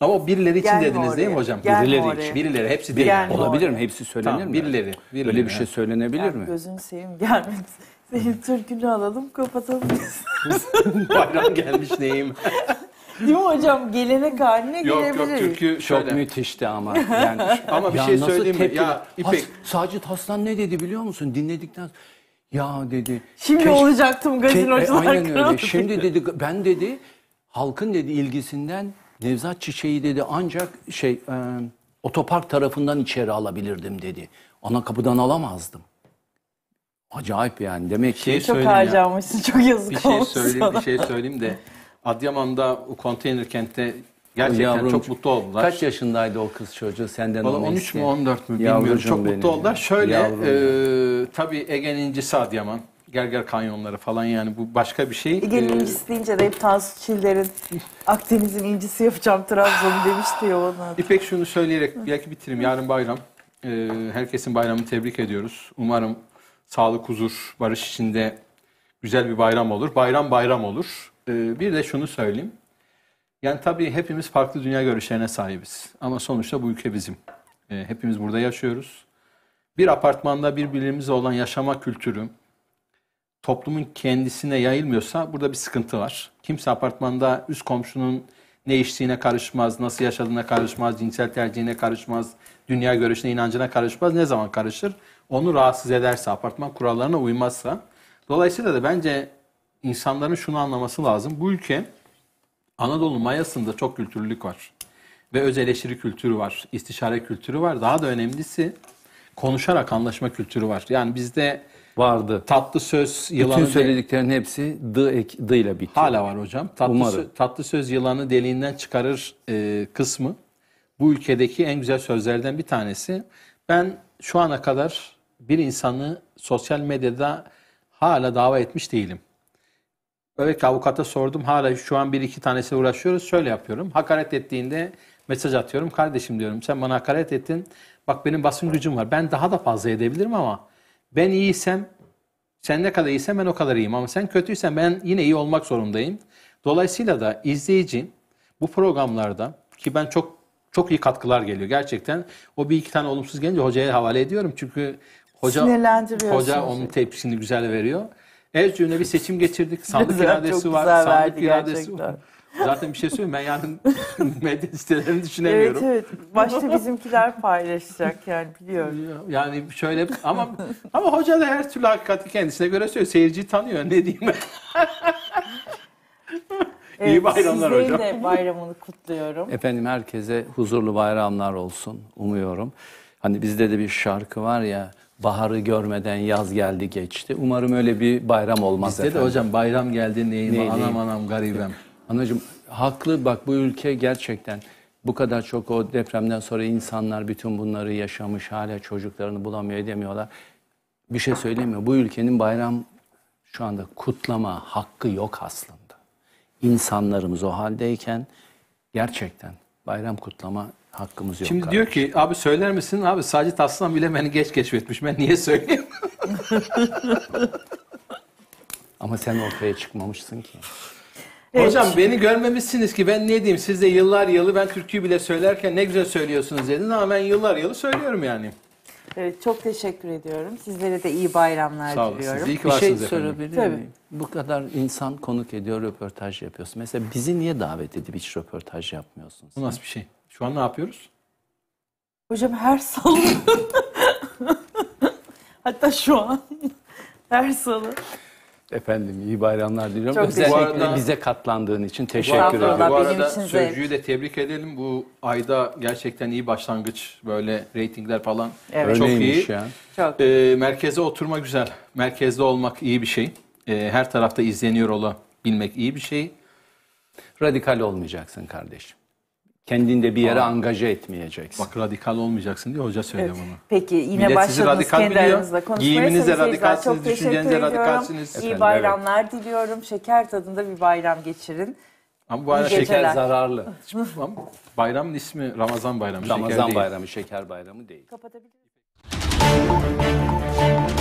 Ama o birileri için Gel dediniz değil mi hocam? Gel Birileri oraya. için. Birileri hepsi değil. Gel Olabilir. Olabilir mi? Hepsi söylenir Tamam, mi? birileri, birileri, Öyle bir şey evet. söylenebilir mi? Gözünü seveyim gelmek. <laughs> Senin türkünü alalım kapatalım. biz. <laughs> Bayram gelmiş neyim? Değil mi hocam? Gelenek haline yok yok gelebiliriz. türkü Çok müthişti ama. <laughs> Yani, Ama bir şey söyleyeyim mi? tepkiler- Ya İpek- Has- Sacit Haslan ne dedi biliyor musun? Dinledikten sonra, ya dedi. Şimdi keşke- olacaktım Ke- e, aynen öyle. Şimdi dedi ben dedi halkın dedi ilgisinden Nevzat Çiçeği dedi ancak şey e, otopark tarafından içeri alabilirdim dedi. Ana kapıdan alamazdım. Acayip yani demek ki şey çok harcamışsın çok yazık bir şey söyleyeyim sana. bir şey söyleyeyim de Adıyaman'da o konteyner kentte gerçekten yavrum, çok mutlu oldular. Kaç yaşındaydı o kız çocuğu senden Vallahi 13 mü 14 mü bilmiyorum. çok mutlu oldular. Şöyle e, tabii Ege'nin incisi Adıyaman. Gerger kanyonları falan yani bu başka bir şey. Ege'nin ee, incisi deyince de hep Tansu Çiller'in Akdeniz'in incisi yapacağım Trabzon'u demişti ya ona. İpek şunu söyleyerek belki bitireyim. Yarın bayram. Ee, herkesin bayramını tebrik ediyoruz. Umarım sağlık, huzur, barış içinde güzel bir bayram olur. Bayram bayram olur. Ee, bir de şunu söyleyeyim. Yani tabii hepimiz farklı dünya görüşlerine sahibiz. Ama sonuçta bu ülke bizim. Ee, hepimiz burada yaşıyoruz. Bir apartmanda birbirimize olan yaşama kültürü, toplumun kendisine yayılmıyorsa burada bir sıkıntı var. Kimse apartmanda üst komşunun ne içtiğine karışmaz, nasıl yaşadığına karışmaz, cinsel tercihine karışmaz, dünya görüşüne, inancına karışmaz. Ne zaman karışır? Onu rahatsız ederse, apartman kurallarına uymazsa. Dolayısıyla da bence insanların şunu anlaması lazım. Bu ülke Anadolu mayasında çok kültürlülük var. Ve öz eleştiri kültürü var, istişare kültürü var. Daha da önemlisi konuşarak anlaşma kültürü var. Yani bizde Vardı. Tatlı söz yılanı... Bütün söylediklerin hepsi dı, ek, dı ile bitiyor. Hala var hocam. Tatlı, Umarım. Sö tatlı söz yılanı deliğinden çıkarır e, kısmı bu ülkedeki en güzel sözlerden bir tanesi. Ben şu ana kadar bir insanı sosyal medyada hala dava etmiş değilim. Öyle avukata sordum. Hala şu an bir iki tanesi uğraşıyoruz. Şöyle yapıyorum. Hakaret ettiğinde mesaj atıyorum. Kardeşim diyorum sen bana hakaret ettin. Bak benim basın gücüm var. Ben daha da fazla edebilirim ama ben iyiysem sen ne kadar iyiysen ben o kadar iyiyim ama sen kötüysen ben yine iyi olmak zorundayım. Dolayısıyla da izleyicin bu programlarda ki ben çok çok iyi katkılar geliyor gerçekten. O bir iki tane olumsuz gelince hocaya havale ediyorum. Çünkü hoca hoca onun tepkisini güzel veriyor. Ercü'ne bir seçim geçirdik. <laughs> Sandık iradesi var. Sandık iradesi var. Zaten bir şey söyleyeyim ben yarın <laughs> medya sitelerini düşünemiyorum. Evet evet. Başta bizimkiler paylaşacak yani biliyorum. Yani şöyle ama ama hoca da her türlü hakikati kendisine göre söylüyor. Seyirci tanıyor ne diyeyim. Evet, İyi bayramlar hocam. de bayramını kutluyorum. Efendim herkese huzurlu bayramlar olsun umuyorum. Hani bizde de bir şarkı var ya baharı görmeden yaz geldi geçti. Umarım öyle bir bayram olmaz Bizde de hocam bayram geldi neyim Neyli? anam anam garibem. Anacığım haklı bak bu ülke gerçekten bu kadar çok o depremden sonra insanlar bütün bunları yaşamış hala çocuklarını bulamıyor edemiyorlar. Bir şey söylemiyor. Bu ülkenin bayram şu anda kutlama hakkı yok aslında. İnsanlarımız o haldeyken gerçekten bayram kutlama hakkımız yok. Şimdi kardeşim. diyor ki abi söyler misin? Abi Sacit Aslan bile beni geç keşfetmiş. Ben niye söyleyeyim? <laughs> Ama sen ortaya çıkmamışsın ki. Evet. Hocam beni görmemişsiniz ki ben ne diyeyim sizde yıllar yılı ben türküyü bile söylerken ne güzel söylüyorsunuz dediniz ama ben yıllar yılı söylüyorum yani. Evet, çok teşekkür ediyorum. Sizlere de iyi bayramlar Sağ olun, diliyorum. siz iyi ki Bir şey efendim. sorabilir miyim? Bu kadar insan konuk ediyor, röportaj yapıyorsun. Mesela bizi niye davet edip hiç röportaj yapmıyorsunuz? Bu nasıl bir şey? Şu an ne yapıyoruz? Hocam her salı. <laughs> Hatta şu an. Her salı. Efendim iyi bayramlar diliyorum. Çok Özellikle arada, bize katlandığın için teşekkür ediyorum. Bu arada Sözcü'yü de tebrik edelim. Bu ayda gerçekten iyi başlangıç. Böyle reytingler falan evet. çok iyi. Ya. Çok. Ee, merkeze oturma güzel. Merkezde olmak iyi bir şey. Ee, her tarafta izleniyor olabilmek iyi bir şey. Radikal olmayacaksın kardeşim de bir yere Aa. angaje etmeyeceksin. Bak radikal olmayacaksın diye hoca söyledi evet. bunu. Peki yine Millet başladınız kendi biliyor. aranızda konuşmaya. Giyiminize radikalsiniz, çok düşüncenize radikalsiniz. İyi bayramlar evet. diliyorum. Şeker tadında bir bayram geçirin. Ama bu bayram şeker geceler. zararlı. bayramın ismi Ramazan bayramı. Ramazan şeker bayramı, değil. şeker bayramı değil. Kapatabiliriz.